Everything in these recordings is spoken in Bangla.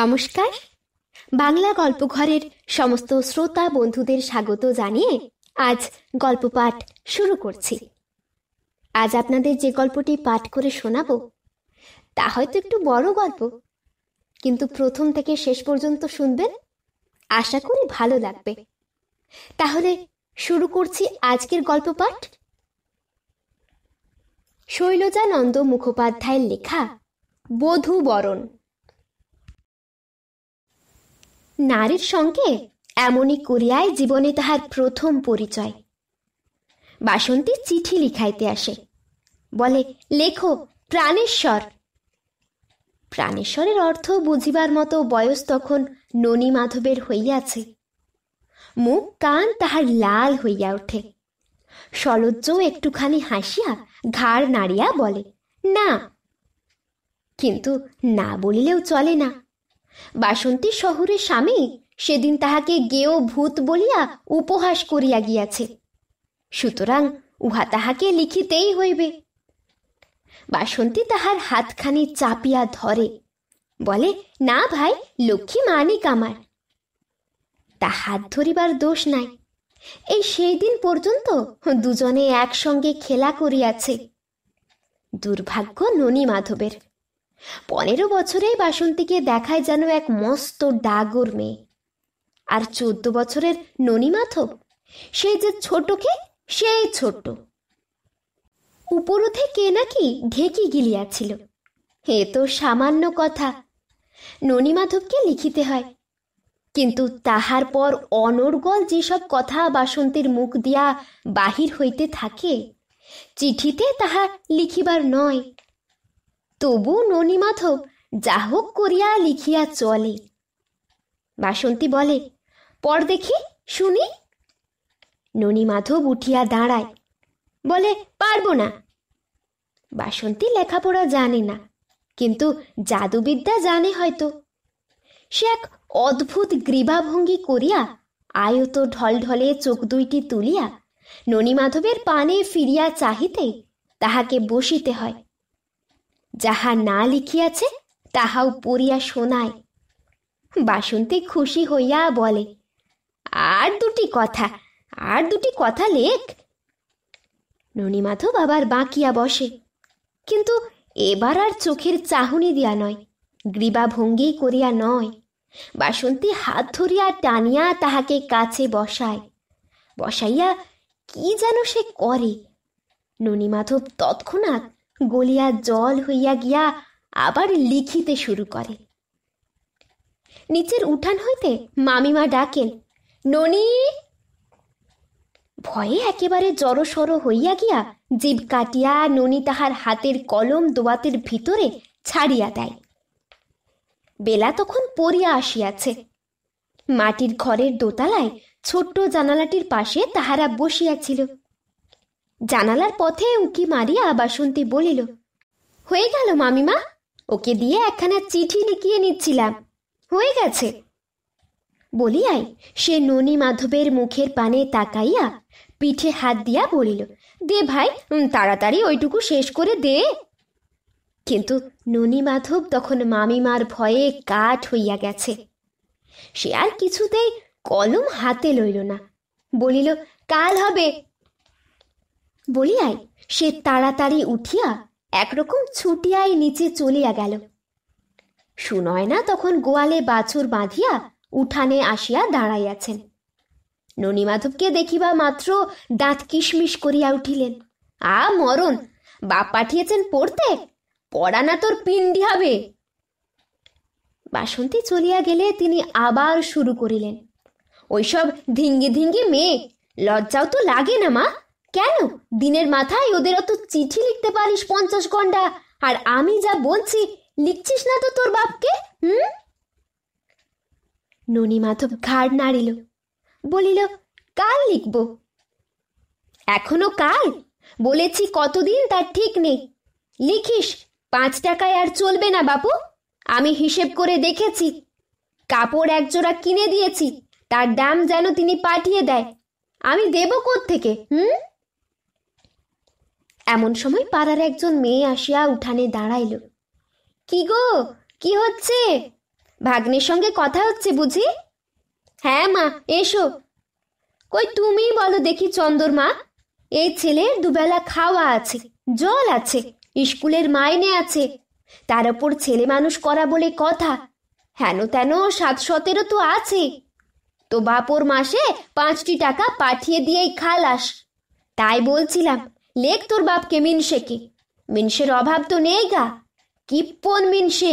নমস্কার বাংলা গল্পঘরের সমস্ত শ্রোতা বন্ধুদের স্বাগত জানিয়ে আজ গল্প পাঠ শুরু করছি আজ আপনাদের যে গল্পটি পাঠ করে শোনাব তা হয়তো একটু বড় গল্প কিন্তু প্রথম থেকে শেষ পর্যন্ত শুনবেন আশা করি ভালো লাগবে তাহলে শুরু করছি আজকের গল্প পাঠ শৈলজানন্দ মুখোপাধ্যায়ের লেখা বধূ বরণ নারীর সঙ্গে এমনই করিয়ায় জীবনে তাহার প্রথম পরিচয় বাসন্তী চিঠি লিখাইতে আসে বলে লেখো প্রাণেশ্বর প্রাণেশ্বরের অর্থ বুঝিবার মতো বয়স তখন ননী মাধবের হইয়াছে মুখ কান তাহার লাল হইয়া ওঠে সলজ্জ একটুখানি হাসিয়া ঘাড় নাড়িয়া বলে না কিন্তু না বলিলেও চলে না বাসন্তী শহরের স্বামী সেদিন তাহাকে গেও ভূত বলিয়া উপহাস করিয়া গিয়াছে সুতরাং উহা তাহাকে লিখিতেই হইবে বাসন্তী তাহার হাতখানি চাপিয়া ধরে বলে না ভাই লক্ষ্মী মানিক আমার তা হাত ধরিবার দোষ নাই এই সেই দিন পর্যন্ত দুজনে একসঙ্গে খেলা করিয়াছে দুর্ভাগ্য ননী মাধবের পনেরো বছরেই বাসন্তীকে দেখায় যেন এক মস্ত ডাগর মেয়ে আর চোদ্দ বছরের ননিমাথব সে যে ছোটকে সেই ছোট উপরোধে কে নাকি ঢেকি গিলিয়াছিল এ তো সামান্য কথা ননিমাধবকে লিখিতে হয় কিন্তু তাহার পর অনর্গল যেসব কথা বাসন্তীর মুখ দিয়া বাহির হইতে থাকে চিঠিতে তাহা লিখিবার নয় তবু ননিমাধব যা হোক করিয়া লিখিয়া চলে বাসন্তী বলে পর দেখি শুনি ননিমাধব উঠিয়া দাঁড়ায় বলে পারব না বাসন্তী লেখাপড়া জানে না কিন্তু জাদুবিদ্যা জানে হয়তো সে এক অদ্ভুত গ্রীবাভঙ্গি করিয়া আয়ত ঢলঢলে চোখ দুইটি তুলিয়া ননিমাধবের পানে ফিরিয়া চাহিতে তাহাকে বসিতে হয় যাহা না লিখিয়াছে তাহাও পড়িয়া শোনায় বাসন্তী খুশি হইয়া বলে আর দুটি কথা আর দুটি কথা লেখ ননীমাধব আবার বাঁকিয়া বসে কিন্তু এবার আর চোখের চাহনি দিয়া নয় গ্রীবা ভঙ্গি করিয়া নয় বাসন্তী হাত ধরিয়া টানিয়া তাহাকে কাছে বসায় বসাইয়া কি যেন সে করে ননীমাধব তৎক্ষণাৎ গলিয়া জল হইয়া গিয়া আবার লিখিতে শুরু করে নিচের উঠান হইতে মামিমা ডাকেন ননি ভয়ে একেবারে জড়সড় হইয়া গিয়া জীব কাটিয়া ননি তাহার হাতের কলম দোয়াতের ভিতরে ছাড়িয়া দেয় বেলা তখন পড়িয়া আসিয়াছে মাটির ঘরের দোতলায় ছোট্ট জানালাটির পাশে তাহারা বসিয়াছিল জানালার পথে উঁকি মারিয়া বাসন্তী বলিল হয়ে গেল মামিমা ওকে দিয়ে একখানা চিঠি লিখিয়ে নিচ্ছিলাম হয়ে গেছে বলিয়াই সে ননী মাধবের মুখের পানে তাকাইয়া পিঠে হাত দিয়া বলিল দে ভাই তাড়াতাড়ি ওইটুকু শেষ করে দে কিন্তু ননী মাধব তখন মামিমার ভয়ে কাঠ হইয়া গেছে সে আর কিছুতেই কলম হাতে লইল না বলিল কাল হবে বলিয়াই সে তাড়াতাড়ি উঠিয়া একরকম ছুটিয়াই নিচে চলিয়া গেল না তখন গোয়ালে বাছুর বাঁধিয়া উঠানে আসিয়া দাঁড়াইয়াছেন ননীমাধবকে দেখিবা মাত্র দাঁত কিশমিশ করিয়া উঠিলেন আ মরণ বাপ পাঠিয়েছেন পড়তে পড়া না তোর পিণ্ডি হবে বাসন্তী চলিয়া গেলে তিনি আবার শুরু করিলেন ওইসব ধিঙ্গি ধিঙ্গি মেয়ে লজ্জাও তো লাগে না মা কেন দিনের মাথায় ওদের অত চিঠি লিখতে পারিস পঞ্চাশ গন্ডা আর আমি যা বলছি লিখছিস না তো তোর বাপকে হুম ননী মাধব ঘাড় নাড়িল বলিল কাল লিখব এখনো কাল বলেছি কতদিন তার ঠিক নেই লিখিস পাঁচ টাকায় আর চলবে না বাপু আমি হিসেব করে দেখেছি কাপড় একজোড়া কিনে দিয়েছি তার দাম যেন তিনি পাঠিয়ে দেয় আমি দেব থেকে হুম এমন সময় পাড়ার একজন মেয়ে আসিয়া উঠানে দাঁড়াইল কি গো কি হচ্ছে ভাগ্নের সঙ্গে কথা হচ্ছে বুঝি হ্যাঁ মা এসো কই তুমি বলো দেখি চন্দর মা এই ছেলের দুবেলা খাওয়া আছে জল আছে স্কুলের মাইনে আছে তার ওপর ছেলে মানুষ করা বলে কথা হেন তেন সাত সতেরো তো আছে তো বাপর মাসে পাঁচটি টাকা পাঠিয়ে দিয়েই খালাস তাই বলছিলাম লেখ তোর বাপকে মিনসেকে মিনসের অভাব তো নেই গা কিপন মিনসে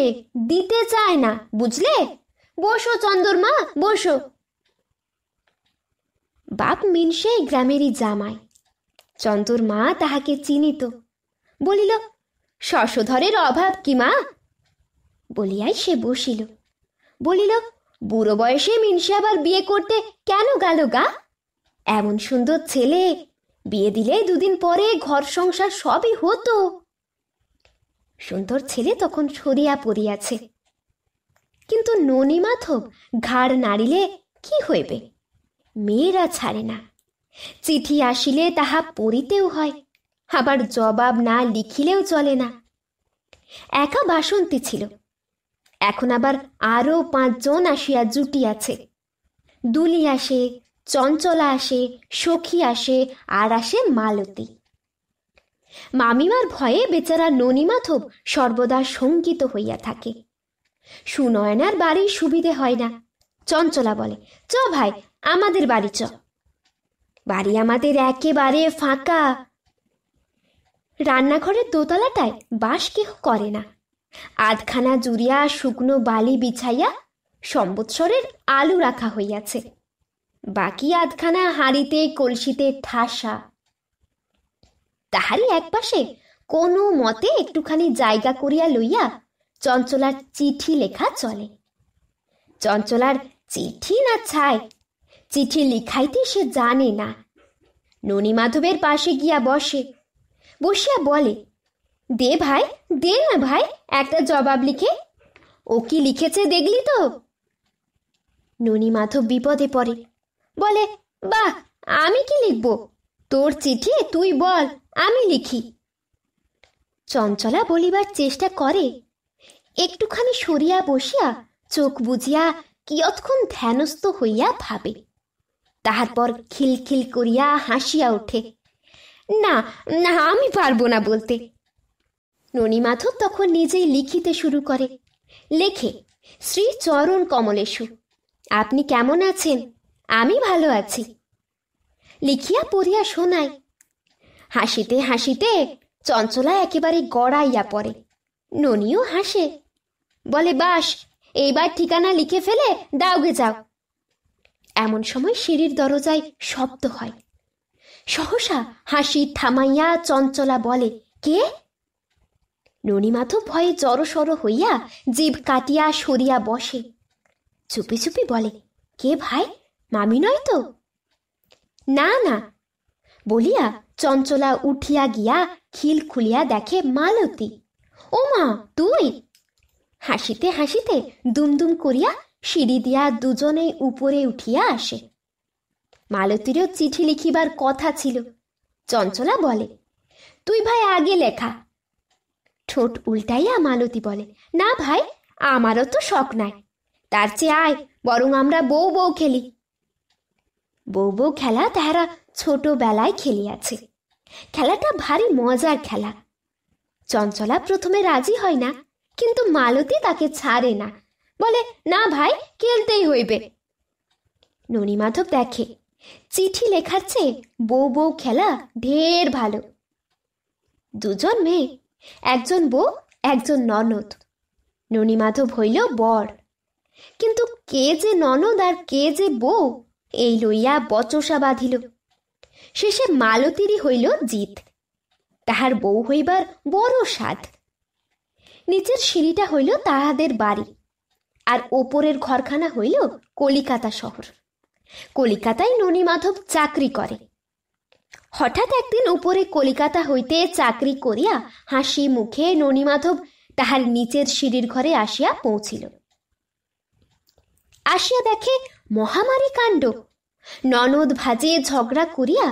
দিতে চায় না বুঝলে বসো চন্দর মা বসো বাপ মিনসে গ্রামেরই জামাই চন্দর মা তাহাকে চিনিত বলিল শশধরের অভাব কি মা বলিয়াই সে বসিল বলিল বুড়ো বয়সে মিনসে আবার বিয়ে করতে কেন গেল গা এমন সুন্দর ছেলে বিয়ে দিলে দুদিন পরে ঘর সংসার সবই হতো সুন্দর ছেলে তখন সরিয়া পড়িয়াছে কিন্তু ননি মাধব ঘাড় নাড়িলে কি হইবে মেয়েরা ছাড়ে না চিঠি আসিলে তাহা পড়িতেও হয় আবার জবাব না লিখিলেও চলে না একা বাসন্তী ছিল এখন আবার আরও পাঁচজন আসিয়া জুটিয়াছে দুলিয়া সে চঞ্চলা আসে সখী আসে আর আসে মালতী মামিমার ভয়ে বেচারা ননিমাধব সর্বদা শঙ্কিত হইয়া থাকে সুনয়নার বাড়ি সুবিধে হয় না চঞ্চলা বলে চ ভাই আমাদের বাড়ি চ বাড়ি আমাদের একেবারে ফাঁকা রান্নাঘরের দোতলাটায় বাস কেহ করে না আধখানা জুড়িয়া শুকনো বালি বিছাইয়া সম্বৎসরের আলু রাখা হইয়াছে বাকি আধখানা হাঁড়িতে কলসিতে ঠাসা তাহারই একপাশে কোনো মতে একটুখানি জায়গা করিয়া লইয়া চঞ্চলার চিঠি লেখা চলে চঞ্চলার চিঠি না ছায় চিঠি লিখাইতে সে জানে না ননী মাধবের পাশে গিয়া বসে বসিয়া বলে দে ভাই দে না ভাই একটা জবাব লিখে ও কি লিখেছে দেখলি তো ননী মাধব বিপদে পড়ে বলে বাহ আমি কি লিখব তোর চিঠি তুই বল আমি লিখি চঞ্চলা বলিবার চেষ্টা করে একটুখানি সরিয়া বসিয়া চোখ বুঝিয়া কিয়ৎক্ষণ ধ্যানস্থ হইয়া ভাবে তাহারপর খিলখিল করিয়া হাসিয়া ওঠে না না আমি পারবো না বলতে ননীমাধব তখন নিজেই লিখিতে শুরু করে লেখে শ্রী চরণ কমলেশু আপনি কেমন আছেন আমি ভালো আছি লিখিয়া পড়িয়া শোনাই হাসিতে হাসিতে চঞ্চলা একেবারে গড়াইয়া পড়ে ননিও হাসে বলে বাস এইবার ঠিকানা লিখে ফেলে দাওগে যাও এমন সময় সিঁড়ির দরজায় শব্দ হয় সহসা হাসি থামাইয়া চঞ্চলা বলে কে ননিমাথ ভয়ে জড়সড় হইয়া জীব কাটিয়া সরিয়া বসে চুপি চুপি বলে কে ভাই মামি নয় তো না না বলিয়া চঞ্চলা উঠিয়া গিয়া খিল খুলিয়া দেখে মালতী ও মা তুই হাসিতে হাসিতে দুমদুম করিয়া সিঁড়ি দিয়া দুজনে উপরে উঠিয়া আসে মালতীরও চিঠি লিখিবার কথা ছিল চঞ্চলা বলে তুই ভাই আগে লেখা ঠোঁট উল্টাইয়া মালতী বলে না ভাই আমারও তো শখ নাই তার চেয়ে আয় বরং আমরা বউ বউ খেলি বউ বউ খেলা তাহারা ছোটবেলায় খেলিয়াছে খেলাটা ভারী মজার খেলা চঞ্চলা প্রথমে রাজি হয় না কিন্তু মালতী তাকে ছাড়ে না বলে না ভাই খেলতেই হইবে ননীমাধব দেখে চিঠি লেখার চেয়ে বউ বউ খেলা ঢের ভালো দুজন মেয়ে একজন বউ একজন ননদ ননীমাধব হইল বর কিন্তু কে যে ননদ আর কে যে বউ এই লইয়া বচসা বাঁধিল শেষে মালতীরই হইল জিত তাহার বউ হইবার বড় সাধ নিচের সিঁড়িটা হইল তাহাদের বাড়ি আর ওপরের ঘরখানা হইল কলিকাতা শহর কলিকাতায় ননীমাধব চাকরি করে হঠাৎ একদিন উপরে কলিকাতা হইতে চাকরি করিয়া হাসি মুখে ননীমাধব তাহার নিচের সিঁড়ির ঘরে আসিয়া পৌঁছিল আসিয়া দেখে মহামারী কাণ্ড ননদ ভাজে ঝগড়া করিয়া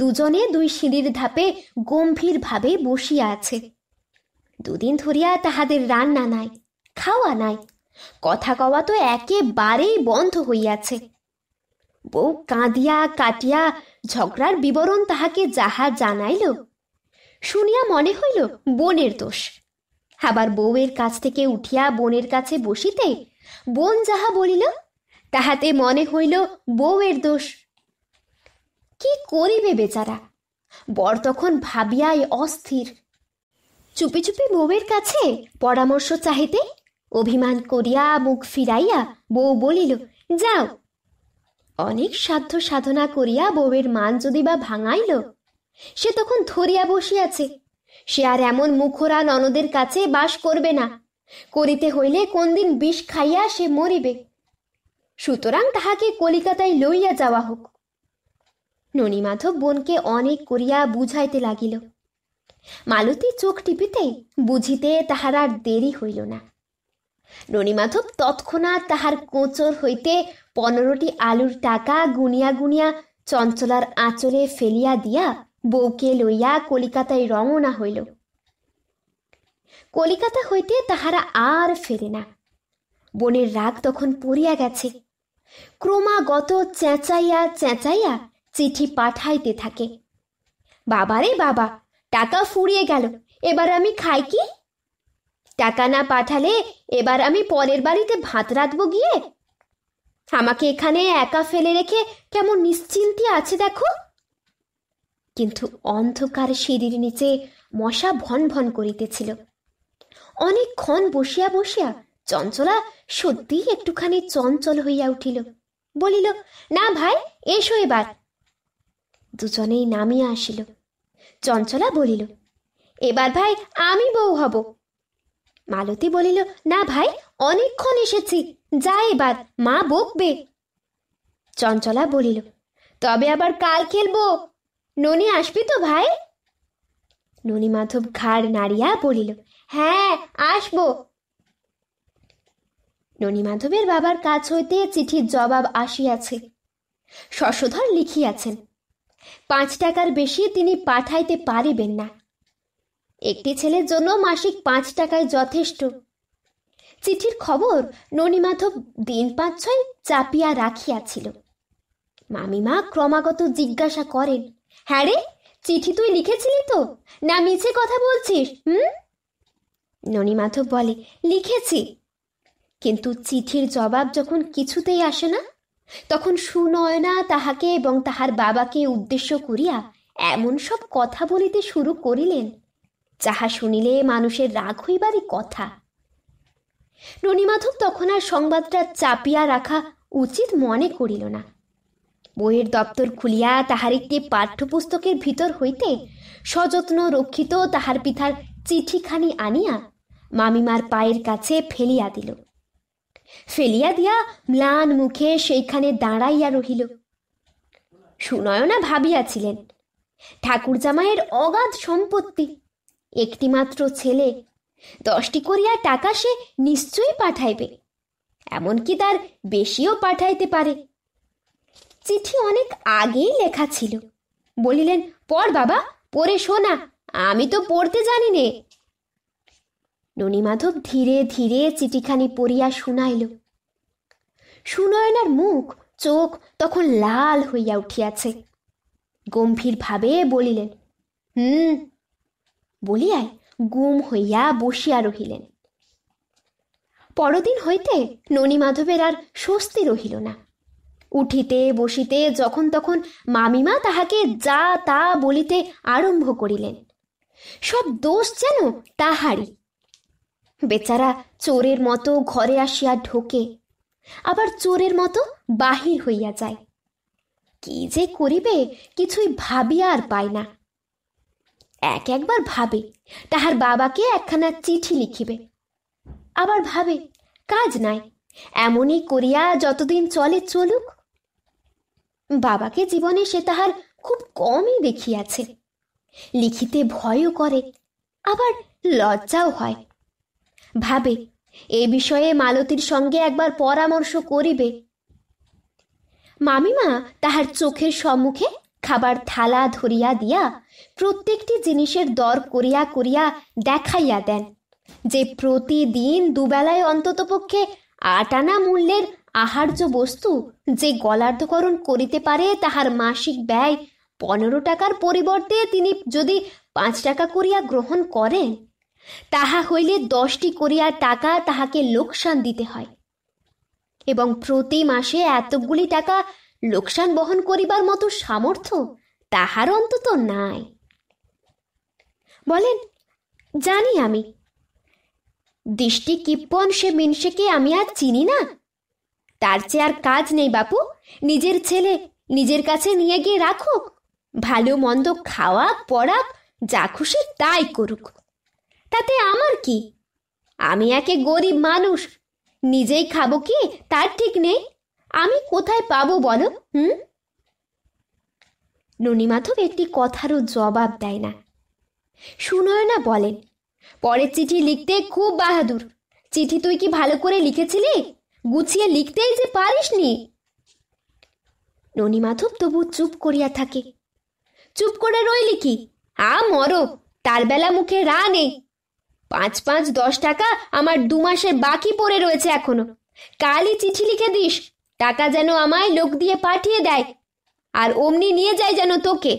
দুজনে দুই সিঁড়ির ধাপে গম্ভীরভাবে বসিয়া আছে দুদিন ধরিয়া তাহাদের রান্না নাই খাওয়া নাই কথা কওয়া তো একেবারেই বন্ধ হইয়াছে বউ কাঁদিয়া কাটিয়া ঝগড়ার বিবরণ তাহাকে যাহা জানাইল শুনিয়া মনে হইল বোনের দোষ আবার বউয়ের কাছ থেকে উঠিয়া বোনের কাছে বসিতে বোন যাহা বলিল তাহাতে মনে হইল বউয়ের দোষ কি করিবে বেচারা বর তখন ভাবিয়াই অস্থির চুপি চুপি বউয়ের কাছে পরামর্শ চাহিতে অভিমান করিয়া মুখ ফিরাইয়া বউ বলিল যাও অনেক সাধ্য সাধনা করিয়া বউয়ের মান যদি বা ভাঙাইল সে তখন ধরিয়া বসিয়াছে সে আর এমন মুখরা ননদের কাছে বাস করবে না করিতে হইলে কোনদিন বিষ খাইয়া সে মরিবে সুতরাং তাহাকে কলিকাতায় লইয়া যাওয়া হোক ননীমাধব বোনকে অনেক করিয়া বুঝাইতে লাগিল মালতি চোখ টিপিতে বুঝিতে তাহার আর দেরি হইল না ননীমাধব তৎক্ষণাৎ তাহার কোঁচর হইতে পনেরোটি আলুর টাকা গুনিয়া গুনিয়া চঞ্চলার আঁচলে ফেলিয়া দিয়া বউকে লইয়া কলিকাতায় রঙনা হইল কলিকাতা হইতে তাহারা আর ফেরে না বনের রাগ তখন পড়িয়া গেছে ক্রমাগত চেঁচাইয়া চেঁচাইয়া চিঠি পাঠাইতে থাকে বাবারে বাবা টাকা ফুরিয়ে গেল এবার আমি খাই কি টাকা না পাঠালে এবার আমি পরের বাড়িতে ভাত রাঁধবো গিয়ে আমাকে এখানে একা ফেলে রেখে কেমন নিশ্চিন্তি আছে দেখো কিন্তু অন্ধকার সিঁড়ির নিচে মশা ভন ভন করিতেছিল অনেকক্ষণ বসিয়া বসিয়া চঞ্চলা সত্যিই একটুখানি চঞ্চল হইয়া উঠিল বলিল না ভাই এসো এবার দুজনেই নামিয়া আসিল চঞ্চলা বলিল এবার ভাই আমি বউ হব মালতী বলিল না ভাই অনেকক্ষণ এসেছি যা এবার মা বকবে চঞ্চলা বলিল তবে আবার কাল খেলবো ননি আসবি তো ভাই ননি মাধব ঘাড় নাড়িয়া বলিল হ্যাঁ আসবো ননীমাধবের বাবার কাছ হইতে চিঠির জবাব আসিয়াছে শশধর লিখিয়াছেন পাঁচ টাকার বেশি তিনি পাঠাইতে পারিবেন না একটি ছেলের জন্য মাসিক পাঁচ টাকায় যথেষ্ট চিঠির খবর ননীমাধব দিন পাঁচ ছয় চাপিয়া রাখিয়াছিল মামিমা ক্রমাগত জিজ্ঞাসা করেন হ্যাঁ রে চিঠি তুই লিখেছিলি তো না মিছে কথা বলছিস হুম ননীমাধব বলে লিখেছি কিন্তু চিঠির জবাব যখন কিছুতেই আসে না তখন সুনয়না তাহাকে এবং তাহার বাবাকে উদ্দেশ্য করিয়া এমন সব কথা বলিতে শুরু করিলেন যাহা শুনিলে মানুষের রাগ হইবারই কথা ননীমাধব তখন আর সংবাদটা চাপিয়া রাখা উচিত মনে করিল না বইয়ের দপ্তর খুলিয়া তাহার একটি পাঠ্যপুস্তকের ভিতর হইতে সযত্ন রক্ষিত তাহার পিতার চিঠিখানি আনিয়া মামিমার পায়ের কাছে ফেলিয়া দিল ফেলিয়া দিয়া ম্লান মুখে সেইখানে দাঁড়াইয়া রহিল সুনয়না ভাবিয়াছিলেন ঠাকুর জামাইয়ের অগাধ সম্পত্তি একটিমাত্র ছেলে দশটি করিয়া টাকা সে নিশ্চয়ই পাঠাইবে এমনকি তার বেশিও পাঠাইতে পারে চিঠি অনেক আগেই লেখা ছিল বলিলেন পর বাবা পড়ে শোনা আমি তো পড়তে জানি নে ননীমাধব ধীরে ধীরে চিঠিখানি পড়িয়া শুনাইল সুনয়নার মুখ চোখ তখন লাল হইয়া উঠিয়াছে গম্ভীরভাবে বলিলেন হুম বলিয়াই গুম হইয়া বসিয়া রহিলেন পরদিন হইতে মাধবের আর স্বস্তি রহিল না উঠিতে বসিতে যখন তখন মামিমা তাহাকে যা তা বলিতে আরম্ভ করিলেন সব দোষ যেন তাহারই বেচারা চোরের মতো ঘরে আসিয়া ঢোকে আবার চোরের মতো বাহির হইয়া যায় কি যে করিবে কিছুই ভাবিয়া আর পায় না এক একবার ভাবে তাহার বাবাকে একখানা চিঠি লিখিবে আবার ভাবে কাজ নাই এমনই করিয়া যতদিন চলে চলুক বাবাকে জীবনে সে তাহার খুব কমই দেখিয়াছে লিখিতে ভয়ও করে আবার লজ্জাও হয় ভাবে এ বিষয়ে মালতীর সঙ্গে একবার পরামর্শ করিবে মামিমা তাহার চোখের সম্মুখে খাবার থালা ধরিয়া দিয়া প্রত্যেকটি জিনিসের দর করিয়া করিয়া দেখাইয়া দেন যে প্রতিদিন দুবেলায় অন্ততপক্ষে আটানা মূল্যের আহার্য বস্তু যে গলার্ধকরণ করিতে পারে তাহার মাসিক ব্যয় পনেরো টাকার পরিবর্তে তিনি যদি পাঁচ টাকা করিয়া গ্রহণ করেন তাহা হইলে দশটি করিয়া টাকা তাহাকে লোকসান দিতে হয় এবং প্রতি মাসে এতগুলি টাকা লোকসান বহন করিবার মতো সামর্থ্য তাহার অন্তত নাই বলেন জানি আমি দৃষ্টি কিপন সে মিনসেকে আমি আর চিনি না তার চেয়ে আর কাজ নেই বাপু নিজের ছেলে নিজের কাছে নিয়ে গিয়ে রাখুক ভালো মন্দ খাওয়া পড়াক যা খুশি তাই করুক তাতে আমার কি আমি একে গরিব মানুষ নিজেই খাবো কি তার ঠিক নেই আমি কোথায় পাবো বলো হুম মাধব একটি কথারও জবাব দেয় না সুনয়না বলেন পরের চিঠি লিখতে খুব বাহাদুর চিঠি তুই কি ভালো করে লিখেছিলি গুছিয়ে লিখতেই যে পারিসনি মাধব তবু চুপ করিয়া থাকে চুপ করে রইলি কি আ মর তার বেলা মুখে রা নেই পাঁচ পাঁচ দশ টাকা আমার দু মাসের বাকি পড়ে রয়েছে এখনো কালই চিঠি লিখে দিস টাকা যেন আমায় লোক দিয়ে পাঠিয়ে দেয় আর অমনি নিয়ে যায় যেন তোকে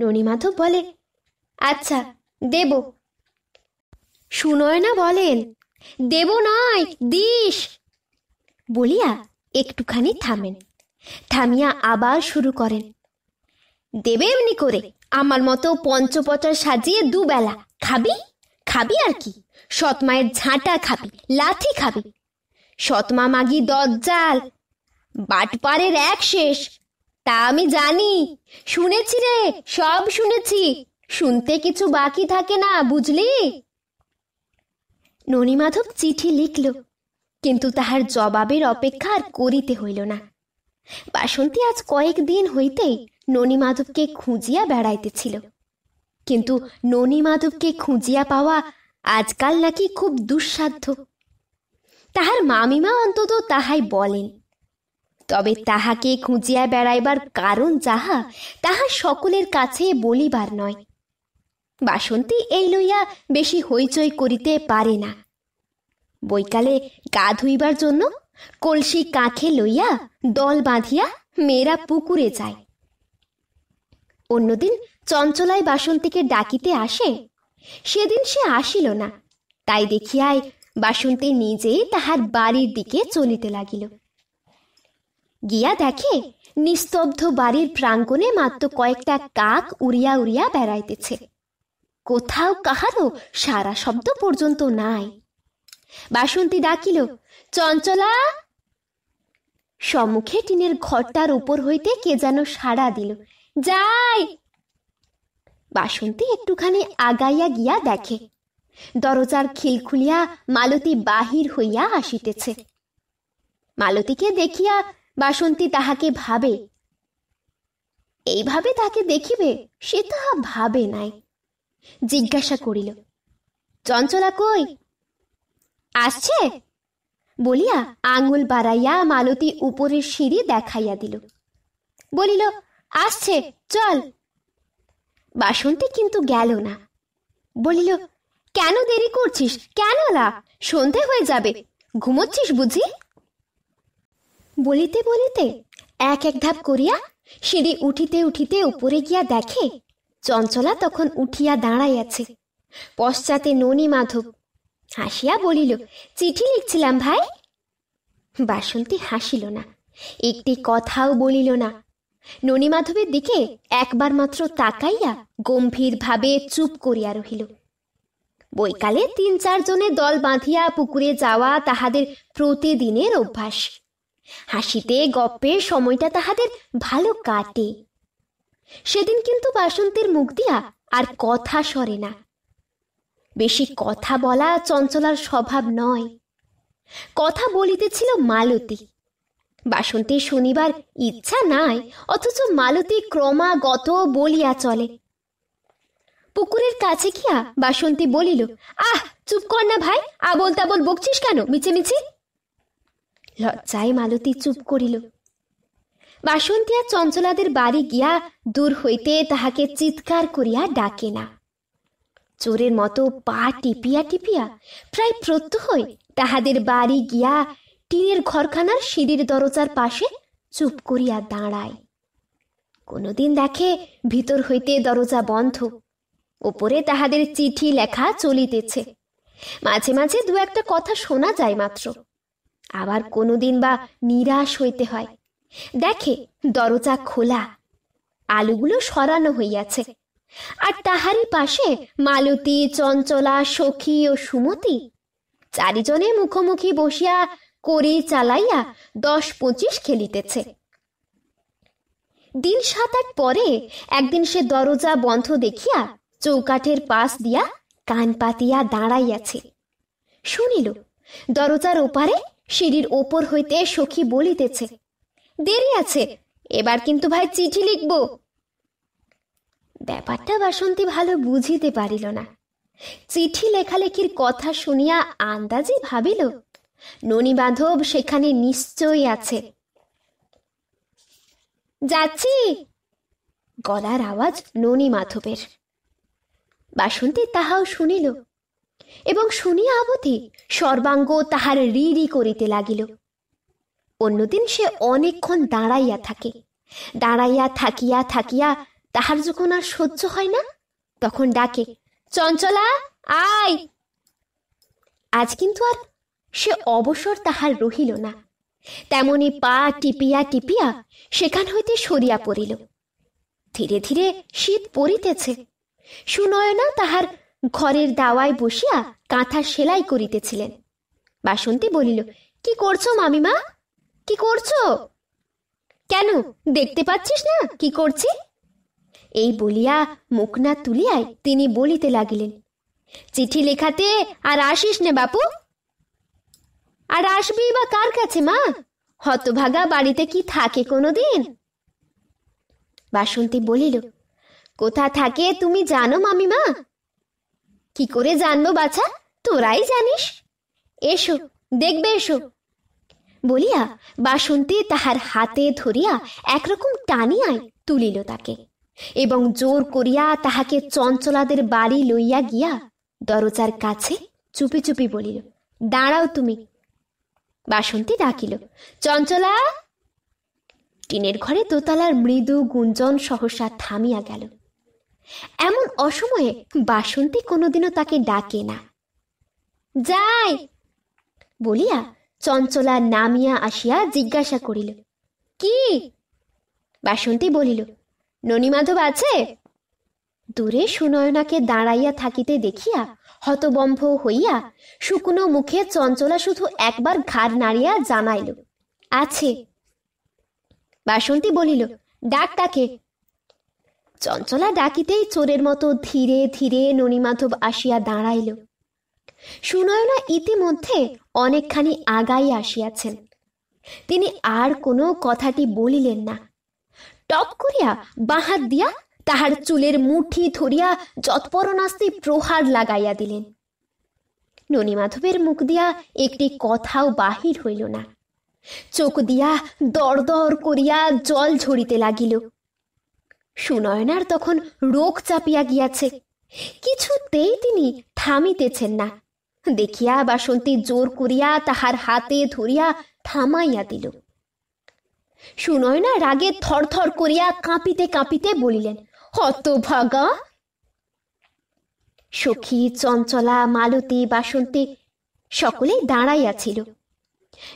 ননিমাধব বলে আচ্ছা দেব না বলেন দেব নয় দিস বলিয়া একটুখানি থামেন থামিয়া আবার শুরু করেন দেবে এমনি করে আমার মতো পঞ্চপচার সাজিয়ে দুবেলা খাবি খাবি আর কি সৎমায়ের ঝাঁটা খাবি লাথি খাবি সৎমা মাগি দজ্জাল বাটপারের এক শেষ তা আমি জানি শুনেছি রে সব শুনেছি শুনতে কিছু বাকি থাকে না বুঝলি ননীমাধব চিঠি লিখল কিন্তু তাহার জবাবের অপেক্ষা আর করিতে হইল না বাসন্তী আজ কয়েকদিন হইতেই ননীমাধবকে খুঁজিয়া বেড়াইতেছিল কিন্তু ননী মাধবকে খুঁজিয়া পাওয়া আজকাল নাকি খুব দুঃসাধ্য তাহার মামিমা অন্তত তাহাই বলেন তবে তাহাকে খুঁজিয়া বেড়াইবার কারণ যাহা তাহা সকলের কাছে বলিবার নয় বাসন্তী এই লইয়া বেশি হইচই করিতে পারে না বৈকালে গা ধুইবার জন্য কলসি কাঁখে লইয়া দল বাঁধিয়া মেয়েরা পুকুরে যায় অন্যদিন চঞ্চলাই বাসন্তীকে ডাকিতে আসে সেদিন সে আসিল না তাই দেখিয়াই বাসন্তী নিজেই তাহার বাড়ির দিকে চলিতে লাগিল গিয়া দেখে নিস্তব্ধ বাড়ির প্রাঙ্গণে মাত্র কয়েকটা কাক উড়িয়া উড়িয়া বেড়াইতেছে কোথাও কাহারও সারা শব্দ পর্যন্ত নাই বাসন্তী ডাকিল চঞ্চলা সম্মুখে টিনের ঘরটার উপর হইতে কে যেন সাড়া দিল যাই বাসন্তী একটুখানি আগাইয়া গিয়া দেখে দরজার খিল খুলিয়া মালতী বাহির হইয়া আসিতেছে মালতীকে দেখিয়া বাসন্তী তাহাকে ভাবে এইভাবে তাকে দেখিবে সে তাহা ভাবে নাই জিজ্ঞাসা করিল চঞ্চলা কই আসছে বলিয়া আঙুল বাড়াইয়া মালতী উপরের সিঁড়ি দেখাইয়া দিল বলিল আসছে চল বাসন্তী কিন্তু গেল না বলিল কেন দেরি করছিস কেন লা সন্ধে হয়ে যাবে ঘুমোচ্ছিস বুঝি বলিতে বলিতে এক এক ধাপ করিয়া সিঁড়ি উঠিতে উঠিতে উপরে গিয়া দেখে চঞ্চলা তখন উঠিয়া দাঁড়াইয়াছে পশ্চাতে ননী মাধব হাসিয়া বলিল চিঠি লিখছিলাম ভাই বাসন্তী হাসিল না একটি কথাও বলিল না ননীমাধবের দিকে একবার মাত্র তাকাইয়া গম্ভীরভাবে চুপ করিয়া রহিল বৈকালে তিন চারজনে দল বাঁধিয়া পুকুরে যাওয়া তাহাদের প্রতিদিনের অভ্যাস হাসিতে গপ্পে সময়টা তাহাদের ভালো কাটে সেদিন কিন্তু বাসন্তের মুখ দিয়া আর কথা সরে না বেশি কথা বলা চঞ্চলার স্বভাব নয় কথা বলিতেছিল মালতী বাসন্তী শনিবার ইচ্ছা নাই অথচ মালতী ক্রমাগত বলিয়া চলে পুকুরের কাছে গিয়া বাসন্তী বলিল আহ চুপ কর না ভাই আবল তাবল বকছিস কেন মিছে মিছে লজ্জায় মালতী চুপ করিল বাসন্তী আর চঞ্চলাদের বাড়ি গিয়া দূর হইতে তাহাকে চিৎকার করিয়া ডাকে না চোরের মতো পা টিপিয়া টিপিয়া প্রায় প্রত্যহই তাহাদের বাড়ি গিয়া টিনের ঘরখানার সিঁড়ির দরজার পাশে চুপ করিয়া দাঁড়ায় কোনোদিন দেখে ভিতর হইতে দরজা বন্ধ ওপরে তাহাদের চিঠি লেখা চলিতেছে মাঝে মাঝে দু একটা কথা শোনা যায় মাত্র আবার কোনোদিন বা নিরাশ হইতে হয় দেখে দরজা খোলা আলুগুলো সরানো হইয়াছে আর তাহারই পাশে মালতী চঞ্চলা সখী ও সুমতি চারিজনে মুখোমুখি বসিয়া করি চালাইয়া দশ পঁচিশ খেলিতেছে দিন সাত আট পরে একদিন সে দরজা বন্ধ দেখিয়া চৌকাঠের পাশ দিয়া কান পাতিয়া দাঁড়াইয়াছে শুনিল দরজার ওপারে সিঁড়ির ওপর হইতে সখী বলিতেছে দেরি আছে এবার কিন্তু ভাই চিঠি লিখব ব্যাপারটা বাসন্তী ভালো বুঝিতে পারিল না চিঠি লেখালেখির কথা শুনিয়া আন্দাজে ভাবিল ননী বাঁধব সেখানে নিশ্চয়ই আছে যাচ্ছি গলার আওয়াজ ননী মাধবের বাসন্তী তাহাও শুনিল এবং শুনিয়া অবধি সর্বাঙ্গ তাহার রিড়ি করিতে লাগিল অন্যদিন সে অনেকক্ষণ দাঁড়াইয়া থাকে দাঁড়াইয়া থাকিয়া থাকিয়া তাহার যখন আর সহ্য হয় না তখন ডাকে চঞ্চলা আয় আজ কিন্তু আর সে অবসর তাহার রহিল না তেমনি পা টিপিয়া টিপিয়া সেখান হইতে সরিয়া পড়িল ধীরে ধীরে শীত পড়িতেছে সুনয়না তাহার ঘরের দাওয়ায় বসিয়া কাঁথা সেলাই করিতেছিলেন বাসন্তী বলিল কি করছো মামিমা কি করছো কেন দেখতে পাচ্ছিস না কি করছি এই বলিয়া মুখ না তুলিয়ায় তিনি বলিতে লাগিলেন চিঠি লেখাতে আর আসিস না বাপু আর আসবি বা কার কাছে মা হতভাগা বাড়িতে কি থাকে কোনোদিন বাসন্তী বলিল কোথা থাকে তুমি জানো মামিমা কি করে জানবো বাছা তোরাই জানিস এসো দেখবে এসো বলিয়া বাসন্তী তাহার হাতে ধরিয়া একরকম টানিয়ায় তুলিল তাকে এবং জোর করিয়া তাহাকে চঞ্চলাদের বাড়ি লইয়া গিয়া দরজার কাছে চুপি চুপি বলিল দাঁড়াও তুমি বাসন্তী ডাকিল চঞ্চলা টিনের ঘরে দোতলার মৃদু গুঞ্জন সহসা থামিয়া গেল এমন অসময়ে বাসন্তী কোনোদিনও তাকে ডাকে না যাই বলিয়া চঞ্চলা নামিয়া আসিয়া জিজ্ঞাসা করিল কি বাসন্তী বলিল মাধব আছে দূরে সুনয়নাকে দাঁড়াইয়া থাকিতে দেখিয়া হতবম্ভ হইয়া শুকনো মুখে চঞ্চলা শুধু একবার ঘাড় নাড়িয়া জানাইল আছে বাসন্তী বলিল ডাক তাকে চঞ্চলা ডাকিতেই চোরের মতো ধীরে ধীরে ননীমাধব আসিয়া দাঁড়াইল সুনয়না ইতিমধ্যে অনেকখানি আগাই আসিয়াছেন তিনি আর কোনো কথাটি বলিলেন না টপ করিয়া বাহাত দিয়া তাহার চুলের মুঠি ধরিয়া যৎপরনাস্তি প্রহার লাগাইয়া দিলেন ননীমাধবের মুখ দিয়া একটি কথাও বাহির হইল না চোখ দিয়া দরদর করিয়া জল ঝরিতে লাগিল সুনয়নার তখন রোগ চাপিয়া গিয়াছে কিছুতেই তিনি থামিতেছেন না দেখিয়া বাসন্তী জোর করিয়া তাহার হাতে ধরিয়া থামাইয়া দিল সুনয়না রাগে থরথর করিয়া কাঁপিতে কাঁপিতে বলিলেন হতভাগা সখী চঞ্চলা মালতী বাসন্তী সকলেই দাঁড়াইয়াছিল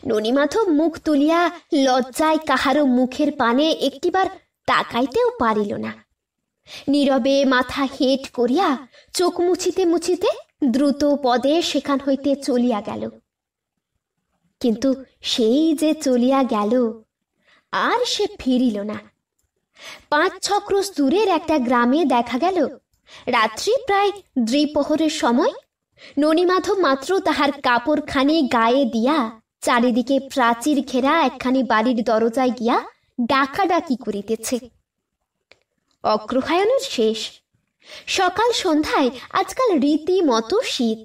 ননীমাধব মুখ তুলিয়া লজ্জায় কাহারও মুখের পানে একটিবার তাকাইতেও পারিল না নীরবে মাথা হেট করিয়া চোখ মুছিতে মুছিতে দ্রুত পদে সেখান হইতে চলিয়া গেল কিন্তু সেই যে চলিয়া গেল আর সে ফিরিল না পাঁচ ছক্রোশ দূরের একটা গ্রামে দেখা গেল রাত্রি প্রায় দ্বিপহরের সময় ননীমাধব মাত্র তাহার কাপড়খানি গায়ে দিয়া চারিদিকে প্রাচীর ঘেরা একখানি বাড়ির দরজায় গিয়া ডাকাডাকি করিতেছে অগ্রহায়নের শেষ সকাল সন্ধ্যায় আজকাল রীতিমতো শীত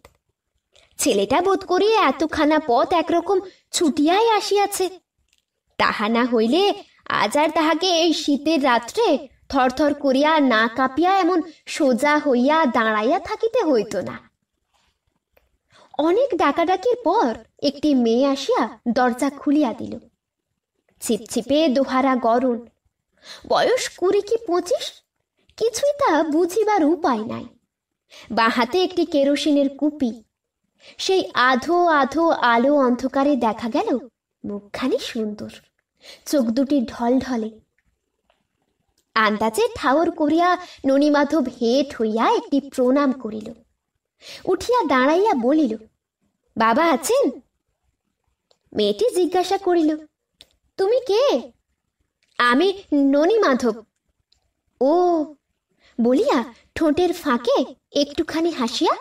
ছেলেটা বোধ করি এতখানা পথ একরকম ছুটিয়াই আসিয়াছে তাহা না হইলে আজ আর তাহাকে এই শীতের রাত্রে থরথর করিয়া না কাঁপিয়া এমন সোজা হইয়া দাঁড়াইয়া থাকিতে হইত না অনেক ডাকাডাকির পর একটি মেয়ে আসিয়া দরজা খুলিয়া দিল ছিপছিপে দোহারা গরণ বয়স কুড়ি কি পঁচিশ কিছুই তা বুঝিবার উপায় নাই বাহাতে একটি কেরোসিনের কুপি সেই আধো আধো আলো অন্ধকারে দেখা গেল মুখখানি সুন্দর চোখ দুটি ঢল ঢলে আন্দাজে ঠাওর করিয়া ননীমাধব হেট হইয়া একটি প্রণাম করিল উঠিয়া দাঁড়াইয়া বলিল বাবা আছেন মেয়েটি জিজ্ঞাসা করিল তুমি কে আমি ননী মাধব ও বলিয়া ঠোঁটের ফাঁকে একটুখানি হাসিয়া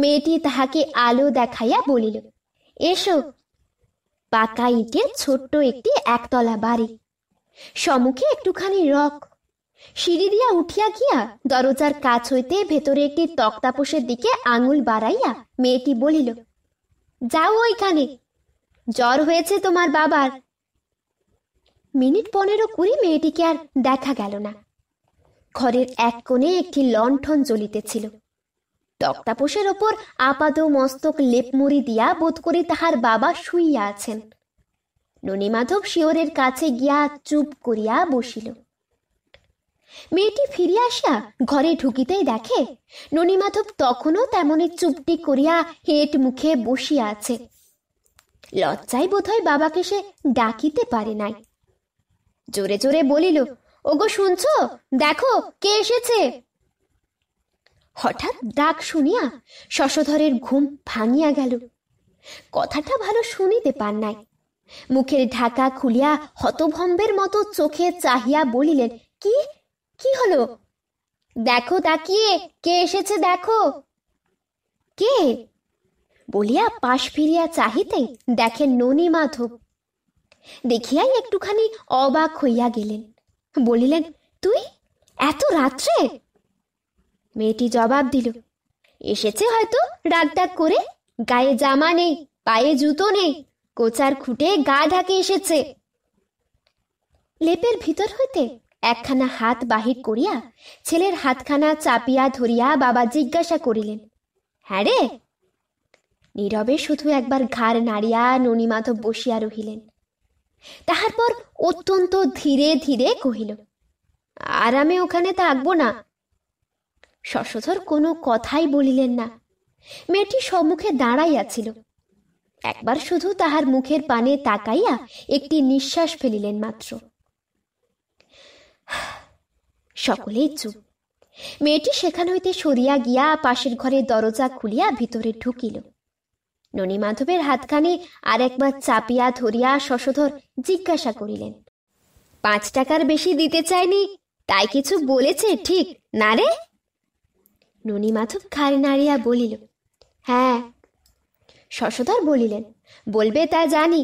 মেয়েটি তাহাকে আলো দেখাইয়া বলিল এসো পাকা ইটের ছোট্ট একটি একতলা বাড়ি সম্মুখে একটুখানি রক সিঁড়ি দিয়া উঠিয়া গিয়া দরজার কাছ হইতে ভেতরে একটি তক্তাপোষের দিকে আঙুল বাড়াইয়া মেয়েটি বলিল যাও ওইখানে জ্বর হয়েছে তোমার বাবার মিনিট পনেরো কুড়ি মেয়েটিকে আর দেখা গেল না ঘরের এক কোণে একটি লণ্ঠন জ্বলিতেছিল তক্তাপোষের ওপর আপাদ মস্তক লেপমুড়ি দিয়া বোধ করি তাহার বাবা শুইয়া আছেন মাধব শিওরের কাছে গিয়া চুপ করিয়া বসিল মেয়েটি ফিরিয়া আসিয়া ঘরে ঢুকিতেই দেখে মাধব তখনও তেমনি চুপটি করিয়া হেট মুখে বসিয়া আছে লজ্জায় বোধহয় বাবাকে সে ডাকিতে পারে নাই জোরে জোরে বলিল ওগো শুনছ দেখো কে এসেছে হঠাৎ ডাক শুনিয়া শশধরের ঘুম ভাঙিয়া গেল কথাটা ভালো শুনিতে পান নাই মুখের ঢাকা খুলিয়া হতভম্বের মতো চোখে চাহিয়া বলিলেন কি কি হলো দেখো তাকিয়ে কে এসেছে দেখো কে বলিয়া পাশ ফিরিয়া চাহিতে দেখেন ননী মাধব দেখিয়াই একটুখানি অবাক হইয়া গেলেন বলিলেন তুই এত রাত্রে মেয়েটি জবাব দিল এসেছে হয়তো ডাক করে গায়ে জামা নেই পায়ে জুতো নেই কোচার খুঁটে গা ঢাকে এসেছে লেপের ভিতর হইতে একখানা হাত বাহির করিয়া ছেলের হাতখানা চাপিয়া ধরিয়া বাবা জিজ্ঞাসা করিলেন হ্যাঁ রে নীরবে শুধু একবার ঘাড় নাড়িয়া ননীমাধব বসিয়া রহিলেন তাহার পর অত্যন্ত ধীরে ধীরে কহিল আর আমি ওখানে থাকবো না শশধর কোনো কথাই বলিলেন না মেয়েটি সম্মুখে দাঁড়াইয়াছিল একবার শুধু তাহার মুখের পানে তাকাইয়া একটি নিঃশ্বাস ফেলিলেন মাত্র সকলেই চুপ মেয়েটি সেখান হইতে সরিয়া গিয়া পাশের ঘরে দরজা খুলিয়া ভিতরে ঢুকিল ননী মাধবের হাতখানি আর একবার চাপিয়া ধরিয়া শশধর জিজ্ঞাসা করিলেন পাঁচ টাকার বেশি দিতে চায়নি তাই কিছু বলেছে ঠিক না রে ননীমাধব খাল নাড়িয়া বলিল হ্যাঁ শশধর বলিলেন বলবে তা জানি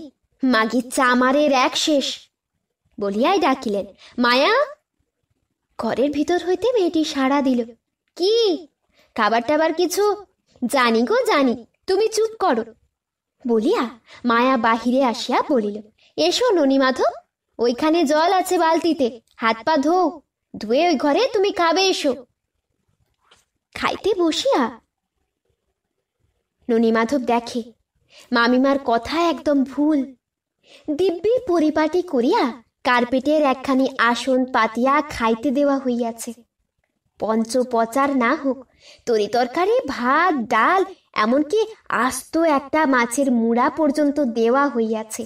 মাগি চামারের এক শেষ বলিয়াই ডাকিলেন মায়া ঘরের ভিতর হইতে মেয়েটি সাড়া দিল কি খাবার টাবার কিছু জানি গো জানি তুমি চুপ করো বলিয়া মায়া বাহিরে আসিয়া বলিল এসো ননীমাধব ওইখানে জল আছে বালতিতে হাত পা ধো ধুয়ে ওই ঘরে তুমি খাবে এসো খাইতে বসিয়া ননীমাধব দেখে মামিমার কথা একদম ভুল দিব্যি পরিপাটি করিয়া কার্পেটের একখানি আসন পাতিয়া খাইতে দেওয়া হইয়াছে পঞ্চপচার না হোক তরি তরকারি ভাত ডাল এমনকি আস্ত একটা মাছের মুড়া পর্যন্ত দেওয়া হইয়াছে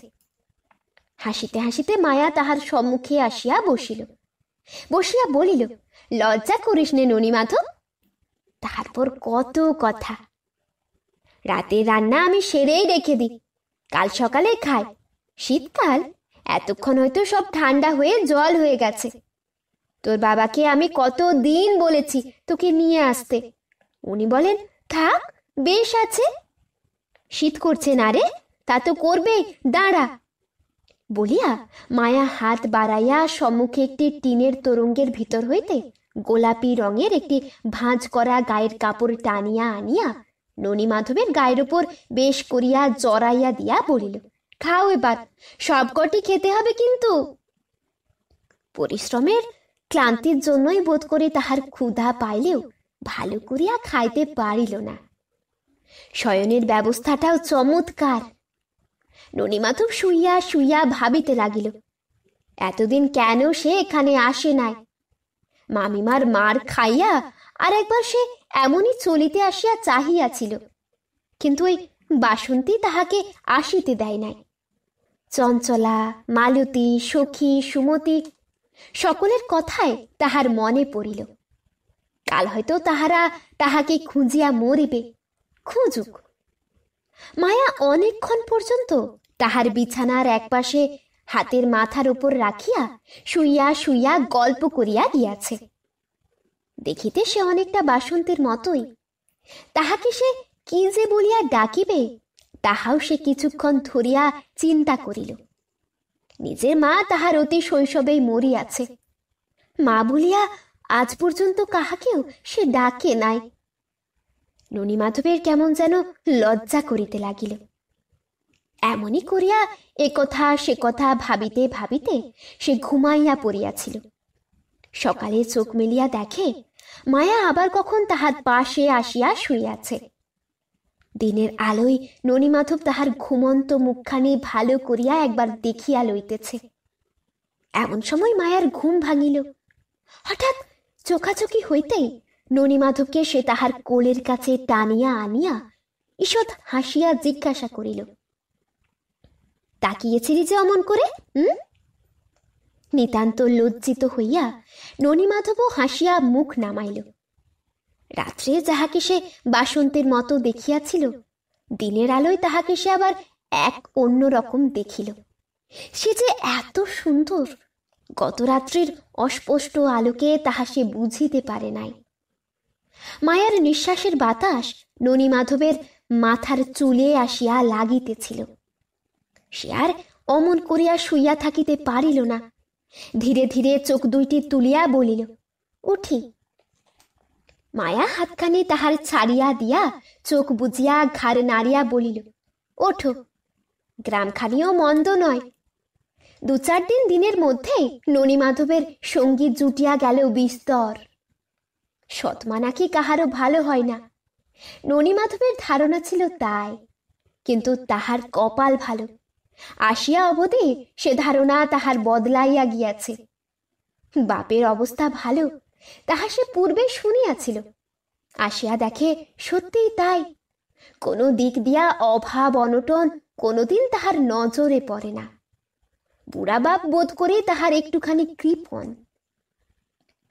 হাসিতে হাসিতে মায়া তাহার সম্মুখে আসিয়া বসিল বসিয়া বলিল লজ্জা করিস নে ননীমাধব তারপর কত কথা রাতে রান্না আমি সেরেই রেখে দিই কাল সকালে খাই শীতকাল এতক্ষণ হয়তো সব ঠান্ডা হয়ে জল হয়ে গেছে তোর বাবাকে আমি কত দিন বলেছি তোকে নিয়ে আসতে উনি বলেন থাক বেশ আছে শীত করছে না রে তা তো করবে দাঁড়া বলিয়া মায়া হাত বাড়াইয়া সম্মুখে একটি টিনের তরঙ্গের ভিতর হইতে গোলাপি রঙের একটি ভাঁজ করা গায়ের কাপড় টানিয়া আনিয়া ননী মাধবের গায়ের উপর বেশ করিয়া জড়াইয়া দিয়া বলিল খাও এবার সবকটি খেতে হবে কিন্তু পরিশ্রমের ক্লান্তির জন্যই বোধ করে তাহার ক্ষুধা পাইলেও ভালো করিয়া খাইতে পারিল না শয়নের ব্যবস্থাটাও চমৎকার ননীমাধব শুইয়া শুইয়া ভাবিতে লাগিল এতদিন কেন সে এখানে আসে নাই মামিমার মার খাইয়া আর একবার সে এমনই চলিতে আসিয়া চাহিয়াছিল কিন্তু ওই বাসন্তী তাহাকে আসিতে দেয় নাই চঞ্চলা মালতী সখী সুমতি সকলের কথায় তাহার মনে পড়িল কাল হয়তো তাহারা তাহাকে খুঁজিয়া মরিবে খুঁজুক মায়া অনেকক্ষণ পর্যন্ত তাহার বিছানার একপাশে হাতের মাথার উপর রাখিয়া শুইয়া শুইয়া গল্প করিয়া গিয়াছে দেখিতে সে অনেকটা বাসন্তের মতোই তাহাকে সে কি যে বলিয়া ডাকিবে তাহাও সে কিছুক্ষণ ধরিয়া চিন্তা করিল নিজের মা তাহার অতি শৈশবেই মরিয়াছে মা বলিয়া আজ পর্যন্ত কাহাকেও সে ডাকে নাই মাধবের কেমন যেন লজ্জা করিতে লাগিল এমনই করিয়া এ কথা সে কথা ভাবিতে ভাবিতে সে ঘুমাইয়া পড়িয়াছিল সকালে চোখ মেলিয়া দেখে মায়া আবার কখন তাহার পাশে আসিয়া শুইয়াছে দিনের আলোয় ননীমাধব তাহার ঘুমন্ত মুখখানি ভালো করিয়া একবার দেখিয়া লইতেছে এমন সময় মায়ার ঘুম ভাঙিল হঠাৎ চোখাচোখি হইতেই ননীমাধবকে সে তাহার কোলের কাছে টানিয়া আনিয়া ঈষৎ হাসিয়া জিজ্ঞাসা করিল তাকিয়েছিলি যে অমন করে হুম নিতান্ত লজ্জিত হইয়া ননীমাধবও হাসিয়া মুখ নামাইল রাত্রে যাহাকে সে বাসন্তের মতো দেখিয়াছিল দিনের আলোয় তাহাকে সে আবার এক অন্য রকম দেখিল সে যে এত সুন্দর গত রাত্রির অস্পষ্ট আলোকে তাহা সে বুঝিতে পারে নাই মায়ার নিঃশ্বাসের বাতাস ননী মাধবের মাথার চুলে আসিয়া লাগিতেছিল সে আর অমন করিয়া শুইয়া থাকিতে পারিল না ধীরে ধীরে চোখ দুইটি তুলিয়া বলিল উঠি মায়া হাতখানি তাহার ছাড়িয়া দিয়া চোখ বুঝিয়া ঘাড় নাড়িয়া বলিল ওঠো গ্রামখানিও মন্দ নয় দু চার দিন দিনের মধ্যেই মাধবের সঙ্গীত জুটিয়া গেল বিস্তর সৎমা নাকি কাহারও ভালো হয় না মাধবের ধারণা ছিল তাই কিন্তু তাহার কপাল ভালো আসিয়া অবধি সে ধারণা তাহার বদলাইয়া গিয়াছে বাপের অবস্থা ভালো তাহা সে পূর্বে শুনিয়াছিল আসিয়া দেখে সত্যিই তাই কোনো দিক দিয়া অভাব অনটন কোনোদিন তাহার নজরে পড়ে না বুড়া বাপ বোধ করে তাহার একটুখানি কৃপন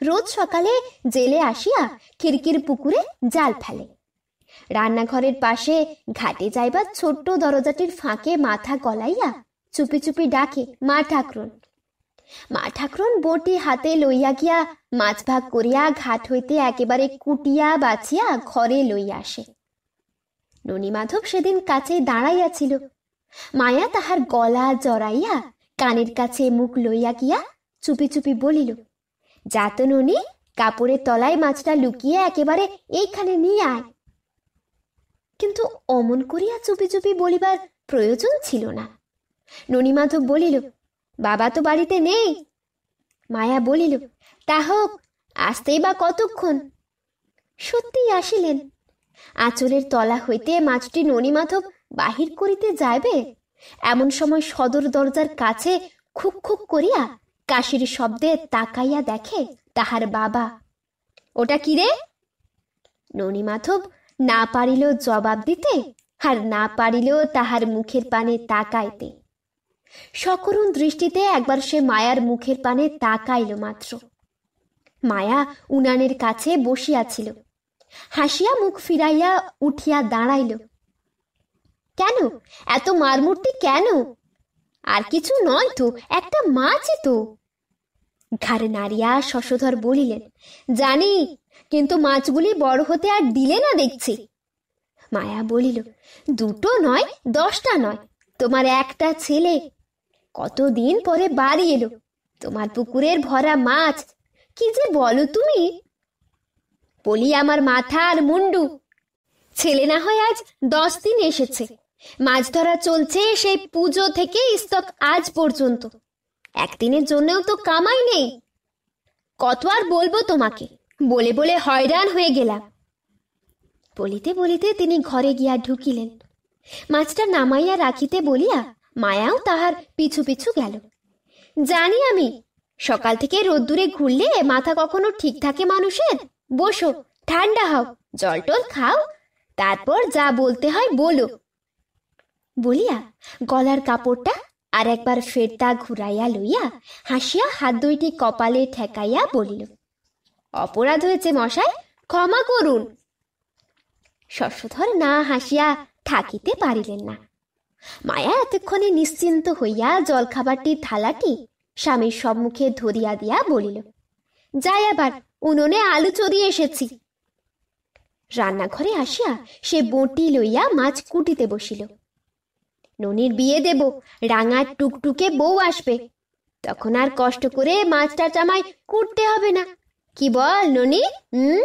রোজ সকালে জেলে আসিয়া খিড়কির পুকুরে জাল ফেলে রান্নাঘরের পাশে ঘাটে যাইবার ছোট্ট দরজাটির ফাঁকে মাথা গলাইয়া চুপি চুপি ডাকে মা ঠাকরুন মা ঠাকরুন বটি হাতে লইয়া গিয়া মাছ ভাগ করিয়া ঘাট হইতে একেবারে কুটিয়া বাছিয়া ঘরে লইয়া আসে মাধব সেদিন কাছে দাঁড়াইয়াছিল মায়া তাহার গলা জড়াইয়া কানের কাছে মুখ লইয়া গিয়া চুপি চুপি বলিল যাত ননি কাপড়ের তলায় মাছটা লুকিয়ে একেবারে এইখানে নিয়ে আয় কিন্তু অমন করিয়া চুপি চুপি বলিবার প্রয়োজন ছিল না ননীমাধব বলিল বাবা তো বাড়িতে নেই মায়া বলিল তা হোক আসতেই বা কতক্ষণ সত্যিই আসিলেন আঁচলের তলা হইতে মাছটি ননীমাধব বাহির করিতে যাইবে এমন সময় সদর দরজার কাছে খুক খুক করিয়া কাশির শব্দে তাকাইয়া দেখে তাহার বাবা ওটা কি রে ননীমাধব না পারিলেও জবাব দিতে আর না পারিলেও তাহার মুখের পানে তাকাইতে সকরুণ দৃষ্টিতে একবার সে মায়ার মুখের পানে তাকাইল মাত্র মায়া উনানের কাছে বসিয়াছিল হাসিয়া মুখ ফিরাইয়া উঠিয়া দাঁড়াইল কেন এত মারমূর্তি কেন আর কিছু নয় তো একটা মাছ তো ঘাড়ে নাড়িয়া শশধর বলিলেন জানি কিন্তু মাছগুলি বড় হতে আর দিলে না দেখছি মায়া বলিল দুটো নয় দশটা নয় তোমার একটা ছেলে কতদিন পরে বাড়ি এলো তোমার পুকুরের ভরা মাছ কি যে বলো তুমি বলি আমার মাথা আর মুন্ডু ছেলে না হয় আজ দশ দিন এসেছে মাছ ধরা চলছে সেই পুজো থেকে ইস্তক আজ পর্যন্ত একদিনের জন্যও তো কামাই নেই কত আর বলবো তোমাকে বলে বলে হয়রান হয়ে গেলাম বলিতে বলিতে তিনি ঘরে গিয়া ঢুকিলেন মাছটা নামাইয়া রাখিতে বলিয়া মায়াও তাহার পিছু পিছু গেল জানি আমি সকাল থেকে রোদ্দুরে ঘুরলে মাথা কখনো ঠিক থাকে মানুষের বসো ঠান্ডা হও জলটল খাও তারপর যা বলতে হয় বলো বলিয়া গলার কাপড়টা আর একবার ফেরতা ঘুরাইয়া লইয়া হাসিয়া হাত দুইটি কপালে ঠেকাইয়া বলিল অপরাধ হয়েছে মশায় ক্ষমা করুন শশধর না হাসিয়া থাকিতে পারিলেন না মায়া এতক্ষণে নিশ্চিন্ত হইয়া জলখাবারটির থালাটি স্বামীর সম্মুখে ধরিয়া দিয়া বলিল যাই আবার উনুনে আলু চড়িয়ে এসেছি রান্নাঘরে আসিয়া সে বটি লইয়া মাছ কুটিতে বসিল ননির বিয়ে দেব রাঙার টুকটুকে বউ আসবে তখন আর কষ্ট করে মাছটা জামাই কুটতে হবে না কি বল ননি হুম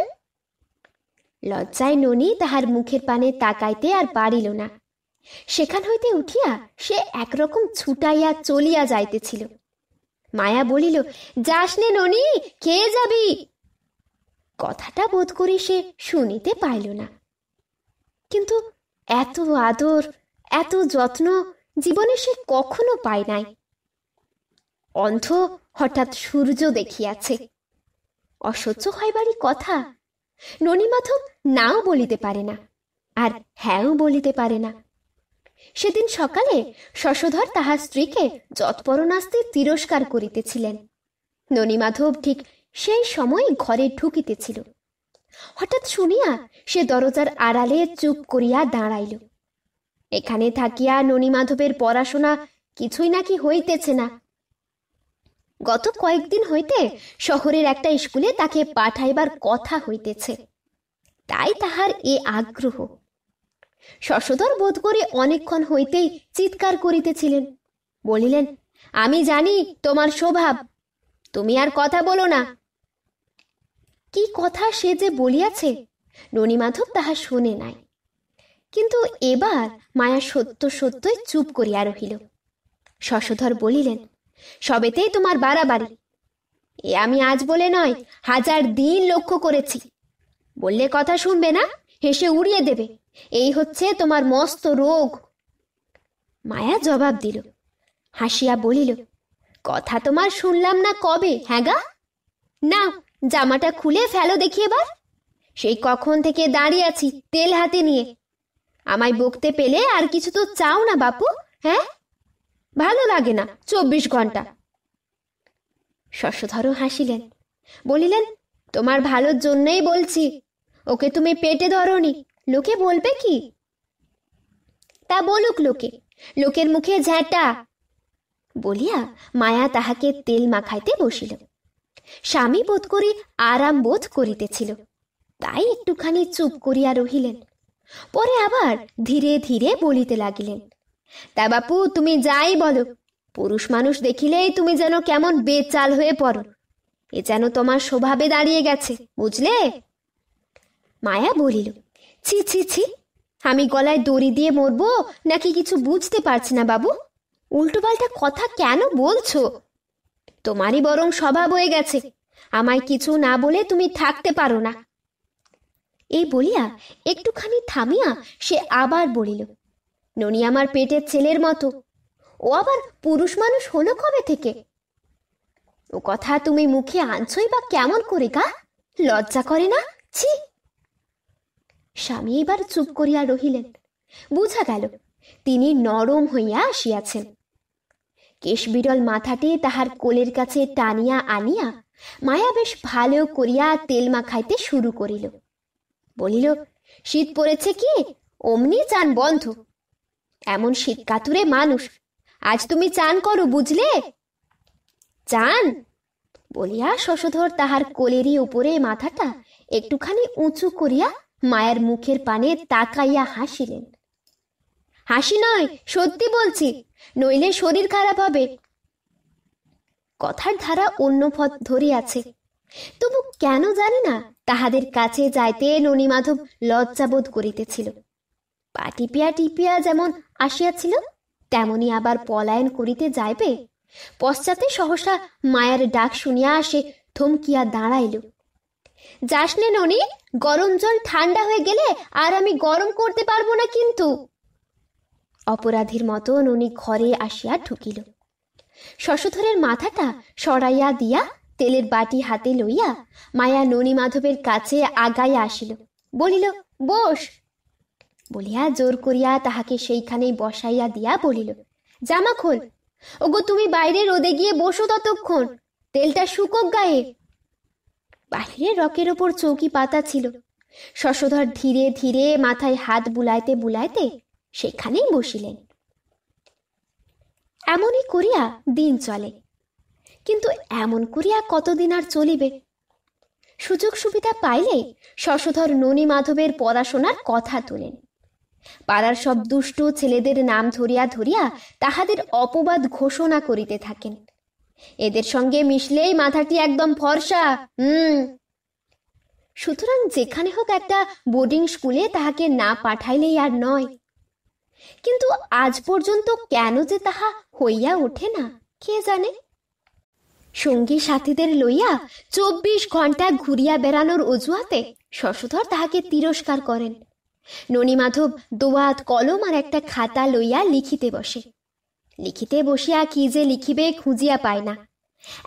লজ্জায় ননি তাহার মুখের পানে তাকাইতে আর পারিল না সেখান হইতে উঠিয়া সে একরকম ছুটাইয়া চলিয়া যাইতেছিল মায়া বলিল যাস নে ননি খেয়ে যাবি কথাটা বোধ করি সে শুনিতে পাইল না কিন্তু এত আদর এত যত্ন জীবনে সে কখনো পায় নাই অন্ধ হঠাৎ সূর্য দেখিয়াছে অসহ্য হইবারই কথা ননীমাধব নাও বলিতে পারে না আর হ্যাঁও বলিতে পারে না সেদিন সকালে শশধর তাহার স্ত্রীকে যৎপরণাস্তে তিরস্কার করিতেছিলেন ননীমাধব ঠিক সেই সময় ঘরে ঢুকিতেছিল হঠাৎ শুনিয়া সে দরজার আড়ালে চুপ করিয়া দাঁড়াইল এখানে থাকিয়া ননীমাধবের পড়াশোনা কিছুই নাকি হইতেছে না গত কয়েকদিন হইতে শহরের একটা স্কুলে তাকে পাঠাইবার কথা হইতেছে তাই তাহার এ আগ্রহ শশধর বোধ করে অনেকক্ষণ হইতেই চিৎকার করিতেছিলেন বলিলেন আমি জানি তোমার স্বভাব তুমি আর কথা বলো না কি কথা সে যে বলিয়াছে ননীমাধব তাহা শোনে নাই কিন্তু এবার মায়া সত্য সত্যই চুপ করিয়া রহিল শশধর বলিলেন সবেতেই তোমার বাড়াবাড়ি এ আমি আজ বলে নয় হাজার দিন লক্ষ্য করেছি বললে কথা শুনবে না হেসে উড়িয়ে দেবে এই হচ্ছে তোমার মস্ত রোগ মায়া জবাব দিল হাসিয়া বলিল কথা তোমার শুনলাম না কবে হ্যাঁ না জামাটা খুলে ফেলো দেখি এবার সেই কখন থেকে দাঁড়িয়ে আছি তেল হাতে নিয়ে আমায় বকতে পেলে আর কিছু তো চাও না বাপু হ্যাঁ ভালো লাগে না চব্বিশ ঘন্টা শশধরও হাসিলেন বলিলেন তোমার ভালোর জন্যই বলছি ওকে তুমি পেটে ধরনি লোকে বলবে কি তা বলুক লোকে লোকের মুখে ঝ্যাটা বলিয়া মায়া তাহাকে তেল মাখাইতে বসিল স্বামী বোধ করি আরাম বোধ করিতেছিল তাই একটুখানি চুপ করিয়া রহিলেন পরে আবার ধীরে ধীরে বলিতে লাগিলেন তা বাপু তুমি যাই বলো পুরুষ মানুষ দেখিলেই তুমি যেন কেমন বেচাল হয়ে পড়ো এ যেন তোমার স্বভাবে দাঁড়িয়ে গেছে বুঝলে মায়া বলিল ছি ছি ছি আমি গলায় দড়ি দিয়ে মরবো নাকি কিছু বুঝতে পারছি না বাবু উল্টোপাল্টা কথা কেন বলছো তোমারই বরং স্বভাব হয়ে গেছে আমায় কিছু না বলে তুমি থাকতে পারো না এই বলিয়া একটুখানি থামিয়া সে আবার বলিল ননি আমার পেটের ছেলের মতো ও আবার পুরুষ মানুষ হলো কবে থেকে ও কথা তুমি মুখে আনছই বা কেমন করে গা লজ্জা করে না ছি স্বামী এবার চুপ করিয়া রহিলেন বুঝা গেল তিনি নরম হইয়া আসিয়াছেন কেশবিরল মাথাটি তাহার কোলের কাছে টানিয়া আনিয়া মায়া বেশ ভালো করিয়া তেল মাখাইতে শুরু করিল বলিল শীত পড়েছে কি অমনি চান বন্ধ এমন শীত কাতুরে মানুষ আজ তুমি চান করো বুঝলে চান বলিয়া শশধর তাহার কোলেরই উপরে মাথাটা একটুখানি উঁচু করিয়া মায়ের মুখের পানে তাকাইয়া হাসিলেন হাসি নয় সত্যি বলছি নইলে শরীর খারাপ হবে কথার ধারা অন্য পথ ধরিয়াছে তবু কেন জানি না তাহাদের কাছে যাইতে ননীমাধব লজ্জাবোধ করিতেছিল পা টিপিয়া টিপিয়া যেমন আসিয়াছিল তেমনি আবার পলায়ন করিতে যাইবে পশ্চাতে সহসা মায়ের ডাক শুনিয়া আসে থমকিয়া দাঁড়াইল যাস ননি গরম জল ঠান্ডা হয়ে গেলে আর আমি গরম করতে পারবো না কিন্তু অপরাধীর মতো ননি ঘরে আসিয়া ঢুকিল শশধরের মাথাটা সরাইয়া দিয়া তেলের বাটি হাতে লইয়া মায়া ননি মাধবের কাছে আগাইয়া আসিল বলিল বস বলিয়া জোর করিয়া তাহাকে সেইখানেই বসাইয়া দিয়া বলিল জামা খোল ওগো তুমি বাইরে রোদে গিয়ে বসো ততক্ষণ তেলটা শুকক গায়ে বাহিরে রকের ওপর চৌকি পাতা ছিল শশধর ধীরে ধীরে মাথায় হাত বুলাইতে বুলাইতে সেখানেই বসিলেন এমনই করিয়া দিন চলে কিন্তু এমন করিয়া কতদিন আর চলিবে সুযোগ সুবিধা পাইলে শশধর ননী মাধবের পড়াশোনার কথা তোলেন পাড়ার সব দুষ্ট ছেলেদের নাম ধরিয়া ধরিয়া তাহাদের অপবাদ ঘোষণা করিতে থাকেন এদের সঙ্গে মিশলেই মাথাটি একদম ফর্সা হুম সুতরাং যেখানে হোক একটা বোর্ডিং স্কুলে তাহাকে না পাঠাইলেই আর নয় কিন্তু আজ পর্যন্ত কেন যে তাহা হইয়া ওঠে না কে জানে সঙ্গী সাথীদের লইয়া চব্বিশ ঘন্টা ঘুরিয়া বেড়ানোর অজুহাতে শশধর তাহাকে তিরস্কার করেন ননীমাধব দোয়াত কলম আর একটা খাতা লইয়া লিখিতে বসে লিখিতে বসিয়া কি যে লিখিবে খুঁজিয়া পায় না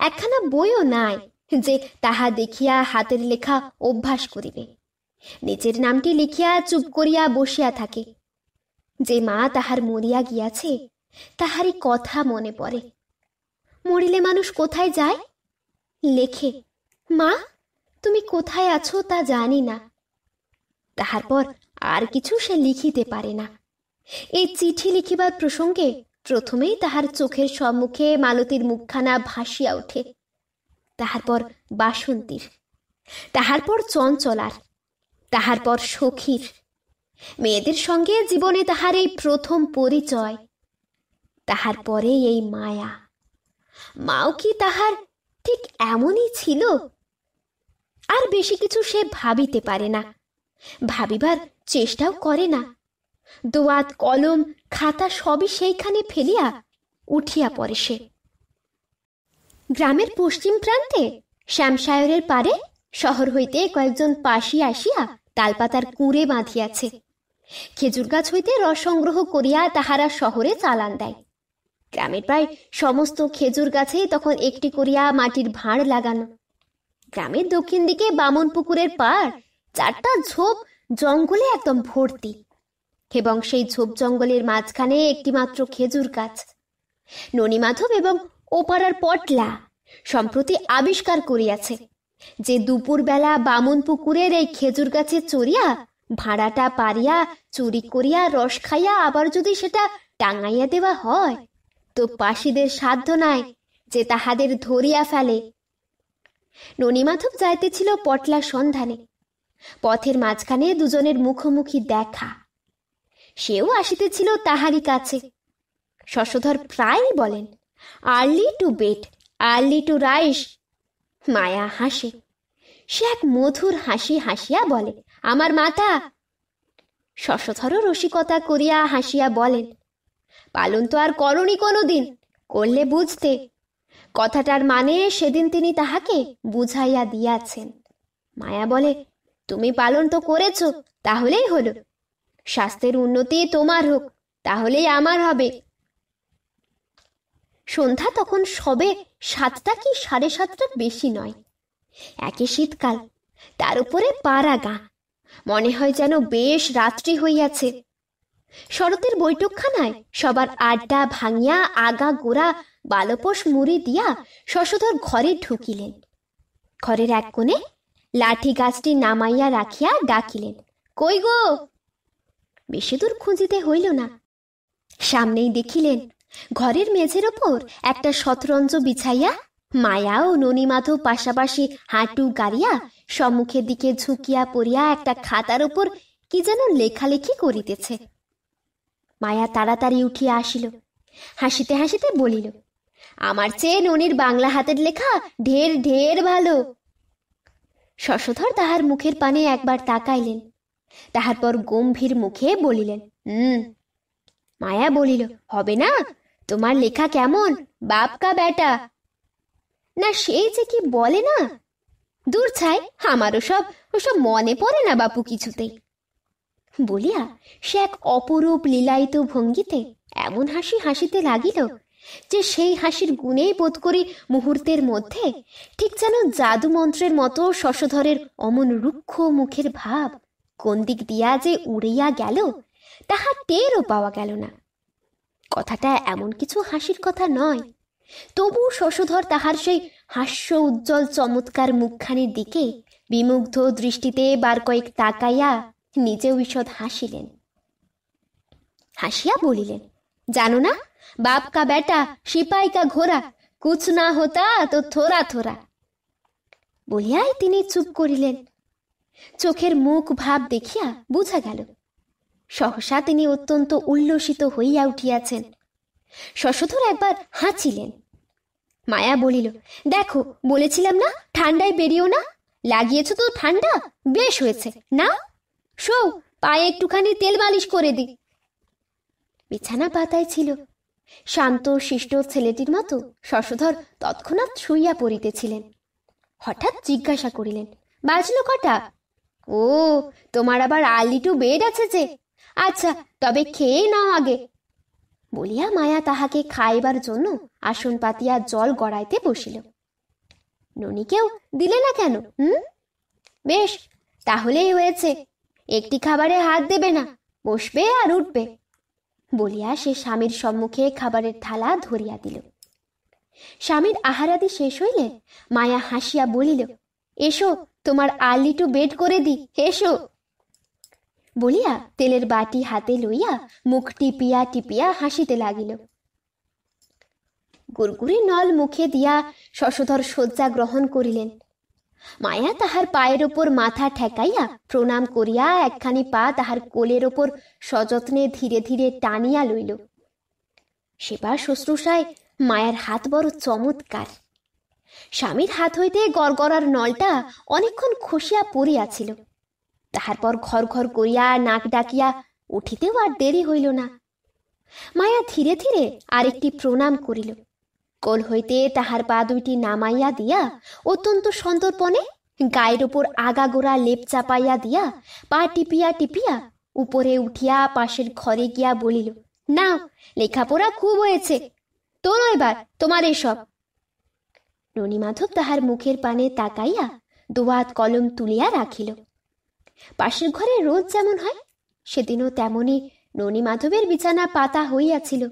একখানা বইও নাই যে তাহা দেখিয়া হাতের লেখা অভ্যাস করিবে নিজের নামটি লিখিয়া চুপ করিয়া বসিয়া থাকে যে মা তাহার মরিয়া গিয়াছে তাহারই কথা মনে পড়ে মরিলে মানুষ কোথায় যায় লেখে মা তুমি কোথায় আছো তা জানি না তাহার পর আর কিছু সে লিখিতে পারে না এই চিঠি লিখিবার প্রসঙ্গে প্রথমেই তাহার চোখের সম্মুখে মালতীর মুখখানা ভাসিয়া ওঠে তাহার পর বাসন্তীর তাহার পর চঞ্চলার তাহার পর সখীর মেয়েদের সঙ্গে জীবনে তাহার এই প্রথম পরিচয় তাহার পরে এই মায়া মাও কি তাহার ঠিক এমনই ছিল আর বেশি কিছু সে ভাবিতে পারে না ভাবিবার চেষ্টাও করে না দোয়াত কলম খাতা সবই সেইখানে ফেলিয়া উঠিয়া পড়ে সে গ্রামের পশ্চিম প্রান্তে শ্যামসায়রের পারে শহর হইতে কয়েকজন পাশি আসিয়া তালপাতার কুঁড়ে বাঁধিয়াছে খেজুর গাছ হইতে রস সংগ্রহ করিয়া তাহারা শহরে চালান দেয় গ্রামের প্রায় সমস্ত খেজুর গাছে তখন একটি করিয়া মাটির ভাঁড় লাগানো গ্রামের দক্ষিণ দিকে বামন পুকুরের পাড় চারটা ঝোপ জঙ্গলে একদম ভর্তি এবং সেই ঝোপ জঙ্গলের মাঝখানে একটিমাত্র খেজুর গাছ ননীমাধব এবং ওপাড়ার পটলা সম্প্রতি আবিষ্কার করিয়াছে যে দুপুরবেলা বামন পুকুরের এই খেজুর গাছে চড়িয়া ভাড়াটা পারিয়া চুরি করিয়া রস খাইয়া আবার যদি সেটা টাঙাইয়া দেওয়া হয় তো পাশিদের সাধ্য নাই যে তাহাদের ধরিয়া ফেলে ননীমাধব যাইতেছিল পটলা সন্ধানে পথের মাঝখানে দুজনের মুখোমুখি দেখা সেও আসিতেছিল তাহারই কাছে শশধর প্রায়ই বলেন early to bed early to rise Maya হাসে সে এক মধুর হাসি হাসিয়া বলে আমার মাতা শশধরও রসিকতা করিয়া হাসিয়া বলেন পালন তো আর করনি কোনো দিন করলে বুঝতে কথাটার মানে সেদিন তিনি তাহাকে বুঝাইয়া দিয়াছেন মায়া বলে তুমি পালন তো করেছ তাহলেই হলো স্বাস্থ্যের উন্নতি তোমার হোক তাহলেই আমার হবে সন্ধ্যা তখন সবে সাতটা কি সাড়ে সাতটার বেশি নয় একে শীতকাল তার উপরে পাড়া গা মনে হয় যেন বেশ রাত্রি হইয়াছে শরতের বৈঠকখানায় সবার আড্ডা ভাঙিয়া আগা গোড়া বালপোষ মুড়ি দিয়া শশধর ঘরে ঢুকিলেন ঘরের এক কোণে লাঠি গাছটি নামাইয়া রাখিয়া ডাকিলেন কই গো বেশি দূর খুঁজিতে হইল না সামনেই দেখিলেন ঘরের মেঝের ওপর একটা শতরঞ্জ বিছাইয়া মায়া ও ননীমাধব পাশাপাশি হাঁটু গাড়িয়া সম্মুখের দিকে ঝুঁকিয়া পড়িয়া একটা খাতার ওপর কি যেন লেখালেখি করিতেছে মায়া তাড়াতাড়ি উঠিয়া আসিল হাসিতে হাসিতে বলিল আমার চেয়ে ননির বাংলা হাতের লেখা ঢের ঢের ভালো শশধর তাহার মুখের পানে একবার তাকাইলেন তাহার পর গম্ভীর মুখে বলিলেন হুম মায়া বলিল হবে না তোমার লেখা কেমন বাপকা বেটা না সেই যে কি বলে না দূর ছাই আমারও সব ওসব মনে পড়ে না বাপু কিছুতেই বলিয়া সে এক অপরূপ লীলায়িত ভঙ্গিতে এমন হাসি হাসিতে লাগিল যে সেই হাসির গুণেই বোধ করি মুহূর্তের মধ্যে ঠিক যেন জাদু মন্ত্রের মতো শশধরের অমন রুক্ষ মুখের ভাব কোন দিক দিয়া যে উড়িয়া গেল তাহা টেরও পাওয়া গেল না কথাটা এমন কিছু হাসির কথা নয় তবু শশধর তাহার সেই হাস্য উজ্জ্বল চমৎকার মুখখানির দিকে বিমুগ্ধ দৃষ্টিতে বার কয়েক তাকাইয়া নিজেও ঈষৎ হাসিলেন হাসিয়া বলিলেন জানো না बाप का बेटा सिपाही का घोड़ा कुछ ना होता তো থোরা থোরা বলিয়াই তিনি চুপ করিলেন চোখের মুখ ভাব দেখিয়া বুঝা গেল সহসা তিনি অত্যন্ত উল্লসিত হইয়া উঠিয়াছেন শশধর একবার হাঁচিলেন মায়া বলিল দেখো বলেছিলাম না ঠান্ডায় বেরিও না লাগিয়েছ তো ঠান্ডা বেশ হয়েছে না শো পায়ে একটুখানি তেল মালিশ করে দি বিছানা পাতায় ছিল শান্ত শিষ্ট ছেলেটির মতো শশধর তৎক্ষণাৎ শুইয়া পড়িতেছিলেন হঠাৎ জিজ্ঞাসা করিলেন বাজল কটা ও তোমার আবার আর্লি টু বেড আছে যে আচ্ছা তবে খেয়ে নাও আগে বলিয়া মায়া তাহাকে খাইবার জন্য আসন পাতিয়া জল গড়াইতে বসিল ননিকেও দিলে না কেন হুম বেশ তাহলেই হয়েছে একটি খাবারে হাত দেবে না বসবে আর উঠবে বলিয়া সে স্বামীর সম্মুখে খাবারের থালা ধরিয়া দিল স্বামীর আহারাদি শেষ হইলে মায়া হাসিয়া বলিল এসো তোমার আলিটু বেড করে দি এসো বলিয়া তেলের বাটি হাতে লইয়া মুখ টিপিয়া টিপিয়া হাসিতে লাগিল গুরগুরি নল মুখে দিয়া শশধর শয্যা গ্রহণ করিলেন মায়া তাহার পায়ের ওপর মাথা ঠেকাইয়া প্রণাম করিয়া একখানি পা তাহার কোলের ওপর সযত্নে ধীরে ধীরে টানিয়া লইল সেবার শ্বশ্রূষায় মায়ের হাত বড় চমৎকার স্বামীর হাত হইতে গড়গড়ার নলটা অনেকক্ষণ খসিয়া পড়িয়াছিল তাহার পর ঘর ঘর করিয়া নাক ডাকিয়া উঠিতেও আর দেরি হইল না মায়া ধীরে ধীরে আরেকটি প্রণাম করিল কোল হইতে তাহার পা দুইটি নামাইয়া দিয়া অত্যন্ত সন্তর্পণে গায়ের উপর আগাগোড়া লেপ চাপাইয়া দিয়া পা টিপিয়া টিপিয়া উপরে উঠিয়া পাশের ঘরে গিয়া বলিল না লেখাপড়া খুব হয়েছে তোর এবার তোমার এসব ননীমাধব তাহার মুখের পানে তাকাইয়া দোয়াত কলম তুলিয়া রাখিল পাশের ঘরে রোজ যেমন হয় সেদিনও তেমনি ননীমাধবের বিছানা পাতা হইয়াছিল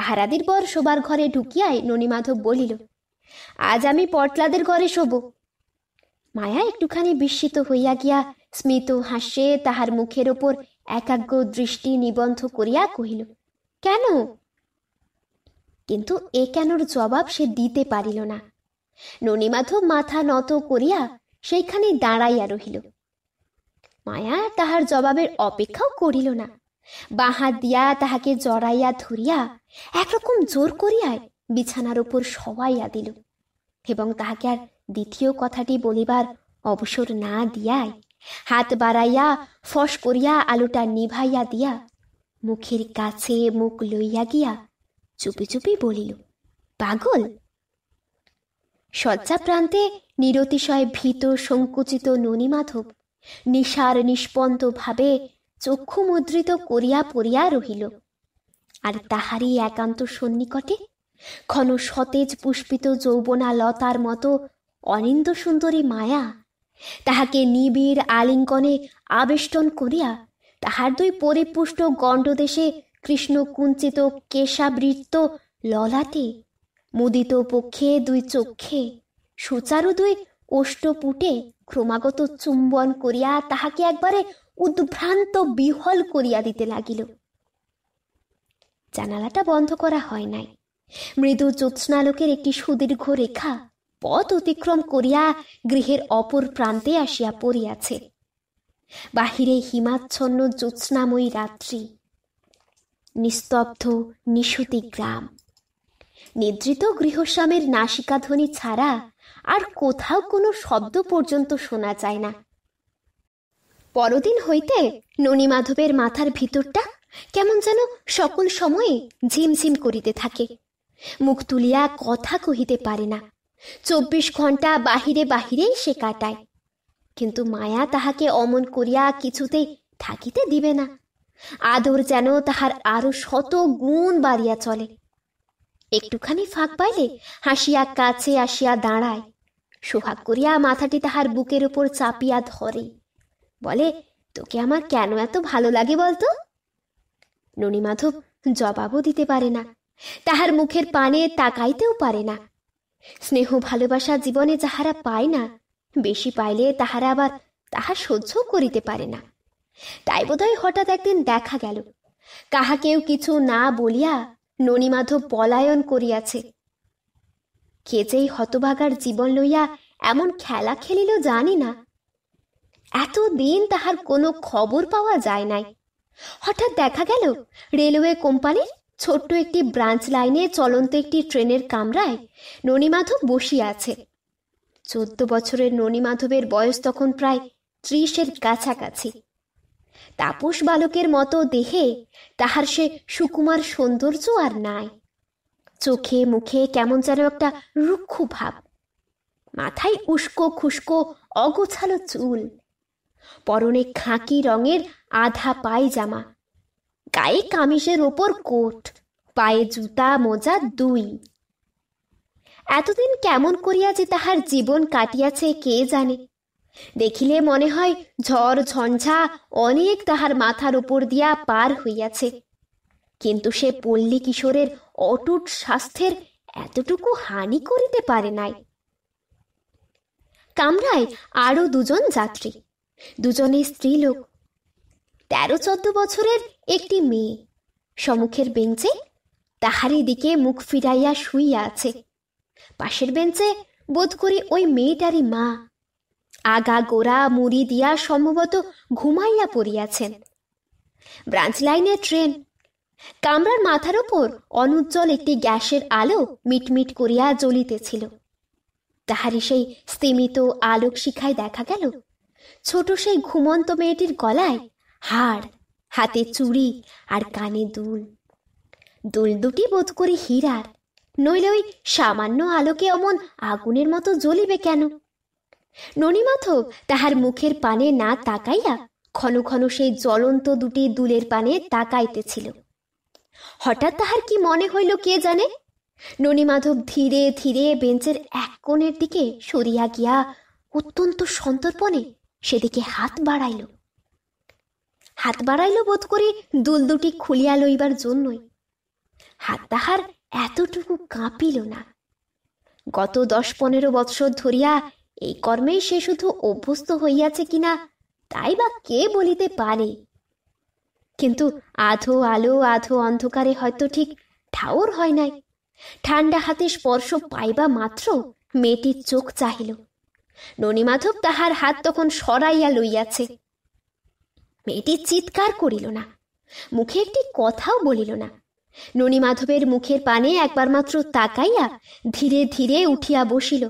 আহারাদির পর শোবার ঘরে ঢুকিয়াই ননীমাধব বলিল আজ আমি পটলাদের ঘরে শোব মায়া একটুখানি বিস্মিত হইয়া গিয়া স্মিত হাসে তাহার মুখের ওপর একাগ্র দৃষ্টি নিবন্ধ করিয়া কহিল কেন কিন্তু এ কেনর জবাব সে দিতে পারিল না ননীমাধব মাথা নত করিয়া সেইখানে দাঁড়াইয়া রহিল মায়া তাহার জবাবের অপেক্ষাও করিল না বাহা দিয়া তাহাকে জড়াইয়া ধরিয়া একরকম জোর করিয়ায় বিছানার উপর সবাইয়া দিল এবং তাহাকে আর দ্বিতীয় কথাটি বলিবার অবসর না দিয়াই হাত বাড়াইয়া ফস করিয়া আলোটা নিভাইয়া দিয়া মুখের কাছে মুখ লইয়া গিয়া চুপি চুপি বলিল পাগল শয্যা প্রান্তে নিরতিশয় ভীত সংকুচিত মাধব নিশার ভাবে চক্ষু মুদ্রিত করিয়া পড়িয়া রহিল আর তাহারই একান্ত সন্নিকটে ক্ষণ সতেজ পুষ্পিত যৌবনা লতার মতো অনিন্দ সুন্দরী মায়া তাহাকে নিবিড় আলিঙ্গনে আবেষ্টন করিয়া তাহার দুই পরিপুষ্ট গণ্ডদেশে কৃষ্ণ কুঞ্চিত কেশাবৃত্ত ললাটে মুদিত পক্ষে দুই চক্ষে সুচারু দুই ওষ্ঠপুটে ক্রমাগত চুম্বন করিয়া তাহাকে একবারে উদ্ভ্রান্ত বিহল করিয়া দিতে লাগিল জানালাটা বন্ধ করা হয় নাই মৃদু জ্যোৎস্নালোকের একটি সুদীর্ঘ রেখা পথ অতিক্রম করিয়া গৃহের অপর প্রান্তে আসিয়া পড়িয়াছে বাহিরে হিমাচ্ছন্ন জ্যোৎস্নাময়ী রাত্রি নিস্তব্ধ নিশুতি গ্রাম নিদ্রিত গৃহস্বামীর নাসিকাধ্বনি ছাড়া আর কোথাও কোনো শব্দ পর্যন্ত শোনা যায় না পরদিন হইতে মাধবের মাথার ভিতরটা কেমন যেন সকল সময়ে ঝিমঝিম করিতে থাকে মুখ তুলিয়া কথা কহিতে পারে না চব্বিশ ঘন্টা বাহিরে বাহিরেই সে কাটায় কিন্তু মায়া তাহাকে অমন করিয়া কিছুতেই থাকিতে দিবে না আদর যেন তাহার আরো শত গুণ বাড়িয়া চলে একটুখানি ফাঁক পাইলে হাসিয়া কাছে আসিয়া দাঁড়ায় সোহাগ করিয়া মাথাটি তাহার বুকের উপর চাপিয়া ধরে বলে তোকে আমার কেন এত ভালো লাগে বলতো ননীমাধব জবাবও দিতে পারে না তাহার মুখের পানে তাকাইতেও পারে না স্নেহ ভালোবাসা জীবনে যাহারা পায় না বেশি পাইলে তাহারা আবার তাহা সহ্য করিতে পারে না তাই বোধহয় হঠাৎ একদিন দেখা গেল কাহাকেও কিছু না বলিয়া ননীমাধব পলায়ন করিয়াছে কে যেই হতভাগার জীবন লইয়া এমন খেলা খেলিল জানি না এতদিন তাহার কোনো খবর পাওয়া যায় নাই হঠাৎ দেখা গেল রেলওয়ে কোম্পানির ছোট্ট একটি ব্রাঞ্চ লাইনে চলন্ত একটি ট্রেনের কামরায় ননীমাধব বসিয়া আছে চোদ্দ বছরের ননীমাধবের বয়স তখন প্রায় ত্রিশের কাছাকাছি তাপস বালকের মতো দেহে তাহার সে সুকুমার সৌন্দর্য আর নাই চোখে মুখে কেমন যেন একটা রুক্ষ ভাব মাথায় উস্কো খুস্কো অগোছালো চুল পরনে খাঁকি রঙের আধা পায়জামা গায়ে কামিজের ওপর কোট পায়ে জুতা মোজা দুই এতদিন কেমন করিয়া যে তাহার জীবন কাটিয়াছে কে জানে দেখিলে মনে হয় ঝড় ঝঞ্ঝা অনেক তাহার মাথার উপর দিয়া পার হইয়াছে কিন্তু সে পল্লী কিশোরের অটুট স্বাস্থ্যের এতটুকু হানি করিতে পারে নাই কামরায় আরও দুজন যাত্রী দুজনে স্ত্রীলোক তেরো চোদ্দ বছরের একটি মেয়ে সমুখের বেঞ্চে তাহারি দিকে মুখ ফিরাইয়া শুইয়া আছে পাশের বেঞ্চে বোধ করি ওই মেয়েটারই মা আগা গোড়া মুড়ি দিয়া সম্ভবত ঘুমাইয়া পড়িয়াছেন ব্রাঞ্চ লাইনে ট্রেন কামরার মাথার ওপর অনুজ্জ্বল একটি গ্যাসের আলো মিটমিট করিয়া জ্বলিতেছিল তাহারই সেই স্তিমিত আলোক শিখায় দেখা গেল ছোট সেই ঘুমন্ত মেয়েটির গলায় হাড় হাতে চুড়ি আর কানে দুল দুল দুটি বোধ করি হীরার নইলে ওই সামান্য আলোকে অমন আগুনের মতো জ্বলিবে কেন ননিমাথ তাহার মুখের পানে না তাকাইয়া ক্ষণ ক্ষণ সেই জ্বলন্ত দুটি দুলের পানে তাকাইতেছিল হঠাৎ তাহার কি মনে হইল কে জানে ননিমাধব ধীরে ধীরে বেঞ্চের এক কোণের দিকে সরিয়া গিয়া অত্যন্ত সন্তর্পণে সেদিকে হাত বাড়াইল হাত বাড়াইল বোধ করে দুল দুটি খুলিয়া লইবার জন্যই হাত তাহার এতটুকু কাঁপিল না গত দশ পনেরো বৎসর ধরিয়া এই কর্মেই সে শুধু অভ্যস্ত হইয়াছে কিনা তাই বা কে বলিতে পারে কিন্তু আধো আলো আধো অন্ধকারে হয়তো ঠিক ঠাউর হয় নাই ঠান্ডা হাতে স্পর্শ পাইবা মাত্র মেয়েটির চোখ চাহিল ননীমাধব তাহার হাত তখন সরাইয়া লইয়াছে মেয়েটি চিৎকার করিল না মুখে একটি কথাও বলিল না ননীমাধবের মুখের পানে একবার মাত্র তাকাইয়া ধীরে ধীরে উঠিয়া বসিল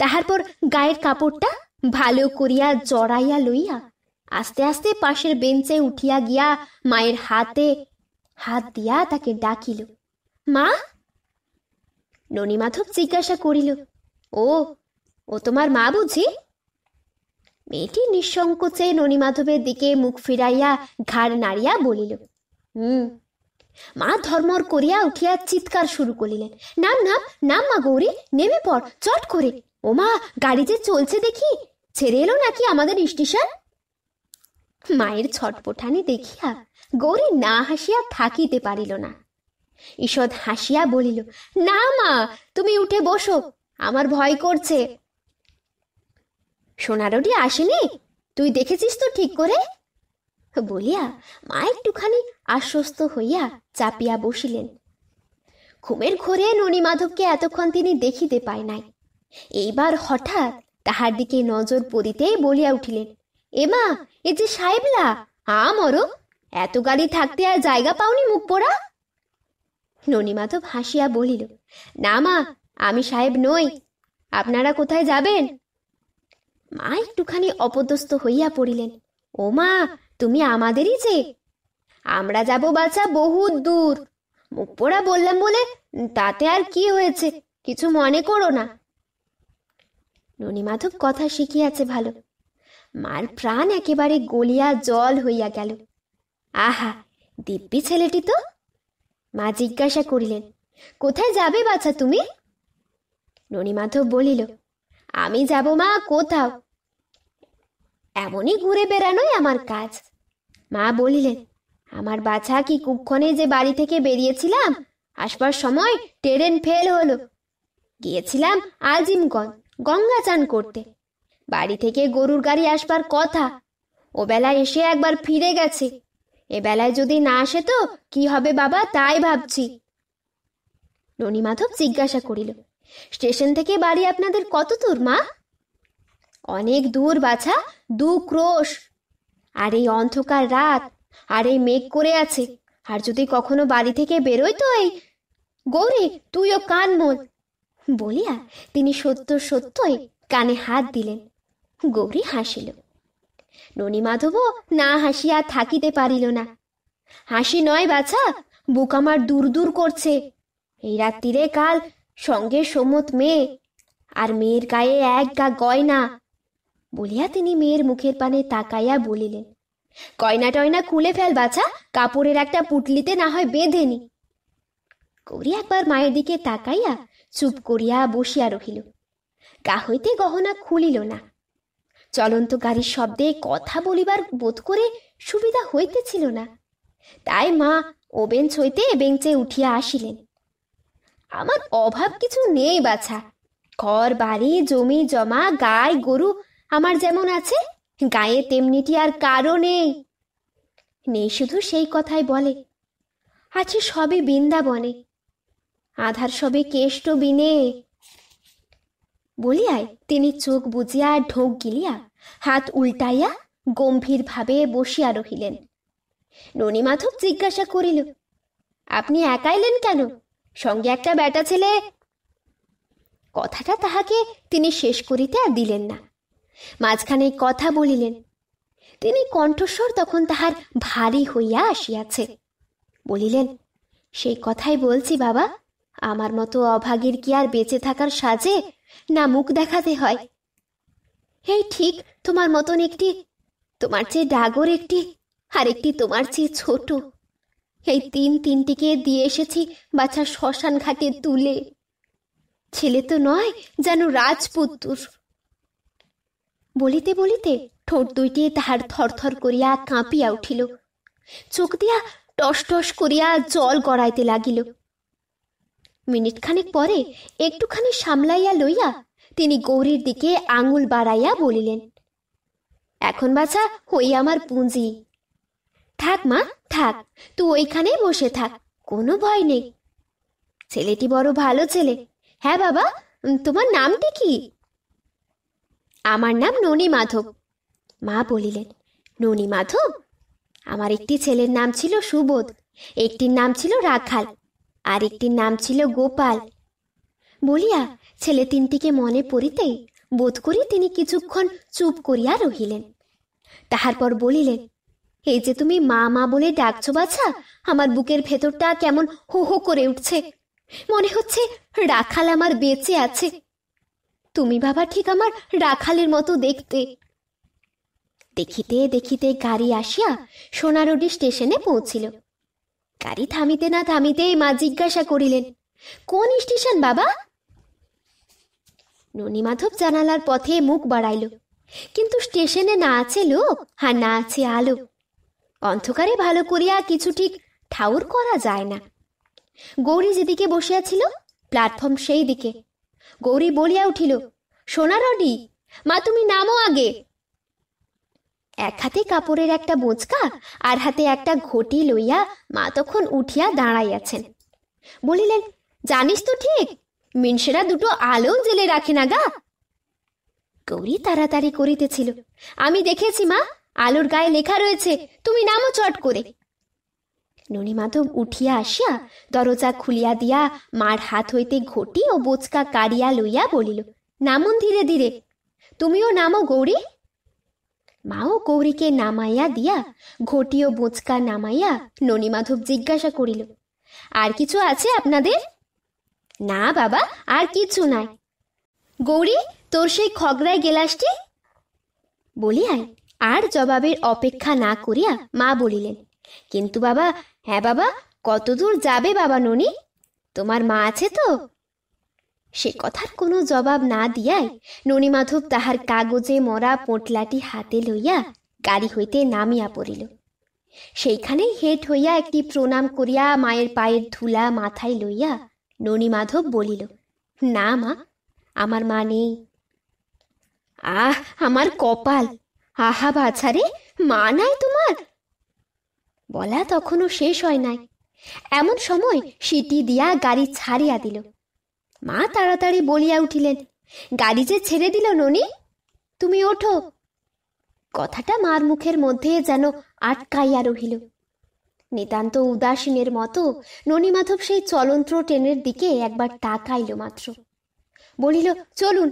তাহার পর গায়ের কাপড়টা ভালো করিয়া জড়াইয়া লইয়া আস্তে আস্তে পাশের বেঞ্চে উঠিয়া গিয়া মায়ের হাতে হাত দিয়া তাকে ডাকিল মা ননীমাধব জিজ্ঞাসা করিল ও ও তোমার মা বুঝি মেয়েটি নিঃসংকোচে ননীমাধবের দিকে মুখ ফিরাইয়া ঘাড় নাড়িয়া বলিল হুম মা ধর্মর করিয়া উঠিয়া চিৎকার শুরু করিলেন নাম নাম নাম মা গৌরী নেমে পড় চট করে ও মা গাড়ি যে চলছে দেখি ছেড়ে এলো নাকি আমাদের স্টেশন মায়ের ছটপটানি দেখিয়া গৌরী না হাসিয়া থাকিতে পারিল না ঈষৎ হাসিয়া বলিল না মা তুমি উঠে বসো আমার ভয় করছে সোনারডি আসেনি তুই দেখেছিস তো ঠিক করে বলিয়া মা একটুখানি আশ্বস্ত হইয়া চাপিয়া বসিলেন ঘুমের ঘোরে মাধবকে এতক্ষণ তিনি দেখিতে পায় নাই এইবার হঠাৎ তাহার দিকে নজর পড়িতেই বলিয়া উঠিলেন এমা এ যে সাহেবলা হা মরো এত গালি থাকতে আর জায়গা পাওনি মুখ পোড়া ননীমাধব হাসিয়া বলিল না মা আমি সাহেব নই আপনারা কোথায় যাবেন মা একটুখানি অপদস্থ হইয়া পড়িলেন ও মা তুমি আমাদেরই যে আমরা যাব বাছা বহুত দূর মুখ পোড়া বললাম বলে তাতে আর কি হয়েছে কিছু মনে করো না ননীমাধব কথা শিখিয়াছে ভালো মার প্রাণ একেবারে গলিয়া জল হইয়া গেল আহা দিব্যি ছেলেটি তো মা জিজ্ঞাসা করিলেন কোথায় যাবে বাছা তুমি ননীমাধব বলিল আমি যাব মা কোথাও এমনই ঘুরে বেড়ানোই আমার কাজ মা বলিলেন আমার বাছা কি কুক্ষণে যে বাড়ি থেকে বেরিয়েছিলাম আসবার সময় ট্রেন ফেল হলো গিয়েছিলাম আজিমগঞ্জ গঙ্গা চান করতে বাড়ি থেকে গরুর গাড়ি আসবার কথা ও বেলায় এসে একবার ফিরে গেছে এ বেলায় যদি না আসে তো কি হবে বাবা তাই ভাবছি ননী মাধব জিজ্ঞাসা করিল স্টেশন থেকে বাড়ি আপনাদের কত দূর মা অনেক দূর বাছা দু ক্রোশ আর এই অন্ধকার রাত আর এই মেঘ করে আছে আর যদি কখনো বাড়ি থেকে বেরোয় তো এই গৌরী তুইও কান মোল বলিয়া তিনি সত্য সত্যই কানে হাত দিলেন গৌরী হাসিল ননী ননীমাধব না হাসিয়া থাকিতে পারিল না হাসি নয় বাছা বুক আমার দূর দূর করছে এই রাত্রিরে কাল সঙ্গে সমত মেয়ে আর মেয়ের গায়ে এক গা গয়না বলিয়া তিনি মেয়ের মুখের পানে তাকাইয়া বলিলেন গয়না টয়না খুলে ফেল বাছা কাপড়ের একটা পুটলিতে না হয় বেঁধে নি করি একবার মায়ের দিকে তাকাইয়া চুপ করিয়া বসিয়া রহিল গা হইতে গহনা খুলিল না চলন্ত গাড়ির শব্দে কথা বলিবার বোধ করে সুবিধা হইতেছিল না তাই মা ও বেঞ্চ হইতে বেঞ্চে উঠিয়া আসিলেন আমার অভাব কিছু নেই বাছা ঘর বাড়ি জমি জমা গাই গরু আমার যেমন আছে গায়ে তেমনিটি আর কারো নেই নেই শুধু সেই কথাই বলে আছে সবে বৃন্দাবনে আধার সবে কেষ্ট বিনে বলিয়াই তিনি চোখ বুজিয়া ঢোক গিলিয়া হাত উল্টাইয়া গম্ভীরভাবে বসিয়া রহিলেন ননীমাধব জিজ্ঞাসা করিল আপনি একাইলেন কেন সঙ্গে একটা বেটা ছেলে কথাটা তাহাকে তিনি শেষ করিতে আর দিলেন না মাঝখানে কথা বলিলেন তিনি কণ্ঠস্বর তখন তাহার ভারী হইয়া আসিয়াছে বলিলেন সেই কথাই বলছি বাবা আমার মতো অভাগীর কি আর বেঁচে থাকার সাজে না মুখ দেখাতে হয় এই ঠিক তোমার মতন একটি তোমার চেয়ে ডাগর একটি আর একটি তোমার চেয়ে ছোট এই তিন তিনটিকে দিয়ে এসেছি বাছা শ্মশান ঘাটে তুলে ছেলে তো নয় যেন রাজপুত্তুর বলিতে বলিতে ঠোঁট দুইটি তাহার থরথর করিয়া কাঁপিয়া উঠিল চোখ দিয়া টস টস করিয়া জল গড়াইতে লাগিল মিনিটখানেক পরে একটুখানি সামলাইয়া লইয়া তিনি গৌরীর দিকে আঙুল বাড়াইয়া বলিলেন এখন বাছা হই আমার পুঁজি থাক মা থাক তুই ওইখানেই বসে থাক কোনো ভয় নেই ছেলেটি বড় ভালো ছেলে হ্যাঁ বাবা তোমার নামটি কি আমার নাম ননী মাধব মা বলিলেন ননী মাধব আমার একটি ছেলের নাম ছিল সুবোধ একটির নাম ছিল রাখাল আর একটির নাম ছিল গোপাল বলিয়া ছেলে তিনটিকে মনে পড়িতেই বোধ করি তিনি কিছুক্ষণ চুপ করিয়া রহিলেন তাহার পর বলিলেন এই যে তুমি মা মা বলে ডাকছো বাছা আমার বুকের ভেতরটা কেমন হো হো করে উঠছে মনে হচ্ছে রাখাল আমার বেঁচে আছে তুমি বাবা ঠিক আমার রাখালের মতো দেখতে দেখিতে দেখিতে গাড়ি আসিয়া সোনারুডি স্টেশনে পৌঁছিল গাড়ি থামিতে না থামিতেই মা জিজ্ঞাসা করিলেন কোন স্টেশন বাবা মাধব জানালার পথে মুখ বাড়াইল কিন্তু স্টেশনে না আছে লোক আর না আছে আলো অন্ধকারে ভালো করিয়া কিছু ঠিক ঠাউর করা যায় না গৌরী যেদিকে বসিয়াছিল প্ল্যাটফর্ম সেই দিকে গৌরী বলিয়া উঠিল সোনা রডি মা তুমি নামো আগে এক হাতে কাপড়ের একটা বোঁচকা আর হাতে একটা ঘটি লইয়া মা তখন উঠিয়া দাঁড়াইয়াছেন বলিলেন জানিস তো ঠিক মিনসেরা দুটো আলো জেলে রাখে না গা গৌরী তাড়াতাড়ি করিতেছিল আমি দেখেছি মা আলোর গায়ে লেখা রয়েছে তুমি নামো চট করে ননিমাধব উঠিয়া আসিয়া দরজা খুলিয়া দিয়া মার হাত হইতে ঘটি ও বোচকা কাড়িয়া লইয়া বলিল নামুন ধীরে ধীরে তুমিও নামো গৌরী মাও গৌরীকে নামাইয়া দিয়া ঘটি ও বোচকা নামাইয়া ননিমাধব জিজ্ঞাসা করিল আর কিছু আছে আপনাদের না বাবা আর কিছু নাই গৌরী তোর সেই খগড়ায় গেলাসটি বলিয়ায় আর জবাবের অপেক্ষা না করিয়া মা বলিলেন কিন্তু বাবা হ্যাঁ বাবা কতদূর যাবে বাবা ননি তোমার মা আছে তো সে কথার কোনো জবাব না দিয়ায় মাধব তাহার কাগজে মরা পোটলাটি হাতে লইয়া গাড়ি হইতে নামিয়া পড়িল সেইখানেই হেট হইয়া একটি প্রণাম করিয়া মায়ের পায়ের ধুলা মাথায় লইয়া মাধব বলিল না মা আমার মা নেই আহ আমার কপাল আহা বাছারে মা নাই তোমার বলা তখনও শেষ হয় নাই এমন সময় সিটি দিয়া গাড়ি ছাড়িয়া দিল মা তাড়াতাড়ি বলিয়া উঠিলেন গাড়ি যে ছেড়ে দিল ননি তুমি ওঠো কথাটা মার মুখের মধ্যে যেন আটকাইয়া রহিল নিতান্ত উদাসীনের মতো মাধব সেই চলন্ত্র ট্রেনের দিকে একবার তাকাইল মাত্র বলিল চলুন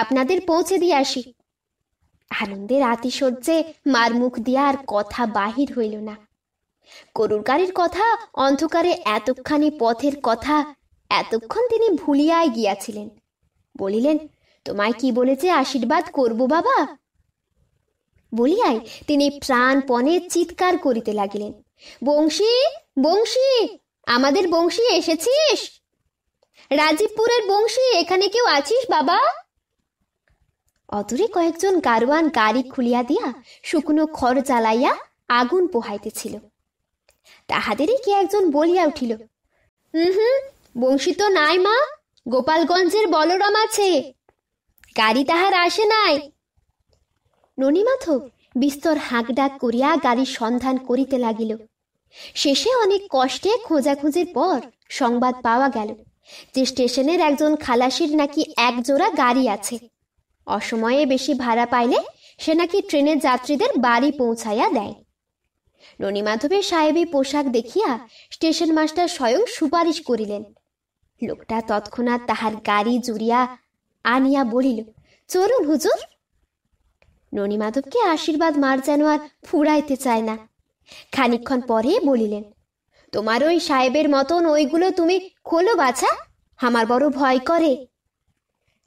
আপনাদের পৌঁছে দিয়ে আসি আনন্দের আতিশয্যে মার মুখ দিয়া আর কথা বাহির হইল না গরুর গাড়ির কথা অন্ধকারে এতক্ষণে পথের কথা এতক্ষণ তিনি ভুলিয়াই গিয়াছিলেন বলিলেন তোমায় কি বলেছে আশীর্বাদ করব বাবা বলিয়াই তিনি প্রাণপণে চিৎকার করিতে লাগিলেন বংশী বংশী আমাদের বংশী এসেছিস রাজীবপুরের বংশী এখানে কেউ আছিস বাবা অদূরে কয়েকজন গারোয়ান গাড়ি খুলিয়া দিয়া শুকনো খড় জ্বালাইয়া আগুন পোহাইতেছিল তাহাদেরই কি একজন বলিয়া উঠিল হুম বংশী তো নাই মা গোপালগঞ্জের বলরাম আছে গাড়ি তাহার আসে নাই ননিমাথো বিস্তর হাঁকডাক করিয়া গাড়ির সন্ধান করিতে লাগিল শেষে অনেক কষ্টে খোঁজাখুঁজির পর সংবাদ পাওয়া গেল যে স্টেশনের একজন খালাসির নাকি একজোড়া গাড়ি আছে অসময়ে বেশি ভাড়া পাইলে সে নাকি ট্রেনের যাত্রীদের বাড়ি পৌঁছাইয়া দেয় মাধবের সাহেবী পোশাক দেখিয়া স্টেশন মাস্টার স্বয়ং সুপারিশ করিলেন লোকটা তৎক্ষণাৎ তাহার গাড়ি জুড়িয়া আনিয়া বলিল চলুন হুজুর মাধবকে আশীর্বাদ মার যেন আর ফুরাইতে চায় না খানিক্ষণ পরে বলিলেন তোমার ওই সাহেবের মতন ওইগুলো তুমি খোলো বাছা আমার বড় ভয় করে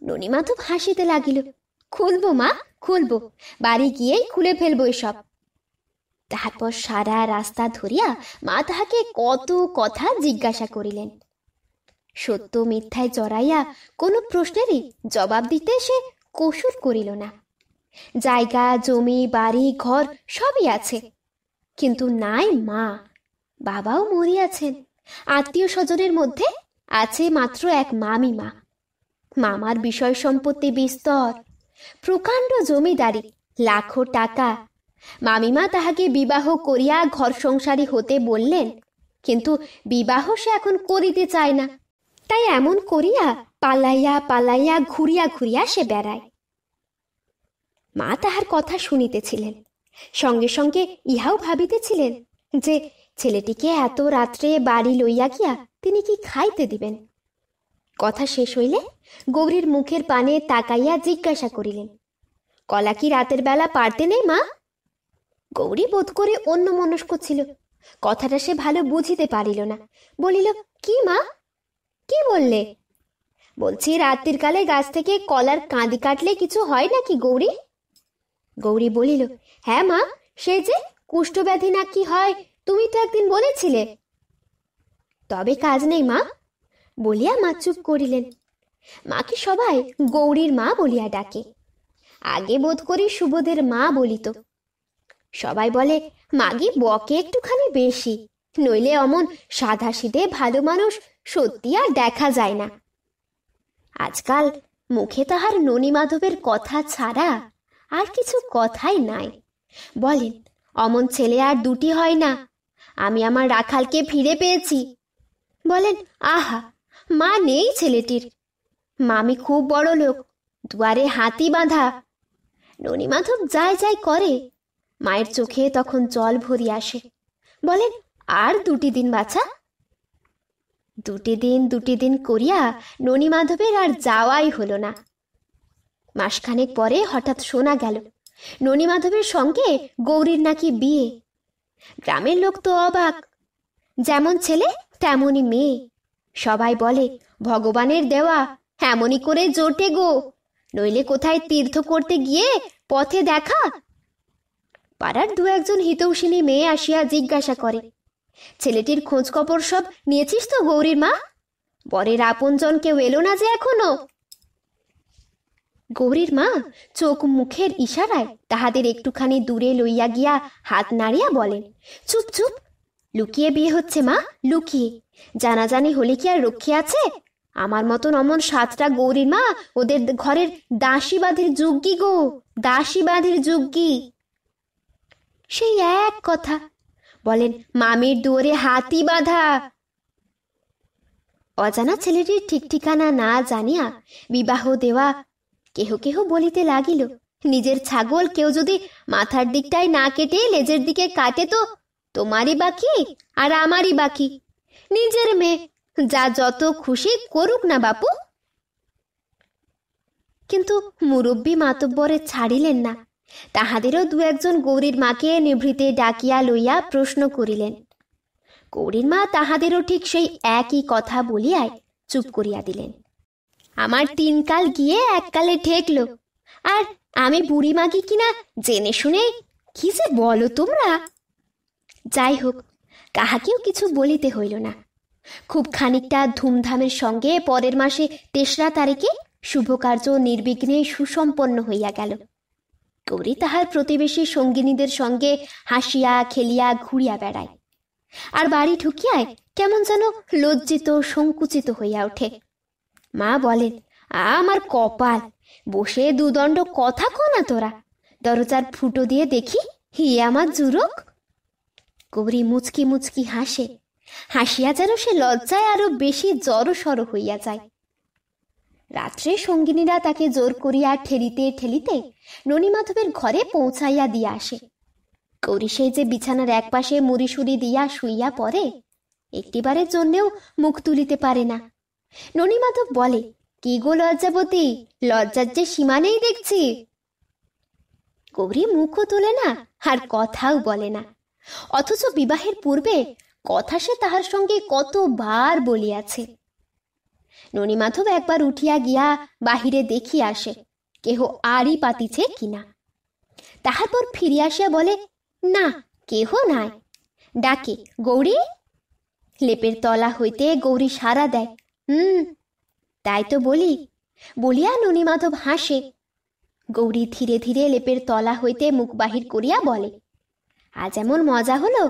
ননিমাধব হাসিতে লাগিল খুলব মা খুলব বাড়ি গিয়ে খুলে ফেলবো এসব তারপর সারা রাস্তা ধরিয়া মা তাহাকে কত কথা জিজ্ঞাসা করিলেন সত্য মিথ্যায় জড়াইয়া কোনো প্রশ্নেরই জবাব দিতে সে কসুর করিল না জায়গা জমি বাড়ি ঘর সবই আছে কিন্তু নাই মা বাবাও মরিয়াছেন আত্মীয় স্বজনের মধ্যে আছে মাত্র এক মামি মা মামার বিষয় সম্পত্তি বিস্তর প্রকাণ্ড জমিদারি লাখো টাকা মামিমা তাহাকে বিবাহ করিয়া ঘর সংসারী হতে বললেন কিন্তু বিবাহ সে এখন করিতে চায় না তাই এমন করিয়া পালাইয়া পালাইয়া ঘুরিয়া ঘুরিয়া সে বেড়ায় মা তাহার কথা শুনিতেছিলেন সঙ্গে সঙ্গে ইহাও ভাবিতেছিলেন যে ছেলেটিকে এত রাত্রে বাড়ি লইয়া গিয়া তিনি কি খাইতে দিবেন কথা শেষ হইলে গৌরীর মুখের পানে তাকাইয়া জিজ্ঞাসা করিলেন কলা কি রাতের বেলা পারতে নেই মা গৌরী বোধ করে অন্য মনস্ক ছিল কথাটা সে ভালো বুঝিতে পারিল না বলিল কি মা কি বললে বলছি রাত্রির কালে গাছ থেকে কলার কাঁদি কাটলে কিছু হয় নাকি গৌরী গৌরী বলিল হ্যাঁ মা সে যে কুষ্ঠব্যাধি না কি হয় তুমি তো একদিন বলেছিলে তবে কাজ নেই মা বলিয়া মা চুপ করিলেন মাকে সবাই গৌরীর মা বলিয়া ডাকে আগে বোধ করি সুবোধের মা বলিত সবাই বলে মাগি বকে একটুখানি বেশি নইলে অমন সাধাসিধে ভালো মানুষ সত্যি আর দেখা যায় না আজকাল মুখে তাহার ননী মাধবের কথা ছাড়া আর কিছু কথাই নাই বলেন অমন ছেলে আর দুটি হয় না আমি আমার রাখালকে ফিরে পেয়েছি বলেন আহা মা নেই ছেলেটির মামি খুব বড় লোক দুয়ারে হাতি বাঁধা ননিমাধব যাই যাই করে মায়ের চোখে তখন জল ভরি আসে বলেন আর দুটি দিন বাছা দুটি দিন দুটি দিন করিয়া ননিমাধবের আর যাওয়াই হলো না মাসখানেক পরে হঠাৎ শোনা গেল ননিমাধবের সঙ্গে গৌরীর নাকি বিয়ে গ্রামের লোক তো অবাক যেমন ছেলে তেমনই মেয়ে সবাই বলে ভগবানের দেওয়া এমনই করে জোটে গো নইলে কোথায় তীর্থ করতে গিয়ে পথে দেখা পাড়ার দু একজন হিতৌষিনী মেয়ে আসিয়া জিজ্ঞাসা করে ছেলেটির খোঁজ খবর সব নিয়েছিস তো গৌরীর মা বরের আপনজন কেউ এলো না যে এখনো গৌরীর মা চোখ মুখের ইশারায় তাহাদের একটুখানি দূরে লইয়া গিয়া হাত নাড়িয়া বলেন চুপ চুপ লুকিয়ে বিয়ে হচ্ছে মা লুকিয়ে জানাজানি হলে কি আর রক্ষী আছে আমার মতন অমন সাতটা গৌরীর মা ওদের ঘরের দাসী বাঁধের যুগ্গি গো দাসী বাঁধের যুগ্গি সেই এক কথা বলেন মামির দুয়ারে হাতি বাঁধা অজানা ছেলেটির ঠিক ঠিকানা না জানিয়া বিবাহ দেওয়া কেহ কেহ বলিতে লাগিল নিজের ছাগল কেউ যদি মাথার দিকটায় না কেটে লেজের দিকে কাটে তো তোমারই বাকি আর আমারই বাকি নিজের মেয়ে যা যত খুশি করুক না বাপু কিন্তু মুরব্বী মাতব্বরে ছাড়িলেন না তাহাদেরও দু একজন গৌরীর মাকে নিভৃতে ডাকিয়া লইয়া প্রশ্ন করিলেন গৌরীর মা তাহাদেরও ঠিক সেই একই কথা বলিয়ায় চুপ করিয়া দিলেন আমার তিন কাল গিয়ে এককালে ঠেকল আর আমি বুড়ি মাগি কিনা জেনে শুনে কি যে বলো তোমরা যাই হোক কাহাকেও কিছু বলিতে হইল না খুব খানিকটা ধুমধামের সঙ্গে পরের মাসে তেসরা তারিখে শুভকার্য নির্বিঘ্নে সুসম্পন্ন হইয়া গেল গৌরী তাহার প্রতিবেশী সঙ্গিনীদের সঙ্গে হাসিয়া খেলিয়া ঘুরিয়া বেড়ায় আর বাড়ি ঢুকিয়ায় কেমন যেন লজ্জিত সংকুচিত হইয়া ওঠে মা বলেন আমার কপাল বসে দুদণ্ড কথা কনা না তোরা দরজার ফুটো দিয়ে দেখি হি আমার জুরক গৌরী মুচকি মুচকি হাসে হাসিয়া যেন সে লজ্জায় আরো বেশি জড়সড় হইয়া যায় রাত্রে সঙ্গিনীরা তাকে জোর করিয়া ঠেলিতে ঠেলিতে মাধবের ঘরে পৌঁছাইয়া দিয়া আসে গৌরী সেই যে বিছানার একপাশে মুড়িসুড়ি দিয়া শুইয়া পড়ে একটিবারের জন্যেও মুখ তুলিতে পারে না মাধব বলে কি গো লজ্জাবতী লজ্জার যে সীমা নেই দেখছি গৌরী মুখও তোলে না আর কথাও বলে না অথচ বিবাহের পূর্বে কথা সে তাহার সঙ্গে কতবার বলিয়াছে ননীমাধব একবার উঠিয়া গিয়া বাহিরে দেখিয়া আসে কেহ আরই পাতিছে কিনা তাহার পর ফিরিয়া আসিয়া বলে না কেহ নাই ডাকে গৌরী লেপের তলা হইতে গৌরী সারা দেয় হুম তাই তো বলি বলিয়া ননীমাধব হাসে গৌরী ধীরে ধীরে লেপের তলা হইতে মুখ বাহির করিয়া বলে আজ এমন মজা হলো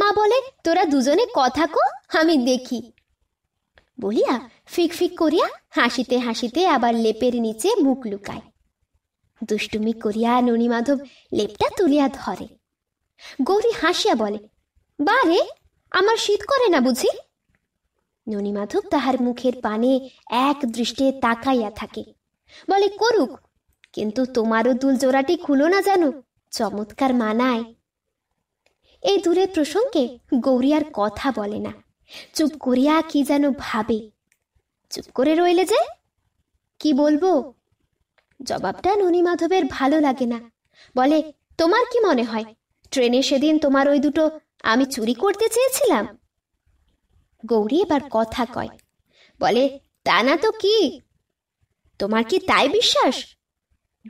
মা বলে তোরা দুজনে কথা কো আমি দেখি বলিয়া ফিক ফিক করিয়া হাসিতে হাসিতে আবার লেপের নিচে মুখ লুকায় দুষ্টুমি করিয়া মাধব লেপটা তুলিয়া ধরে গৌরী হাসিয়া বলে বারে আমার শীত করে না বুঝি মাধব তাহার মুখের পানে এক দৃষ্টে তাকাইয়া থাকে বলে করুক কিন্তু তোমারও দুল জোড়াটি খুলো না জানো চমৎকার মানায় এই দূরের প্রসঙ্গে গৌরী আর কথা বলে না চুপ করিয়া কি যেন ভাবে চুপ করে রইলে যে কি বলবো জবাবটা ননী মাধবের ভালো লাগে না বলে তোমার কি মনে হয় ট্রেনে সেদিন তোমার ওই দুটো আমি চুরি করতে চেয়েছিলাম গৌরী এবার কথা কয় বলে তা না তো কি তোমার কি তাই বিশ্বাস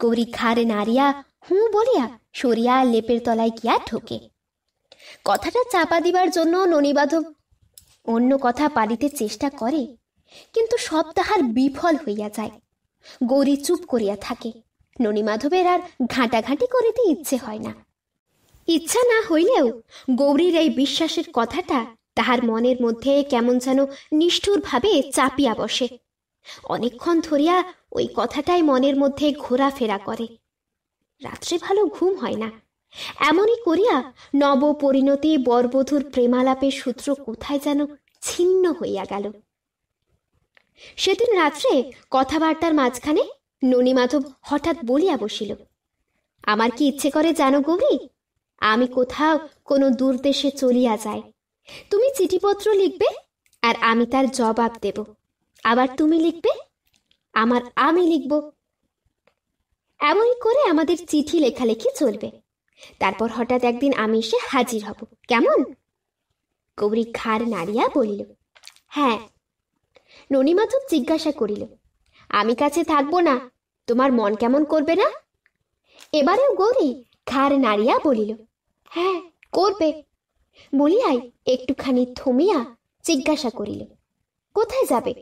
গৌরী ঘাড়ে নাড়িয়া হুঁ বলিয়া সরিয়া লেপের তলায় গিয়া ঠোকে কথাটা চাপা দিবার জন্য ননিবাধব অন্য কথা পালিতে চেষ্টা করে কিন্তু সব তাহার বিফল হইয়া যায় গৌরী চুপ করিয়া থাকে ননীমাধবের আর ঘাঁটাঘাঁটি করিতে ইচ্ছে হয় না ইচ্ছা না হইলেও গৌরীর এই বিশ্বাসের কথাটা তাহার মনের মধ্যে কেমন যেন নিষ্ঠুরভাবে চাপিয়া বসে অনেকক্ষণ ধরিয়া ওই কথাটাই মনের মধ্যে ঘোরাফেরা করে রাত্রে ভালো ঘুম হয় না এমনই করিয়া নব পরিণতি বরবধূর প্রেমালাপের সূত্র কোথায় যেন ছিন্ন হইয়া গেল সেদিন রাত্রে কথাবার্তার মাঝখানে মাধব হঠাৎ বলিয়া বসিল আমার কি ইচ্ছে করে জানো গৌরী আমি কোথাও কোনো দূর দেশে চলিয়া যাই তুমি চিঠিপত্র লিখবে আর আমি তার জবাব দেব আবার তুমি লিখবে আমার আমি লিখব এমনই করে আমাদের চিঠি লেখালেখি চলবে তারপর হঠাৎ একদিন আমি এসে হাজির হব কেমন গৌরী ঘাড় নাড়িয়া বলিল হ্যাঁ ননিমাধব জিজ্ঞাসা করিল আমি কাছে থাকবো না তোমার মন কেমন করবে না এবারেও গৌরী ঘাড় নাড়িয়া বলিল হ্যাঁ করবে বলিয়াই একটুখানি থমিয়া জিজ্ঞাসা করিল কোথায় যাবে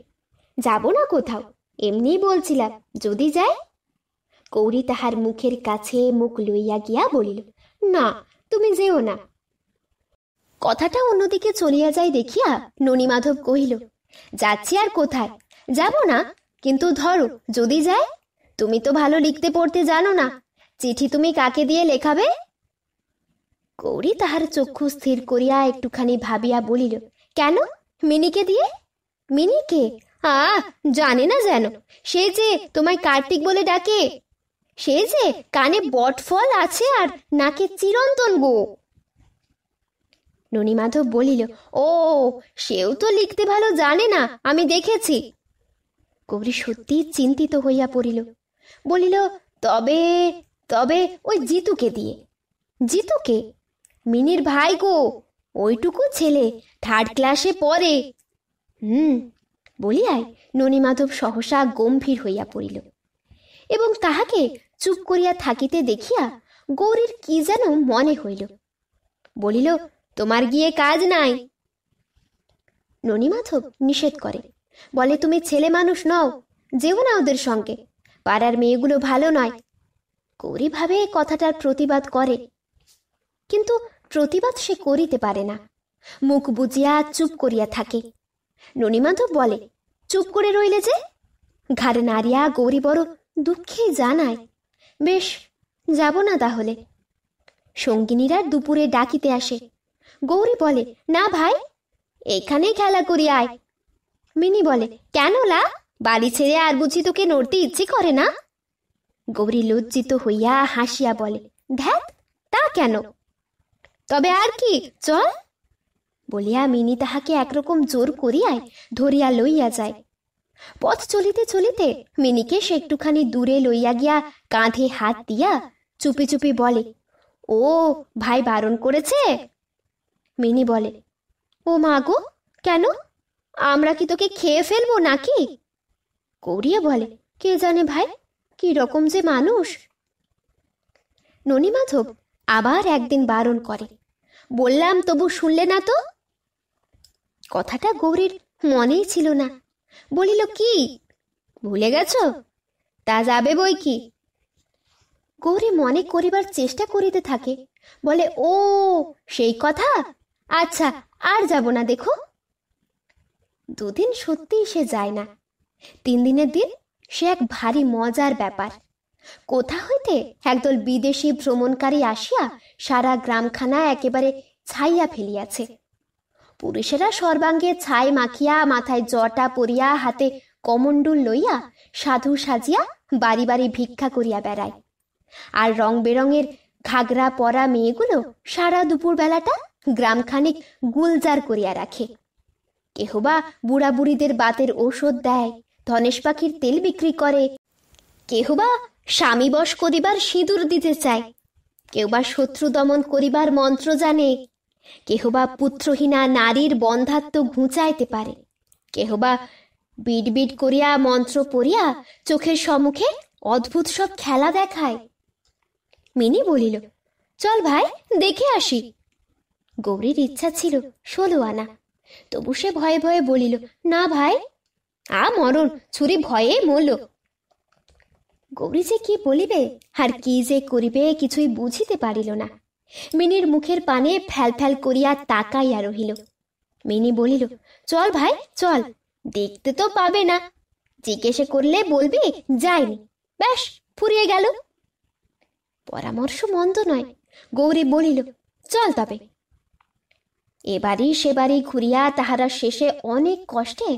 যাব না কোথাও এমনি বলছিলাম যদি যায় কৌরি তাহার মুখের কাছে মুখ লইয়া গিয়া বলিল না তুমি যেও না কথাটা অন্যদিকে চলিয়া যায় দেখিয়া মাধব কহিল যাচ্ছি আর কোথায় যাব না কিন্তু ধরো যদি যায় তুমি তো ভালো লিখতে পড়তে জানো না চিঠি তুমি কাকে দিয়ে লেখাবে কৌরী তাহার চক্ষু স্থির করিয়া একটুখানি ভাবিয়া বলিল কেন মিনিকে দিয়ে মিনিকে আ জানে না যেন সে যে তোমায় কার্তিক বলে ডাকে সে যে কানে বটফল আছে আর নাকে চিরন্তন গো ননীমাধব বলিল ও সেও তো লিখতে ভালো জানে না আমি দেখেছি গৌরী সত্যি চিন্তিত হইয়া পড়িল বলিল তবে তবে ওই জিতুকে দিয়ে জিতুকে মিনির ভাই গো ওইটুকু ছেলে থার্ড ক্লাসে পড়ে হুম বলিয়াই ননীমাধব সহসা গম্ভীর হইয়া পড়িল এবং তাহাকে চুপ করিয়া থাকিতে দেখিয়া গৌরীর কি যেন মনে হইল বলিল তোমার গিয়ে কাজ নাই ননীমাধব নিষেধ করে বলে তুমি ছেলে মানুষ নও যেও না ওদের সঙ্গে পাড়ার মেয়েগুলো ভালো নয় গৌরী ভাবে কথাটার প্রতিবাদ করে কিন্তু প্রতিবাদ সে করিতে পারে না মুখ বুঝিয়া চুপ করিয়া থাকে ননীমাধব বলে চুপ করে রইলে যে ঘাড়ে নাড়িয়া গৌরী বড় দুঃখে জানায় বেশ যাব না তাহলে সঙ্গিনীরা দুপুরে ডাকিতে আসে গৌরী বলে না ভাই এখানে খেলা করি আয় মিনি বলে কেন লা বাড়ি ছেড়ে আর বুঝি তোকে নড়তে ইচ্ছে করে না গৌরী লজ্জিত হইয়া হাসিয়া বলে ধ্যাত তা কেন তবে আর কি চল বলিয়া মিনি তাহাকে একরকম জোর করিয়ায় ধরিয়া লইয়া যায় পথ চলিতে চলিতে মিনিকে সে একটুখানি দূরে লইয়া গিয়া কাঁধে হাত দিয়া চুপি চুপি বলে ও ভাই বারণ করেছে মিনি বলে ও মা গো কেন আমরা কি তোকে খেয়ে ফেলবো নাকি করিয়া বলে কে জানে ভাই কি রকম যে মানুষ ননীমাধব আবার একদিন বারণ করে বললাম তবু শুনলে না তো কথাটা গৌরীর মনেই ছিল না বলিল কি ভুলে গেছ তা যাবে বই কি গৌরী মনে করিবার চেষ্টা করিতে থাকে বলে ও সেই কথা আচ্ছা আর যাব না দেখো দুদিন সত্যিই সে যায় না তিন দিনের দিন সে এক ভারী মজার ব্যাপার কোথা হইতে একদল বিদেশি ভ্রমণকারী আসিয়া সারা গ্রামখানা একেবারে ছাইয়া ফেলিয়াছে পুরুষেরা সর্বাঙ্গে ছাই মাখিয়া মাথায় জটা পরিয়া হাতে কমণ্ডুল লইয়া সাধু সাজিয়া বাড়ি বাড়ি ভিক্ষা করিয়া বেড়ায় আর রং বেরঙের ঘাগরা পরা মেয়েগুলো সারা দুপুর বেলাটা গ্রামখানিক গুলজার করিয়া রাখে কেহবা বুড়া বুড়িদের বাতের ঔষধ দেয় ধনেশ পাখির তেল বিক্রি করে কেহবা স্বামী বস করিবার সিঁদুর দিতে চায় কেউবা শত্রু দমন করিবার মন্ত্র জানে কেহবা পুত্রহীনা নারীর বন্ধাত্ম ঘুঁচাইতে পারে কেহবা বিট করিয়া মন্ত্র পড়িয়া চোখের সম্মুখে অদ্ভুত সব খেলা দেখায় মিনি বলিল চল ভাই দেখে আসি গৌরীর ইচ্ছা ছিল ষোলো আনা তবু সে ভয়ে ভয়ে বলিল না ভাই আ মরণ ছুরি ভয়ে মরল গৌরী যে কি বলিবে আর কি যে করিবে কিছুই বুঝিতে পারিল না মিনির মুখের পানে ফ্যাল ফ্যাল করিয়া তাকাইয়া রহিল মিনি বলিল চল ভাই চল দেখতে তো পাবে না জিজ্ঞেসে করলে বলবে যাইনি ব্যাস ফুরিয়ে গেল পরামর্শ মন্দ নয় গৌরী বলিল চল তবে এবারই সে বাড়ি ঘুরিয়া তাহারা শেষে অনেক কষ্টে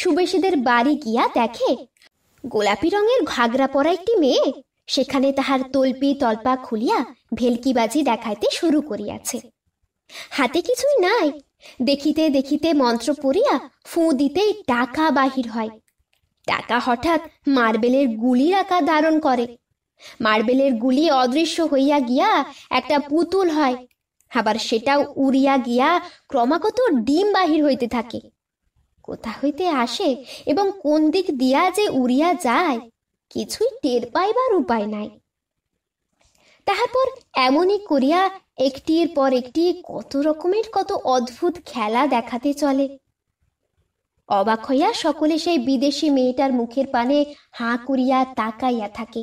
সুবেশীদের বাড়ি গিয়া দেখে গোলাপি রঙের ঘাগরা পরা একটি মেয়ে সেখানে তাহার তলপি তলপা খুলিয়া ভেলকিবাজি দেখাইতে শুরু করিয়াছে হাতে কিছুই নাই দেখিতে দেখিতে মন্ত্র পড়িয়া ফুঁ দিতেই টাকা বাহির হয় টাকা হঠাৎ মার্বেলের গুলির আকার ধারণ করে মার্বেলের গুলি অদৃশ্য হইয়া গিয়া একটা পুতুল হয় আবার সেটাও উড়িয়া গিয়া ক্রমাগত ডিম বাহির হইতে থাকে কোথা হইতে আসে এবং কোন দিক দিয়া যে উড়িয়া যায় কিছুই টের পাইবার উপায় নাই তাহারপর এমনই করিয়া একটির পর একটি কত রকমের কত অদ্ভুত খেলা দেখাতে চলে অবাক হইয়া সকলে সেই বিদেশি মেয়েটার মুখের পানে হাঁ করিয়া তাকাইয়া থাকে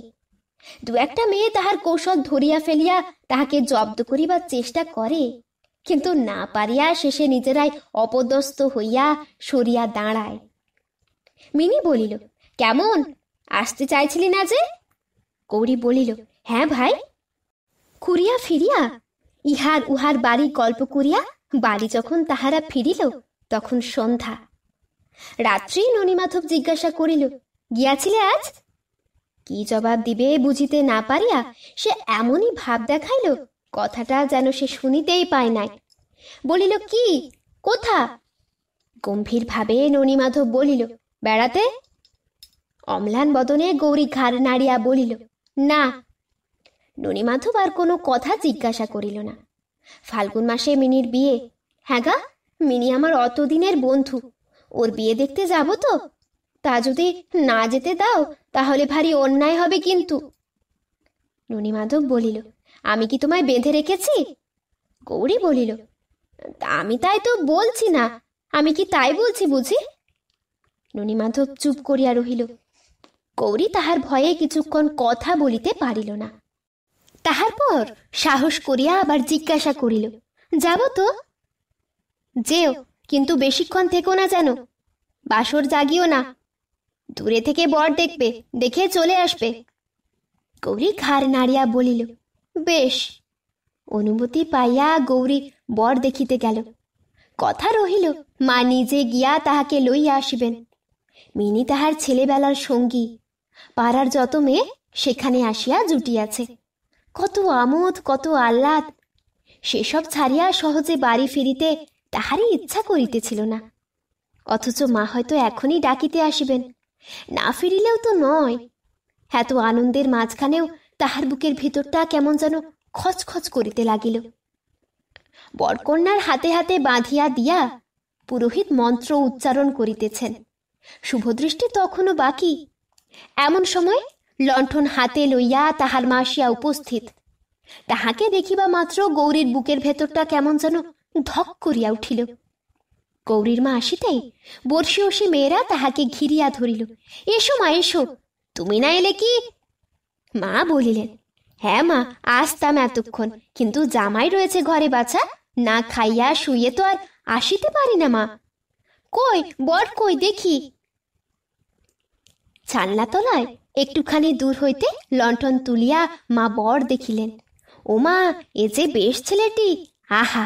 দু একটা মেয়ে তাহার কৌশল ধরিয়া ফেলিয়া তাহাকে জব্দ করিবার চেষ্টা করে কিন্তু না পারিয়া শেষে নিজেরাই অপদস্ত হইয়া সরিয়া দাঁড়ায় মিনি বলিল কেমন আসতে চাইছিলি না যে গৌরী বলিল হ্যাঁ ভাই খুরিয়া ফিরিয়া ইহার উহার বাড়ি গল্প করিয়া বাড়ি যখন তাহারা ফিরিল তখন সন্ধ্যা রাত্রি ননীমাধব জিজ্ঞাসা করিল গিয়াছিলে আজ কি জবাব দিবে বুঝিতে না পারিয়া সে এমনই ভাব দেখাইল কথাটা যেন সে শুনিতেই পায় নাই বলিল কি কোথা গম্ভীরভাবে ননীমাধব বলিল বেড়াতে অম্লান বদনে গৌরী ঘাড় নাড়িয়া বলিল না ননিমাধব আর কোনো কথা জিজ্ঞাসা করিল না ফাল্গুন মাসে মিনির বিয়ে হ্যাঁ গা মিনি আমার অতদিনের বন্ধু ওর বিয়ে দেখতে যাব তো তা যদি না যেতে দাও তাহলে ভারী অন্যায় হবে কিন্তু ননিমাধব বলিল আমি কি তোমায় বেঁধে রেখেছি গৌরী বলিল আমি তাই তো বলছি না আমি কি তাই বলছি বুঝি ননিমাধব চুপ করিয়া রহিল গৌরী তাহার ভয়ে কিছুক্ষণ কথা বলিতে পারিল না তাহার পর সাহস করিয়া আবার জিজ্ঞাসা করিল যাব তো যেও কিন্তু বেশিক্ষণ থেকো না যেন বাসর জাগিও না দূরে থেকে বর দেখবে দেখে চলে আসবে গৌরী ঘাড় নাড়িয়া বলিল বেশ অনুমতি পাইয়া গৌরী বর দেখিতে গেল কথা রহিল মা নিজে গিয়া তাহাকে লইয়া আসিবেন মিনি তাহার ছেলেবেলার সঙ্গী পাড়ার যত মেয়ে সেখানে আসিয়া জুটিয়াছে কত আমোদ কত আহ্লাদ সেসব ছাড়িয়া সহজে বাড়ি ফিরিতে তাহারই ইচ্ছা করিতেছিল না অথচ মা হয়তো এখনই ডাকিতে আসিবেন না ফিরিলেও তো নয় এত আনন্দের মাঝখানেও তাহার বুকের ভিতরটা কেমন যেন খচখচ করিতে লাগিল বরকন্যার হাতে হাতে বাঁধিয়া দিয়া পুরোহিত মন্ত্র উচ্চারণ করিতেছেন শুভদৃষ্টি তখনও বাকি এমন সময় লণ্ঠন হাতে লইয়া তাহার মাসিয়া উপস্থিত তাহাকে দেখিবা মাত্র গৌরীর বুকের ভেতরটা কেমন যেন ধক করিয়া উঠিল গৌরীর মা আসিতে বর্ষি ওষি মেয়েরা তাহাকে ঘিরিয়া ধরিল এসো মা এসো তুমি না এলে কি মা বলিলেন হ্যাঁ মা আসতাম এতক্ষণ কিন্তু জামাই রয়েছে ঘরে বাছা না খাইয়া শুয়ে তো আর আসিতে পারি না মা কই বর কই দেখি ছালনা তলায় একটুখানি দূর হইতে লণ্ঠন তুলিয়া মা বর দেখিলেন ও মা এ যে বেশ ছেলেটি আহা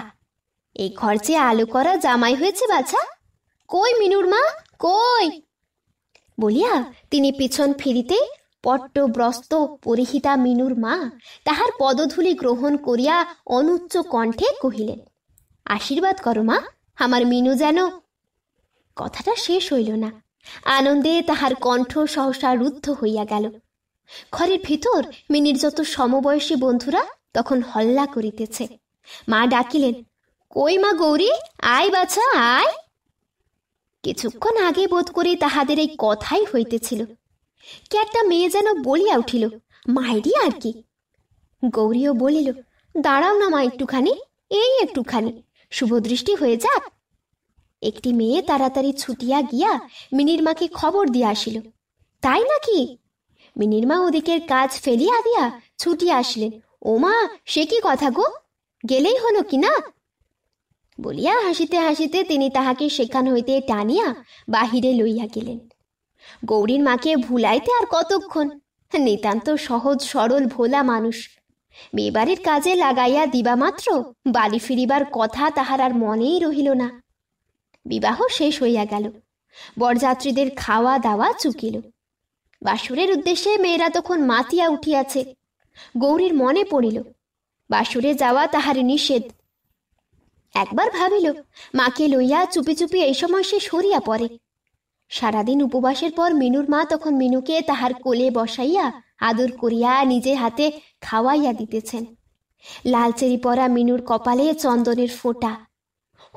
এই ঘর যে আলো করা জামাই হয়েছে বাছা কই মিনুর মা কই বলিয়া তিনি পিছন ফিরিতে পট্টব্রস্ত পরিহিতা মিনুর মা তাহার পদধূলি গ্রহণ করিয়া অনুচ্চ কণ্ঠে কহিলেন আশীর্বাদ করো মা আমার মিনু যেন কথাটা শেষ হইল না আনন্দে তাহার কণ্ঠ সহসা রুদ্ধ হইয়া গেল ঘরের ভিতর মিনির যত সমবয়সী বন্ধুরা তখন হল্লা করিতেছে মা ডাকিলেন কই মা গৌরী আয় বাছা আয় কিছুক্ষণ আগে বোধ করি তাহাদের এই কথাই হইতেছিল কে একটা মেয়ে যেন বলিয়া উঠিল মাইরি আর কি গৌরীও বলিল দাঁড়াও না মা একটুখানি এই একটুখানি শুভদৃষ্টি হয়ে যাক একটি মেয়ে তাড়াতাড়ি ছুটিয়া গিয়া মিনির মাকে খবর দিয়া আসিল তাই নাকি মিনির মা ওদিকের কাজ ফেলিয়া দিয়া ছুটিয়া আসিলেন ওমা সে কি কথা গো গেলেই হলো কি না বলিয়া হাসিতে হাসিতে তিনি তাহাকে সেখান হইতে টানিয়া বাহিরে লইয়া গেলেন গৌরীর মাকে ভুলাইতে আর কতক্ষণ নিতান্ত সহজ সরল ভোলা মানুষ মেয়েবাড়ির কাজে লাগাইয়া দিবা মাত্র বাড়ি ফিরিবার কথা তাহার আর মনেই রহিল না বিবাহ শেষ হইয়া গেল বরযাত্রীদের খাওয়া দাওয়া চুকিল বাসুরের উদ্দেশ্যে মেয়েরা তখন মাতিয়া উঠিয়াছে গৌরীর মনে পড়িল বাসুরে যাওয়া তাহার নিষেধ একবার ভাবিল মাকে লইয়া চুপি চুপি এই সময় সে সরিয়া পড়ে সারাদিন উপবাসের পর মিনুর মা তখন মিনুকে তাহার কোলে বসাইয়া আদর করিয়া নিজে হাতে খাওয়াইয়া দিতেছেন লালচেরি পরা মিনুর কপালে চন্দনের ফোঁটা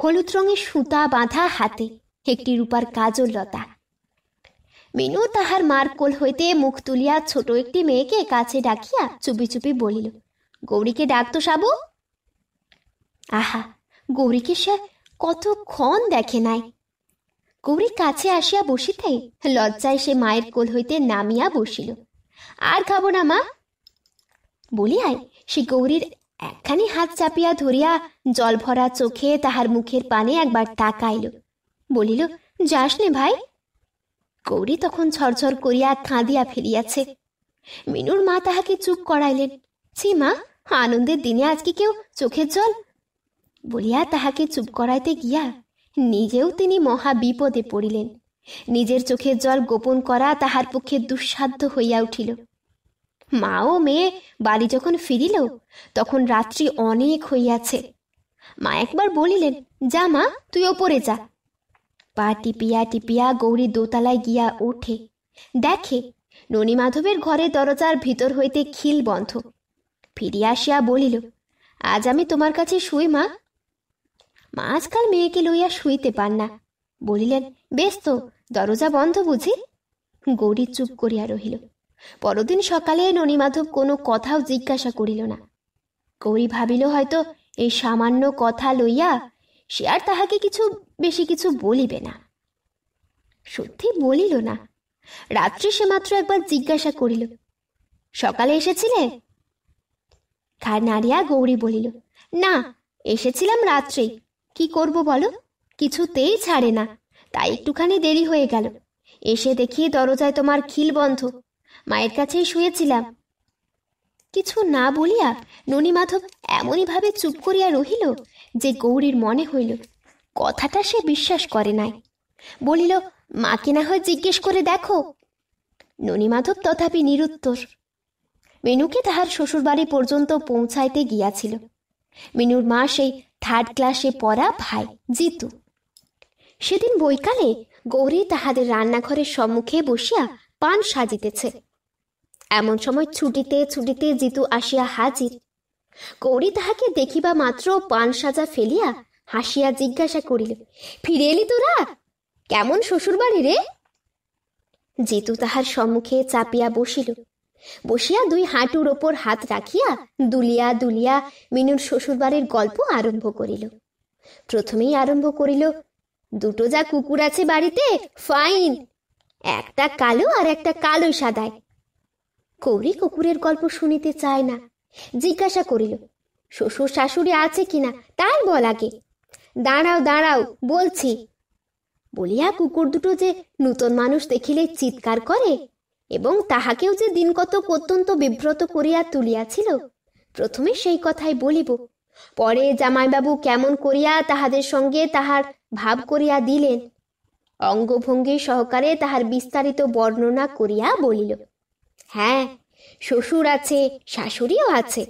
হলুদ রঙের সুতা বাঁধা হাতে একটি রূপার কাজল লতা মিনু তাহার মার কোল হইতে মুখ তুলিয়া ছোট একটি মেয়েকে কাছে ডাকিয়া চুপি চুপি বলিল গৌরীকে ডাকতো সাবু আহা গৌরীকে সে কতক্ষণ দেখে নাই গৌরী কাছে আসিয়া বসিতে লজ্জায় সে মায়ের কোল হইতে নামিয়া বসিল আর খাবো না মা বলিয়াই সে গৌরীর একখানি হাত চাপিয়া ধরিয়া জল ভরা চোখে তাহার মুখের পানে একবার তাকাইল বলিল যাস নে ভাই গৌরী তখন ঝরঝর করিয়া কাঁদিয়া ফেলিয়াছে মিনুর মা তাহাকে চুপ করাইলেন ছি মা আনন্দের দিনে আজকে কেউ চোখের জল বলিয়া তাহাকে চুপ করাইতে গিয়া নিজেও তিনি মহা বিপদে পড়িলেন নিজের চোখের জল গোপন করা তাহার পক্ষে দুঃসাধ্য হইয়া উঠিল মা ও মেয়ে বাড়ি যখন ফিরিল তখন রাত্রি অনেক হইয়াছে মা একবার বলিলেন যা মা তুই ওপরে যা পা টিপিয়া টিপিয়া গৌরী দোতলায় গিয়া ওঠে দেখে মাধবের ঘরে দরজার ভিতর হইতে খিল বন্ধ ফিরিয়া আসিয়া বলিল আজ আমি তোমার কাছে শুই মা মা আজকাল মেয়েকে লইয়া শুইতে পার না বলিলেন বেশ তো দরজা বন্ধ বুঝি গৌরী চুপ করিয়া রহিল পরদিন সকালে ননীমাধব কোনো কথাও জিজ্ঞাসা করিল না গৌরী ভাবিল হয়তো এই সামান্য কথা লইয়া সে আর তাহাকে কিছু বেশি কিছু বলিবে না সত্যি বলিল না রাত্রে সে মাত্র একবার জিজ্ঞাসা করিল সকালে এসেছিলে খার নাড়িয়া গৌরী বলিল না এসেছিলাম রাত্রেই কি করব বলো কিছুতেই ছাড়ে না তাই একটুখানি দেরি হয়ে গেল এসে দেখি দরজায় তোমার খিল বন্ধ মায়ের কাছেই শুয়েছিলাম কিছু না বলিয়া ননীমাধব এমনইভাবে চুপ করিয়া রহিল যে গৌরীর মনে হইল কথাটা সে বিশ্বাস করে নাই বলিল মাকে না হয় জিজ্ঞেস করে দেখো ননীমাধব তথাপি নিরুত্তর মেনুকে তাহার শ্বশুরবাড়ি পর্যন্ত পৌঁছাইতে গিয়াছিল মিনুর মা সেই থার্ড ক্লাসে পড়া ভাই জিতু সেদিন বৈকালে গৌরী তাহাদের রান্নাঘরের সম্মুখে বসিয়া পান সাজিতেছে এমন সময় ছুটিতে ছুটিতে জিতু আসিয়া হাজির গৌরী তাহাকে দেখিবা মাত্র পান সাজা ফেলিয়া হাসিয়া জিজ্ঞাসা করিল ফিরে এলি তোরা কেমন শ্বশুরবাড়ি রে জিতু তাহার সম্মুখে চাপিয়া বসিল বসিয়া দুই হাঁটুর ওপর হাত রাখিয়া দুলিয়া দুলিয়া মিনুর শ্বশুরবাড়ির গল্প আরম্ভ করিল প্রথমেই আরম্ভ করিল দুটো যা কুকুর আছে বাড়িতে ফাইন একটা কালো আর একটা কালো সাদায় কৌরি কুকুরের গল্প শুনিতে চায় না জিজ্ঞাসা করিল শ্বশুর শাশুড়ি আছে কিনা তাই বল আগে দাঁড়াও দাঁড়াও বলছি বলিয়া কুকুর দুটো যে নূতন মানুষ দেখিলে চিৎকার করে এবং তাহাকেও যে কত অত্যন্ত বিব্রত করিয়া তুলিয়াছিল প্রথমে সেই কথাই বলিব পরে জামাইবাবু কেমন করিয়া তাহাদের সঙ্গে তাহার ভাব করিয়া দিলেন অঙ্গভঙ্গি সহকারে তাহার বিস্তারিত বর্ণনা করিয়া বলিল হ্যাঁ শ্বশুর আছে শাশুড়িও আছে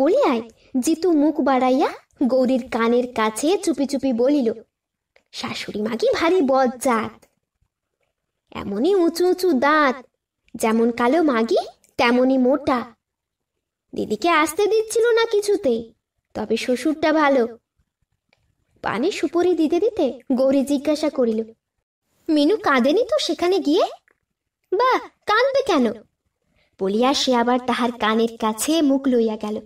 বলিয়াই জিতু মুখ বাড়াইয়া গৌরীর কানের কাছে চুপি চুপি বলিল শাশুড়ি মাগি ভারী বজ্জাত এমনই উঁচু উঁচু দাঁত যেমন কালো মাগি তেমনই মোটা দিদিকে আসতে দিচ্ছিল না কিছুতে তবে শ্বশুরটা ভালো পানে সুপুরি দিতে দিতে গৌরী জিজ্ঞাসা করিল মিনু কাঁদেনি তো সেখানে গিয়ে বা কানবে কেন বলিয়া সে আবার তাহার কানের কাছে মুখ লইয়া গেল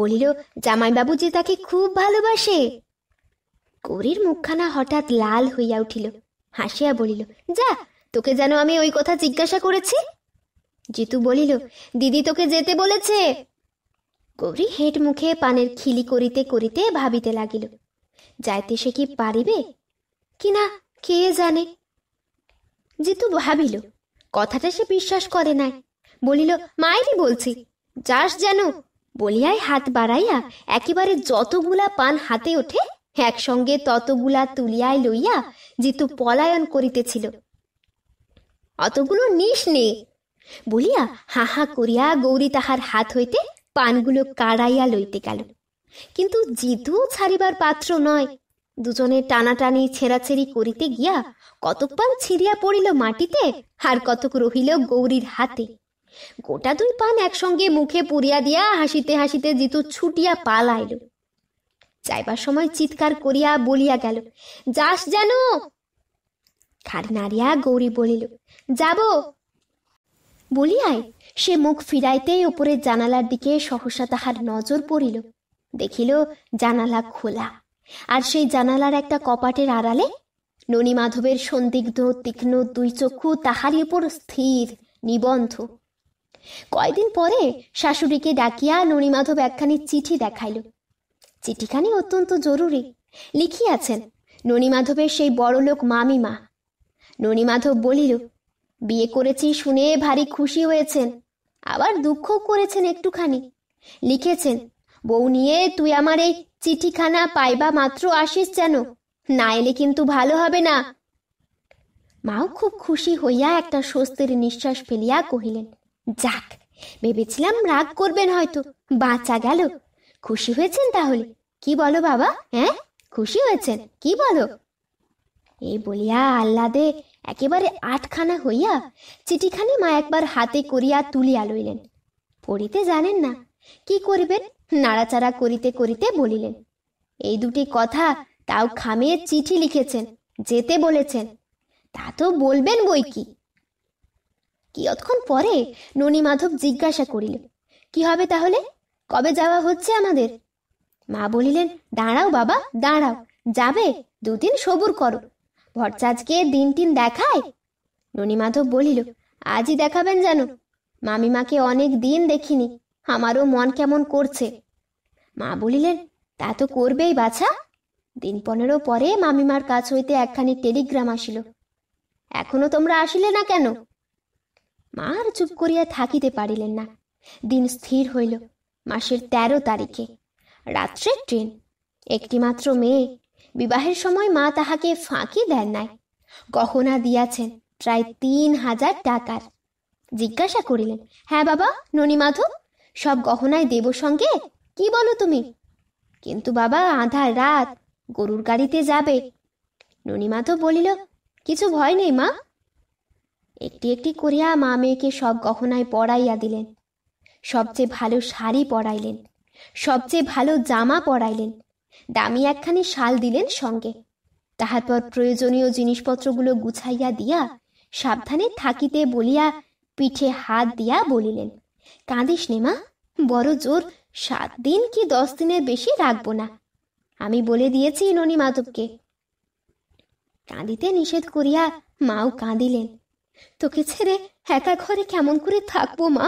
বলিল জামাইবাবু যে তাকে খুব ভালোবাসে গৌরীর মুখখানা হঠাৎ লাল হইয়া উঠিল হাসিয়া বলিল যা তোকে যেন আমি ওই কথা জিজ্ঞাসা করেছি জিতু বলিল দিদি তোকে যেতে বলেছে গৌরী হেট মুখে পানের খিলি করিতে করিতে ভাবিতে লাগিল যাইতে সে কি পারিবে কি না কে জানে জিতু ভাবিল কথাটা সে বিশ্বাস করে নাই বলিল মায়েরই বলছি যাস যেন বলিয়াই হাত বাড়াইয়া একেবারে যতগুলা পান হাতে ওঠে একসঙ্গে ততগুলা তুলিয়ায় লইয়া জিতু পলায়ন করিতেছিল অতগুলো নিস নে বলিয়া হাহা করিয়া গৌরী তাহার হাত হইতে পানগুলো কাড়াইয়া লইতে গেল কিন্তু জিতু ছাড়িবার পাত্র নয় দুজনে টানাটানি ছেঁড়াছেড়ি করিতে গিয়া কতক পান ছিঁড়িয়া পড়িল মাটিতে আর কতক রহিল গৌরীর হাতে গোটা দুই পান একসঙ্গে মুখে পুরিয়া দিয়া হাসিতে হাসিতে জিতু ছুটিয়া পালাইল যাইবার সময় চিৎকার করিয়া বলিয়া গেল যাস যেন খাট নাড়িয়া গৌরী বলিল যাব বলিয়াই সে মুখ ফিরাইতেই ওপরের জানালার দিকে সহসা তাহার নজর পড়িল দেখিল জানালা খোলা আর সেই জানালার একটা কপাটের আড়ালে ননী মাধবের সন্দিগ্ধ তীক্ষ্ণ দুই চক্ষু তাহারই উপর স্থির নিবন্ধ কয়দিন পরে শাশুড়িকে ডাকিয়া ননীমাধব একখানি চিঠি দেখাইল চিঠিখানি অত্যন্ত জরুরি লিখিয়াছেন মাধবের সেই বড়লোক মামিমা মাধব বলিল বিয়ে করেছি শুনে ভারী খুশি হয়েছেন আবার দুঃখ করেছেন একটুখানি লিখেছেন বউ নিয়ে তুই আমার এই চিঠিখানা পাইবা মাত্র আসিস যেন না এলে কিন্তু ভালো হবে না মাও খুব খুশি হইয়া একটা স্বস্তির নিঃশ্বাস ফেলিয়া কহিলেন যাক ভেবেছিলাম রাগ করবেন হয়তো বাঁচা গেল খুশি হয়েছেন তাহলে কি বলো বাবা হ্যাঁ খুশি হয়েছেন কি বলো এই বলিয়া আহ্লাদে একেবারে আটখানা হইয়া চিঠিখানি মা একবার হাতে করিয়া তুলিয়া লইলেন পড়িতে জানেন না কি করিবেন নাড়াচাড়া করিতে করিতে বলিলেন এই দুটি কথা তাও খামিয়ে চিঠি লিখেছেন যেতে বলেছেন তা তো বলবেন বই কি কিয়ৎক্ষণ পরে ননী মাধব জিজ্ঞাসা করিল কি হবে তাহলে কবে যাওয়া হচ্ছে আমাদের মা বলিলেন দাঁড়াও বাবা দাঁড়াও যাবে দুদিন সবুর করো ভরচাজকে দিন টিন দেখায় ননী মাধব বলিল আজই দেখাবেন যেন মামিমাকে অনেক দিন দেখিনি আমারও মন কেমন করছে মা বলিলেন তা তো করবেই বাছা দিন পনেরো পরে মামিমার কাছ হইতে একখানি টেলিগ্রাম আসিল এখনো তোমরা আসিলে না কেন মা আর চুপ করিয়া থাকিতে পারিলেন না দিন স্থির হইল মাসের তেরো তারিখে রাত্রে ট্রেন একটি মাত্র মেয়ে বিবাহের সময় মা তাহাকে ফাঁকি দেন নাই গহনা দিয়াছেন প্রায় তিন হাজার টাকার জিজ্ঞাসা করিলেন হ্যাঁ বাবা ননীমাধব সব গহনায় দেব সঙ্গে কি বলো তুমি কিন্তু বাবা আধার রাত গরুর গাড়িতে যাবে ননিমা তো বলিল কিছু ভয় নেই মা একটি একটি করিয়া মা মেয়েকে সব গহনায় পরাইয়া দিলেন সবচেয়ে ভালো শাড়ি পরাইলেন সবচেয়ে ভালো জামা পরাইলেন দামি একখানি শাল দিলেন সঙ্গে তাহার পর প্রয়োজনীয় জিনিসপত্রগুলো গুছাইয়া দিয়া সাবধানে থাকিতে বলিয়া পিঠে হাত দিয়া বলিলেন কাঁদিস নে মা বড় জোর সাত দিন কি দশ দিনের বেশি রাখবো না আমি বলে দিয়েছি ননী মাধবকে কাঁদিতে নিষেধ করিয়া মাও কাঁদিলেন তোকে ছেড়ে একা ঘরে কেমন করে থাকবো মা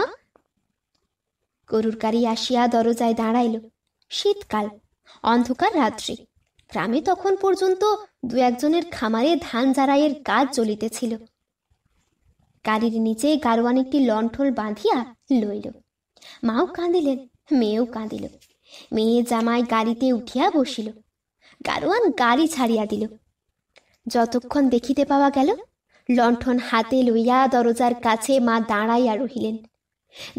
গরুরকারি আসিয়া দরজায় দাঁড়াইল শীতকাল অন্ধকার রাত্রি গ্রামে তখন পর্যন্ত দু একজনের খামারে ধান জারাইয়ের কাজ চলিতেছিল গাড়ির নিচে গারোয়ান একটি লণ্ঠল বাঁধিয়া লইল মাও কাঁদিলেন মেয়েও কাঁদিল মেয়ে জামাই গাড়িতে উঠিয়া বসিল গারোয়ান গাড়ি ছাড়িয়া দিল যতক্ষণ দেখিতে পাওয়া গেল লণ্ঠন হাতে লইয়া দরজার কাছে মা দাঁড়াইয়া রহিলেন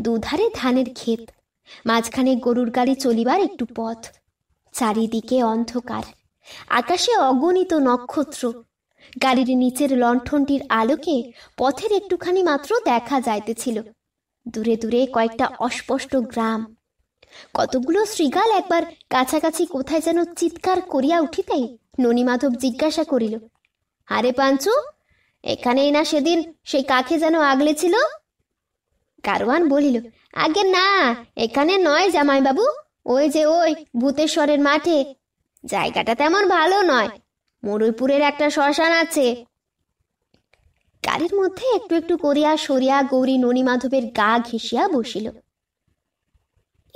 দুধারে ধানের ক্ষেত মাঝখানে গরুর গাড়ি চলিবার একটু পথ চারিদিকে অন্ধকার আকাশে অগণিত নক্ষত্র গাড়ির নিচের লণ্ঠনটির আলোকে পথের একটুখানি মাত্র দেখা যাইতেছিল দূরে দূরে কয়েকটা অস্পষ্ট গ্রাম কতগুলো শ্রীগাল একবার কাছাকাছি কোথায় যেন চিৎকার করিয়া উঠিতেই মাধব জিজ্ঞাসা করিল আরে পাঞ্চু এখানেই না সেদিন সেই কাকে যেন আগলে ছিল কারওয়ান বলিল আগে না এখানে নয় জামাইবাবু ওই যে ওই ভূতেশ্বরের মাঠে জায়গাটা তেমন ভালো নয় মরুইপুরের একটা শ্মশান আছে গাড়ির মধ্যে একটু একটু করিয়া সরিয়া গৌরী ননী মাধবের গা ঘেঁষিয়া বসিল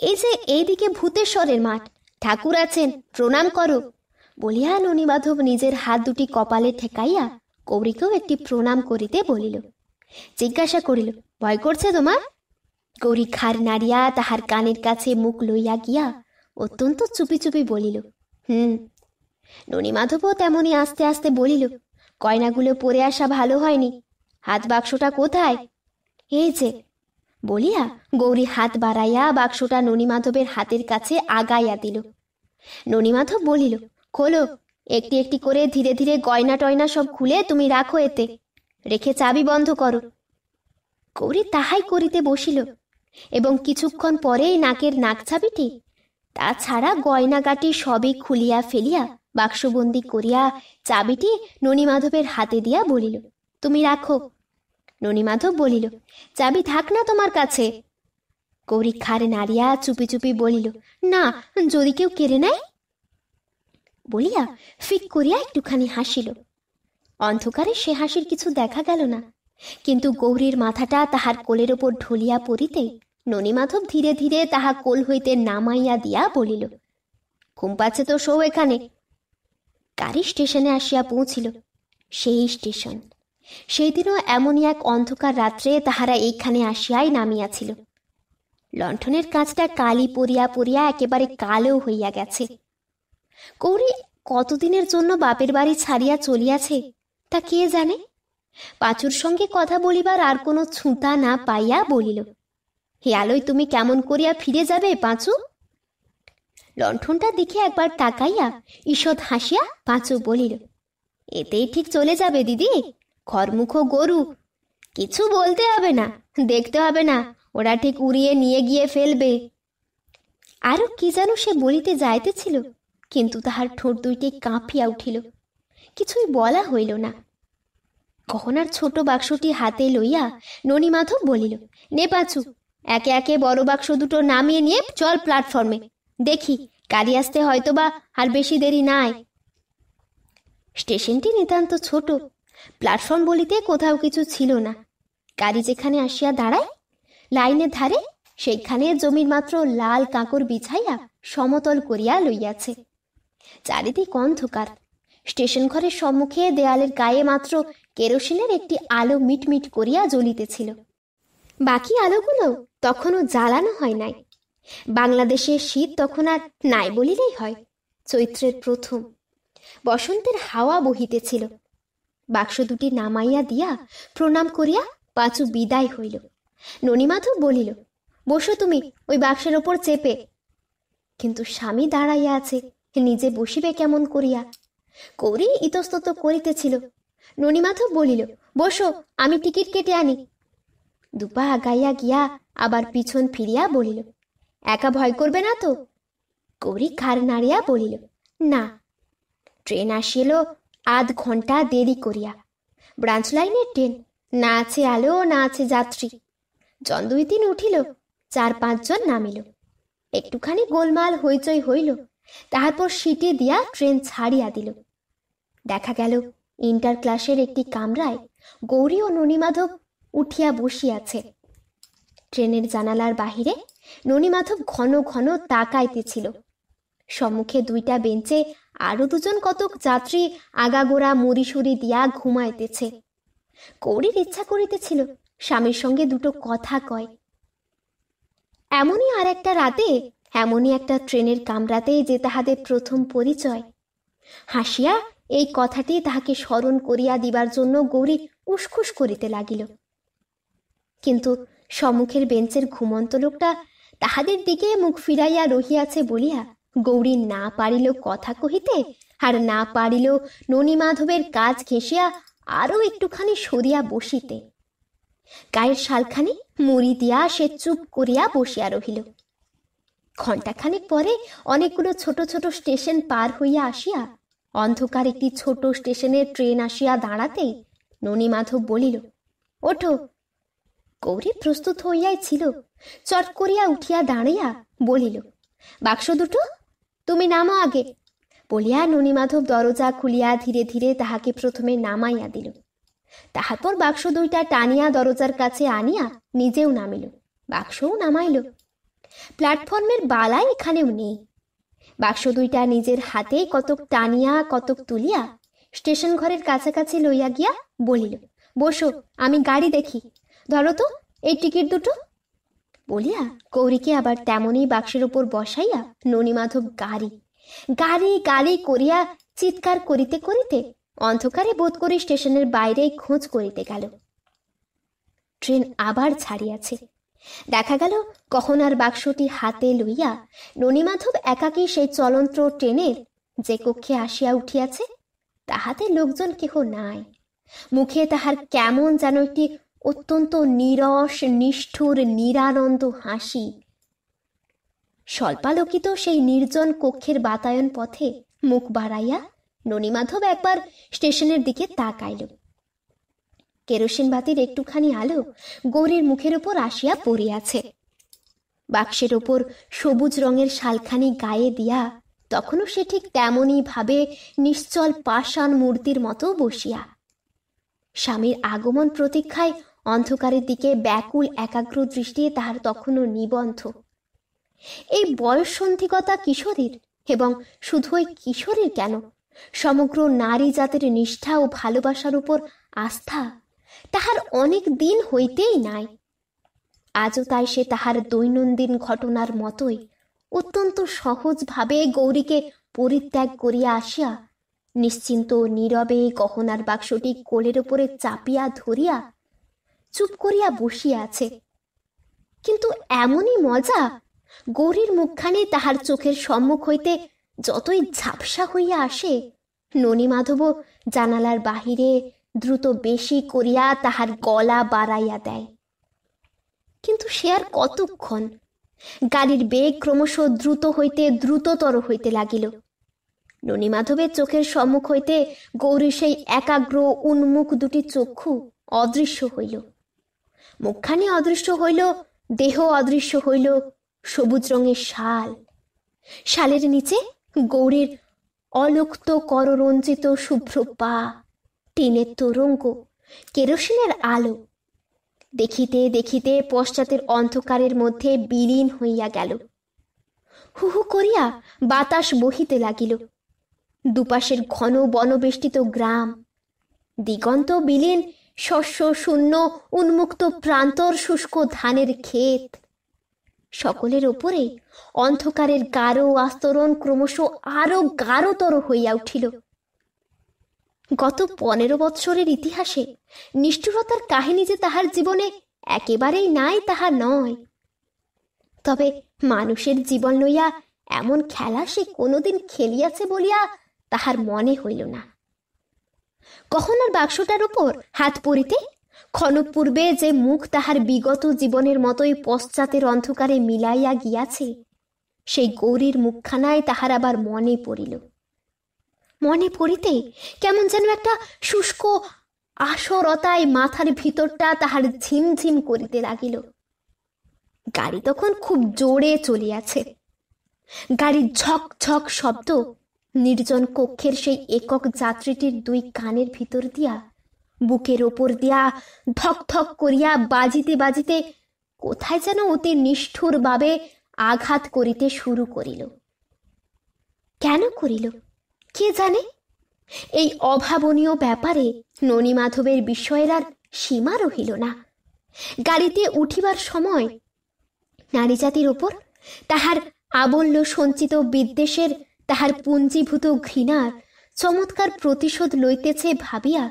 এই যে এইদিকে ভূতেশ্বরের মাঠ ঠাকুর আছেন প্রণাম করো বলিয়া ননীমাধব নিজের হাত দুটি কপালে ঠেকাইয়া গৌরীকেও একটি প্রণাম করিতে বলিল জিজ্ঞাসা করিল ভয় করছে তোমার গৌরী খার নাড়িয়া তাহার কানের কাছে মুখ লইয়া গিয়া অত্যন্ত চুপি চুপি বলিল হুম ননীমাধবও তেমনি আস্তে আস্তে বলিল গয়নাগুলো পরে আসা ভালো হয়নি হাত বাক্সটা কোথায় এই যে বলিয়া গৌরী হাত বাড়াইয়া বাক্সটা ননীমাধবের হাতের কাছে আগাইয়া দিল ননীমাধব বলিল খোলো একটি একটি করে ধীরে ধীরে গয়না টয়না সব খুলে তুমি রাখো এতে রেখে চাবি বন্ধ করো গৌরী তাহাই করিতে বসিল এবং কিছুক্ষণ পরেই নাকের নাক চাবিটি তাছাড়া গয়নাগাটি সবই খুলিয়া ফেলিয়া বাক্সবন্দি করিয়া চাবিটি ননীমাধবের হাতে দিয়া বলিল তুমি রাখো ননীমাধব বলিল চাবি থাক না তোমার কাছে গৌরী খারে নাড়িয়া চুপি চুপি বলিল না যদি কেউ কেড়ে নেয় বলিয়া ফিক করিয়া একটুখানি হাসিল অন্ধকারে সে হাসির কিছু দেখা গেল না কিন্তু গৌরীর মাথাটা তাহার কোলের ওপর ঢলিয়া পড়িতে ননীমাধব ধীরে ধীরে তাহা কোল হইতে নামাইয়া দিয়া বলিল ঘুম পাচ্ছে তো সৌ এখানে গাড়ি স্টেশনে আসিয়া পৌঁছিল সেই স্টেশন সেইদিনও এমনই এক অন্ধকার রাত্রে তাহারা এইখানে আসিয়াই নামিয়াছিল লণ্ঠনের কাজটা কালি পড়িয়া পড়িয়া একেবারে কালো হইয়া গেছে কৌরি কতদিনের জন্য বাপের বাড়ি ছাড়িয়া চলিয়াছে তা কে জানে পাঁচুর সঙ্গে কথা বলিবার আর কোনো ছুঁতা না পাইয়া বলিল হে আলোয় তুমি কেমন করিয়া ফিরে যাবে পাঁচু লণ্ঠনটা দেখে একবার তাকাইয়া ঈষৎ হাসিয়া পাঁচু বলিল এতেই ঠিক চলে যাবে দিদি খরমুখ গরু কিছু বলতে হবে না দেখতে হবে না ওরা ঠিক উড়িয়ে নিয়ে গিয়ে ফেলবে আরও কি যেন সে বলিতে যাইতেছিল কিন্তু তাহার ঠোঁট দুইটি কাঁপিয়া উঠিল কিছুই বলা হইল না গহনার ছোট বাক্সটি হাতে লইয়া ননীমাধব বলিল নে পাচু একে একে বড় বাক্স দুটো নামিয়ে নিয়ে চল প্ল্যাটফর্মে দেখি গাড়ি আসতে হয়তোবা আর বেশি দেরি নাই স্টেশনটি নিতান্ত ছোট প্ল্যাটফর্ম বলিতে কোথাও কিছু ছিল না গাড়ি যেখানে আসিয়া দাঁড়ায় লাইনের ধারে সেইখানে জমির মাত্র লাল কাঁকর বিছাইয়া সমতল করিয়া লইয়াছে চারিদিক অন্ধকার স্টেশন ঘরের সম্মুখে দেয়ালের গায়ে মাত্র কেরোসিনের একটি আলো মিটমিট করিয়া জ্বলিতেছিল বাকি আলোগুলো তখনও জ্বালানো হয় নাই বাংলাদেশে শীত তখন আর নাই বলিলেই হয় চৈত্রের প্রথম বসন্তের হাওয়া বহিতেছিল বাক্স দুটি নামাইয়া দিয়া প্রণাম করিয়া পাঁচু বিদায় হইল ননিমাধব বলিল বসো তুমি ওই বাক্সের ওপর চেপে কিন্তু স্বামী দাঁড়াইয়া আছে নিজে বসিবে কেমন করিয়া করি ইতস্তত করিতেছিল ননিমাধব বলিল বসো আমি টিকিট কেটে আনি দুপা আগাইয়া গিয়া আবার পিছন ফিরিয়া বলিল একা ভয় করবে না তো গৌরী ঘাড় নাড়িয়া বলিল না ট্রেন আসিল আধ ঘন্টা দেরি করিয়া ব্রাঞ্চ লাইনের ট্রেন না আছে আলো না আছে যাত্রী জন দুই দিন উঠিল চার পাঁচজন নামিল একটুখানি গোলমাল হইচই হইল তাহারপর সিটে দিয়া ট্রেন ছাড়িয়া দিল দেখা গেল ইন্টার ক্লাসের একটি কামরায় গৌরী ও ননীমাধব উঠিয়া বসিয়াছে ট্রেনের জানালার বাহিরে মাধব ঘন ঘন তাকাইতেছিল সম্মুখে দুইটা বেঞ্চে আরো দুজন কতক যাত্রী আগাগোড়া মুড়িসুড়ি দিয়া ঘুমাইতেছে কৌরির ইচ্ছা করিতেছিল স্বামীর সঙ্গে দুটো কথা কয় এমনই আর একটা রাতে এমনই একটা ট্রেনের কামরাতেই যে তাহাদের প্রথম পরিচয় হাসিয়া এই কথাটি তাহাকে স্মরণ করিয়া দিবার জন্য গৌরী উসখুস করিতে লাগিল কিন্তু সম্মুখের বেঞ্চের ঘুমন্ত লোকটা তাহাদের দিকে মুখ ফিরাইয়া রহিয়াছে বলিয়া গৌরী না পারিল কথা কহিতে আর না পারিল ননী মাধবের কাজ ঘেঁষিয়া আরও একটুখানি সরিয়া বসিতে গায়ের শালখানি মুড়ি দিয়া সে চুপ করিয়া বসিয়া রহিল ঘণ্টাখানিক পরে অনেকগুলো ছোট ছোট স্টেশন পার হইয়া আসিয়া অন্ধকার একটি ছোট স্টেশনের ট্রেন আসিয়া দাঁড়াতেই মাধব বলিল ওঠো গৌরী প্রস্তুত হইয়াই ছিল চট করিয়া উঠিয়া দাঁড়াইয়া বলিল বাক্স দুটো তুমি নামো আগে বলিয়া ননীমাধব দরজা খুলিয়া ধীরে ধীরে তাহাকে প্রথমে নামাইয়া দিল তাহার বাক্স দুইটা টানিয়া দরজার কাছে আনিয়া নিজেও নামিল বাক্সও নামাইল প্ল্যাটফর্মের বালাই এখানেও নেই বাক্স দুইটা নিজের হাতে কতক টানিয়া কতক তুলিয়া স্টেশন ঘরের কাছাকাছি লইয়া গিয়া বলিল বসো আমি গাড়ি দেখি ধরো তো এই টিকিট দুটো বলিয়া গৌরীকে আবার তেমনই বাক্সের উপর বসাইয়া ননীমাধব গাড়ি গাড়ি গাড়ি করিয়া চিৎকার করিতে করিতে অন্ধকারে বোধ করি স্টেশনের বাইরে খোঁজ করিতে গেল ট্রেন আবার ছাড়িয়াছে দেখা গেল কখন আর বাক্সটি হাতে লইয়া ননীমাধব একাকী সেই চলন্ত্র ট্রেনের যে কক্ষে আসিয়া উঠিয়াছে তাহাতে লোকজন কেহ নাই মুখে তাহার কেমন যেন একটি অত্যন্ত নিরস নিষ্ঠুর নিরানন্দ হাসি স্বল্পালোকিত সেই নির্জন কক্ষের বাতায়ন পথে মুখ বাড়াইয়া ননীমাধব একবার স্টেশনের দিকে তাকাইল কেরোসিন বাতির একটুখানি আলো গৌরীর মুখের উপর আসিয়া পড়িয়াছে বাক্সের ওপর সবুজ রঙের শালখানি গায়ে দিয়া তখনও সে ঠিক তেমনই ভাবে নিশ্চল পাষাণ মূর্তির মতো বসিয়া স্বামীর আগমন প্রতীক্ষায় অন্ধকারের দিকে ব্যাকুল একাগ্র দৃষ্টি তাহার তখনও নিবন্ধ এই বয়স সন্ধিকতা কিশোরীর এবং শুধুই কিশোরীর কেন সমগ্র নারী জাতির নিষ্ঠা ও ভালোবাসার উপর আস্থা তাহার অনেক দিন হইতেই নাই আজও তাই সে তাহার দৈনন্দিন ঘটনার মতোই অত্যন্ত সহজভাবে গৌরীকে পরিত্যাগ করিয়া আসিয়া নিশ্চিন্ত নীরবে গহনার বাক্সটি কোলের উপরে চাপিয়া ধরিয়া চুপ করিয়া বসিয়া আছে কিন্তু এমনই মজা গৌরীর মুখখানি তাহার চোখের সম্মুখ হইতে যতই ঝাপসা হইয়া আসে ননীমাধব জানালার বাহিরে দ্রুত বেশি করিয়া তাহার গলা বাড়াইয়া দেয় কিন্তু সে আর কতক্ষণ গাড়ির বেগ ক্রমশ দ্রুত হইতে দ্রুততর হইতে লাগিল ননীমাধবের চোখের সম্মুখ হইতে গৌরীর সেই একাগ্র উন্মুখ দুটি চক্ষু অদৃশ্য হইল মুখখানি অদৃশ্য হইল দেহ অদৃশ্য হইল সবুজ রঙের শাল শালের নিচে গৌরীর অলুক্ত কররঞ্জিত শুভ্র পা টিনের তরঙ্গ কেরোসিনের আলো দেখিতে দেখিতে পশ্চাতের অন্ধকারের মধ্যে বিলীন হইয়া গেল হু হু করিয়া বাতাস বহিতে লাগিল দুপাশের ঘন বনবেষ্টিত গ্রাম দিগন্ত বিলীন শস্য শূন্য উন্মুক্ত প্রান্তর শুষ্ক ধানের ক্ষেত সকলের ওপরে অন্ধকারের গাঢ় আস্তরণ ক্রমশ আরো গাঢ়তর হইয়া উঠিল গত পনেরো বৎসরের ইতিহাসে নিষ্ঠুরতার কাহিনী যে তাহার জীবনে একেবারেই নাই তাহা নয় তবে মানুষের জীবন লইয়া এমন খেলা সে কোনোদিন খেলিয়াছে বলিয়া তাহার মনে হইল না কখনো বাক্সটার উপর হাত পড়িতে ক্ষণক পূর্বে যে মুখ তাহার বিগত জীবনের মতোই পশ্চাতের অন্ধকারে মিলাইয়া গিয়াছে সেই গৌরীর মুখখানায় তাহার আবার মনে পড়িল মনে পড়িতে কেমন যেন একটা শুষ্ক আসরতায় মাথার ভিতরটা তাহার ঝিমঝিম করিতে লাগিল গাড়ি তখন খুব জোরে চলিয়াছে গাড়ির ঝকঝক শব্দ নির্জন কক্ষের সেই একক যাত্রীটির দুই কানের ভিতর দিয়া বুকের ওপর দিয়া ধক ধক করিয়া বাজিতে বাজিতে কোথায় যেন অতি নিষ্ঠুরভাবে আঘাত করিতে শুরু করিল কেন করিল কে জানে এই অভাবনীয় ব্যাপারে মাধবের বিষয়ের আর সীমা রহিল না গাড়িতে উঠিবার সময় নারীজাতির ওপর তাহার আবল্য সঞ্চিত বিদ্বেষের তাহার পুঞ্জীভূত ঘৃণার চমৎকার প্রতিশোধ লইতেছে ভাবিয়া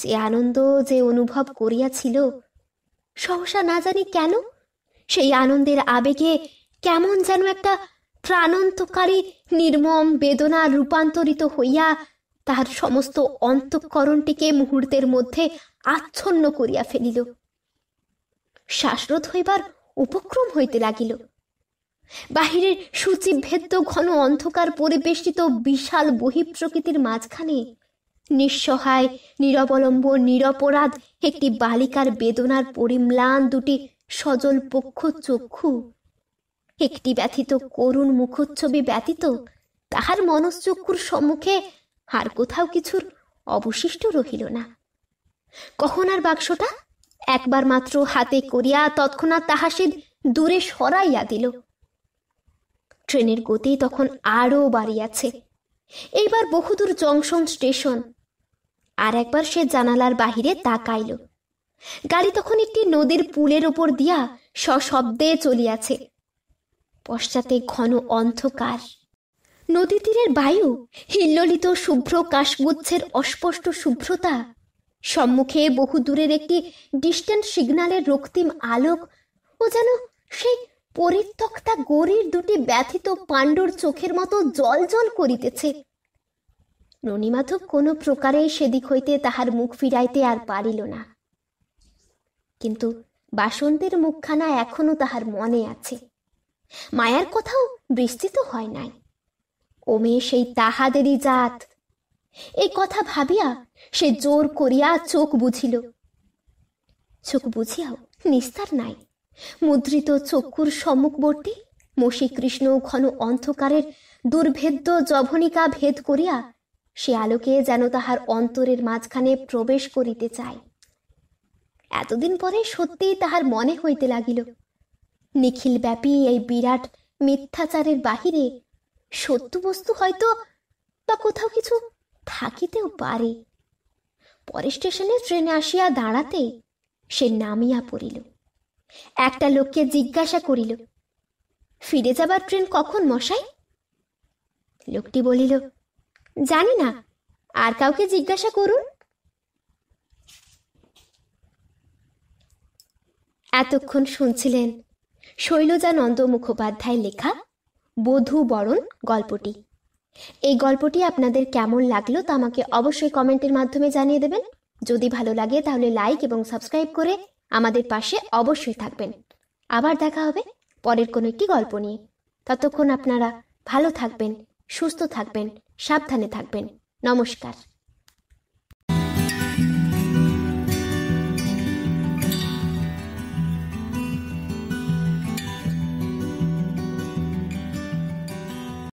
যে আনন্দ যে অনুভব করিয়াছিল সহসা না জানি কেন সেই আনন্দের আবেগে কেমন যেন একটা প্রাণন্তকারী নির্মম বেদনা রূপান্তরিত হইয়া তাহার সমস্ত অন্তঃকরণটিকে মুহূর্তের মধ্যে আচ্ছন্ন করিয়া ফেলিল শ্বাসরোধ হইবার উপক্রম হইতে লাগিল বাহিরের সূচিভেদ্য ঘন অন্ধকার পরিবেষ্টিত বিশাল বহিঃপ্রকৃতির মাঝখানে নিঃসহায় নিরবলম্ব নিরপরাধ একটি বালিকার বেদনার পরিম্লান দুটি সজল পক্ষ চক্ষু একটি ব্যথিত করুণ মুখোচ্ছবি ব্যতীত তাহার মনস্চক্ষুর সম্মুখে আর কোথাও কিছুর অবশিষ্ট রহিল না কখন আর বাক্সটা একবার মাত্র হাতে করিয়া তৎক্ষণাৎ তাহা সে দূরে সরাইয়া দিল ট্রেনের গতি তখন আরও বাড়িয়াছে এইবার বহুদূর জংশন স্টেশন আর একবার সে জানালার বাহিরে তাকাইল গাড়ি তখন একটি নদীর পুলের ওপর দিয়া সশব্দে চলিয়াছে পশ্চাতে ঘন অন্ধকার নদী তীরের বায়ু হিল্লিত শুভ্র কাশগুচ্ছের অস্পষ্ট শুভ্রতা সম্মুখে বহু দূরের একটি ডিস্ট্যান্ট সিগনালের রক্তিম আলোক ও যেন সেই পরিত্যক্তা গরির দুটি ব্যথিত পাণ্ডুর চোখের মতো জল জল করিতেছে ননিমাধব কোনো প্রকারে সেদিক হইতে তাহার মুখ ফিরাইতে আর পারিল না কিন্তু বাসন্তের মুখখানা এখনো তাহার মনে আছে মায়ার কথাও বিস্তৃত হয় নাই ওমে সেই তাহাদেরই জাত এই কথা ভাবিয়া সে জোর করিয়া চোখ বুঝিল চোখ বুঝিয়াও নিস্তার নাই মুদ্রিত চক্ষুর সম্মুখবর্তী মসীকৃষ্ণ ঘন অন্ধকারের দুর্ভেদ্য জভনিকা ভেদ করিয়া সে আলোকে যেন তাহার অন্তরের মাঝখানে প্রবেশ করিতে চায় এতদিন পরে সত্যিই তাহার মনে হইতে লাগিল নিখিল ব্যাপী এই বিরাট মিথ্যাচারের বাহিরে সত্য বস্তু হয়তো বা কোথাও কিছু থাকিতেও পারে পরে স্টেশনে ট্রেনে আসিয়া দাঁড়াতে সে নামিয়া পড়িল একটা লোককে জিজ্ঞাসা করিল ফিরে যাবার ট্রেন কখন মশাই লোকটি বলিল জানি না আর কাউকে জিজ্ঞাসা করুন এতক্ষণ শুনছিলেন শৈলজানন্দ মুখোপাধ্যায় লেখা বধূ বরণ গল্পটি এই গল্পটি আপনাদের কেমন লাগলো তা আমাকে অবশ্যই কমেন্টের মাধ্যমে জানিয়ে দেবেন যদি ভালো লাগে তাহলে লাইক এবং সাবস্ক্রাইব করে আমাদের পাশে অবশ্যই থাকবেন আবার দেখা হবে পরের কোনো একটি গল্প নিয়ে ততক্ষণ আপনারা ভালো থাকবেন সুস্থ থাকবেন সাবধানে থাকবেন নমস্কার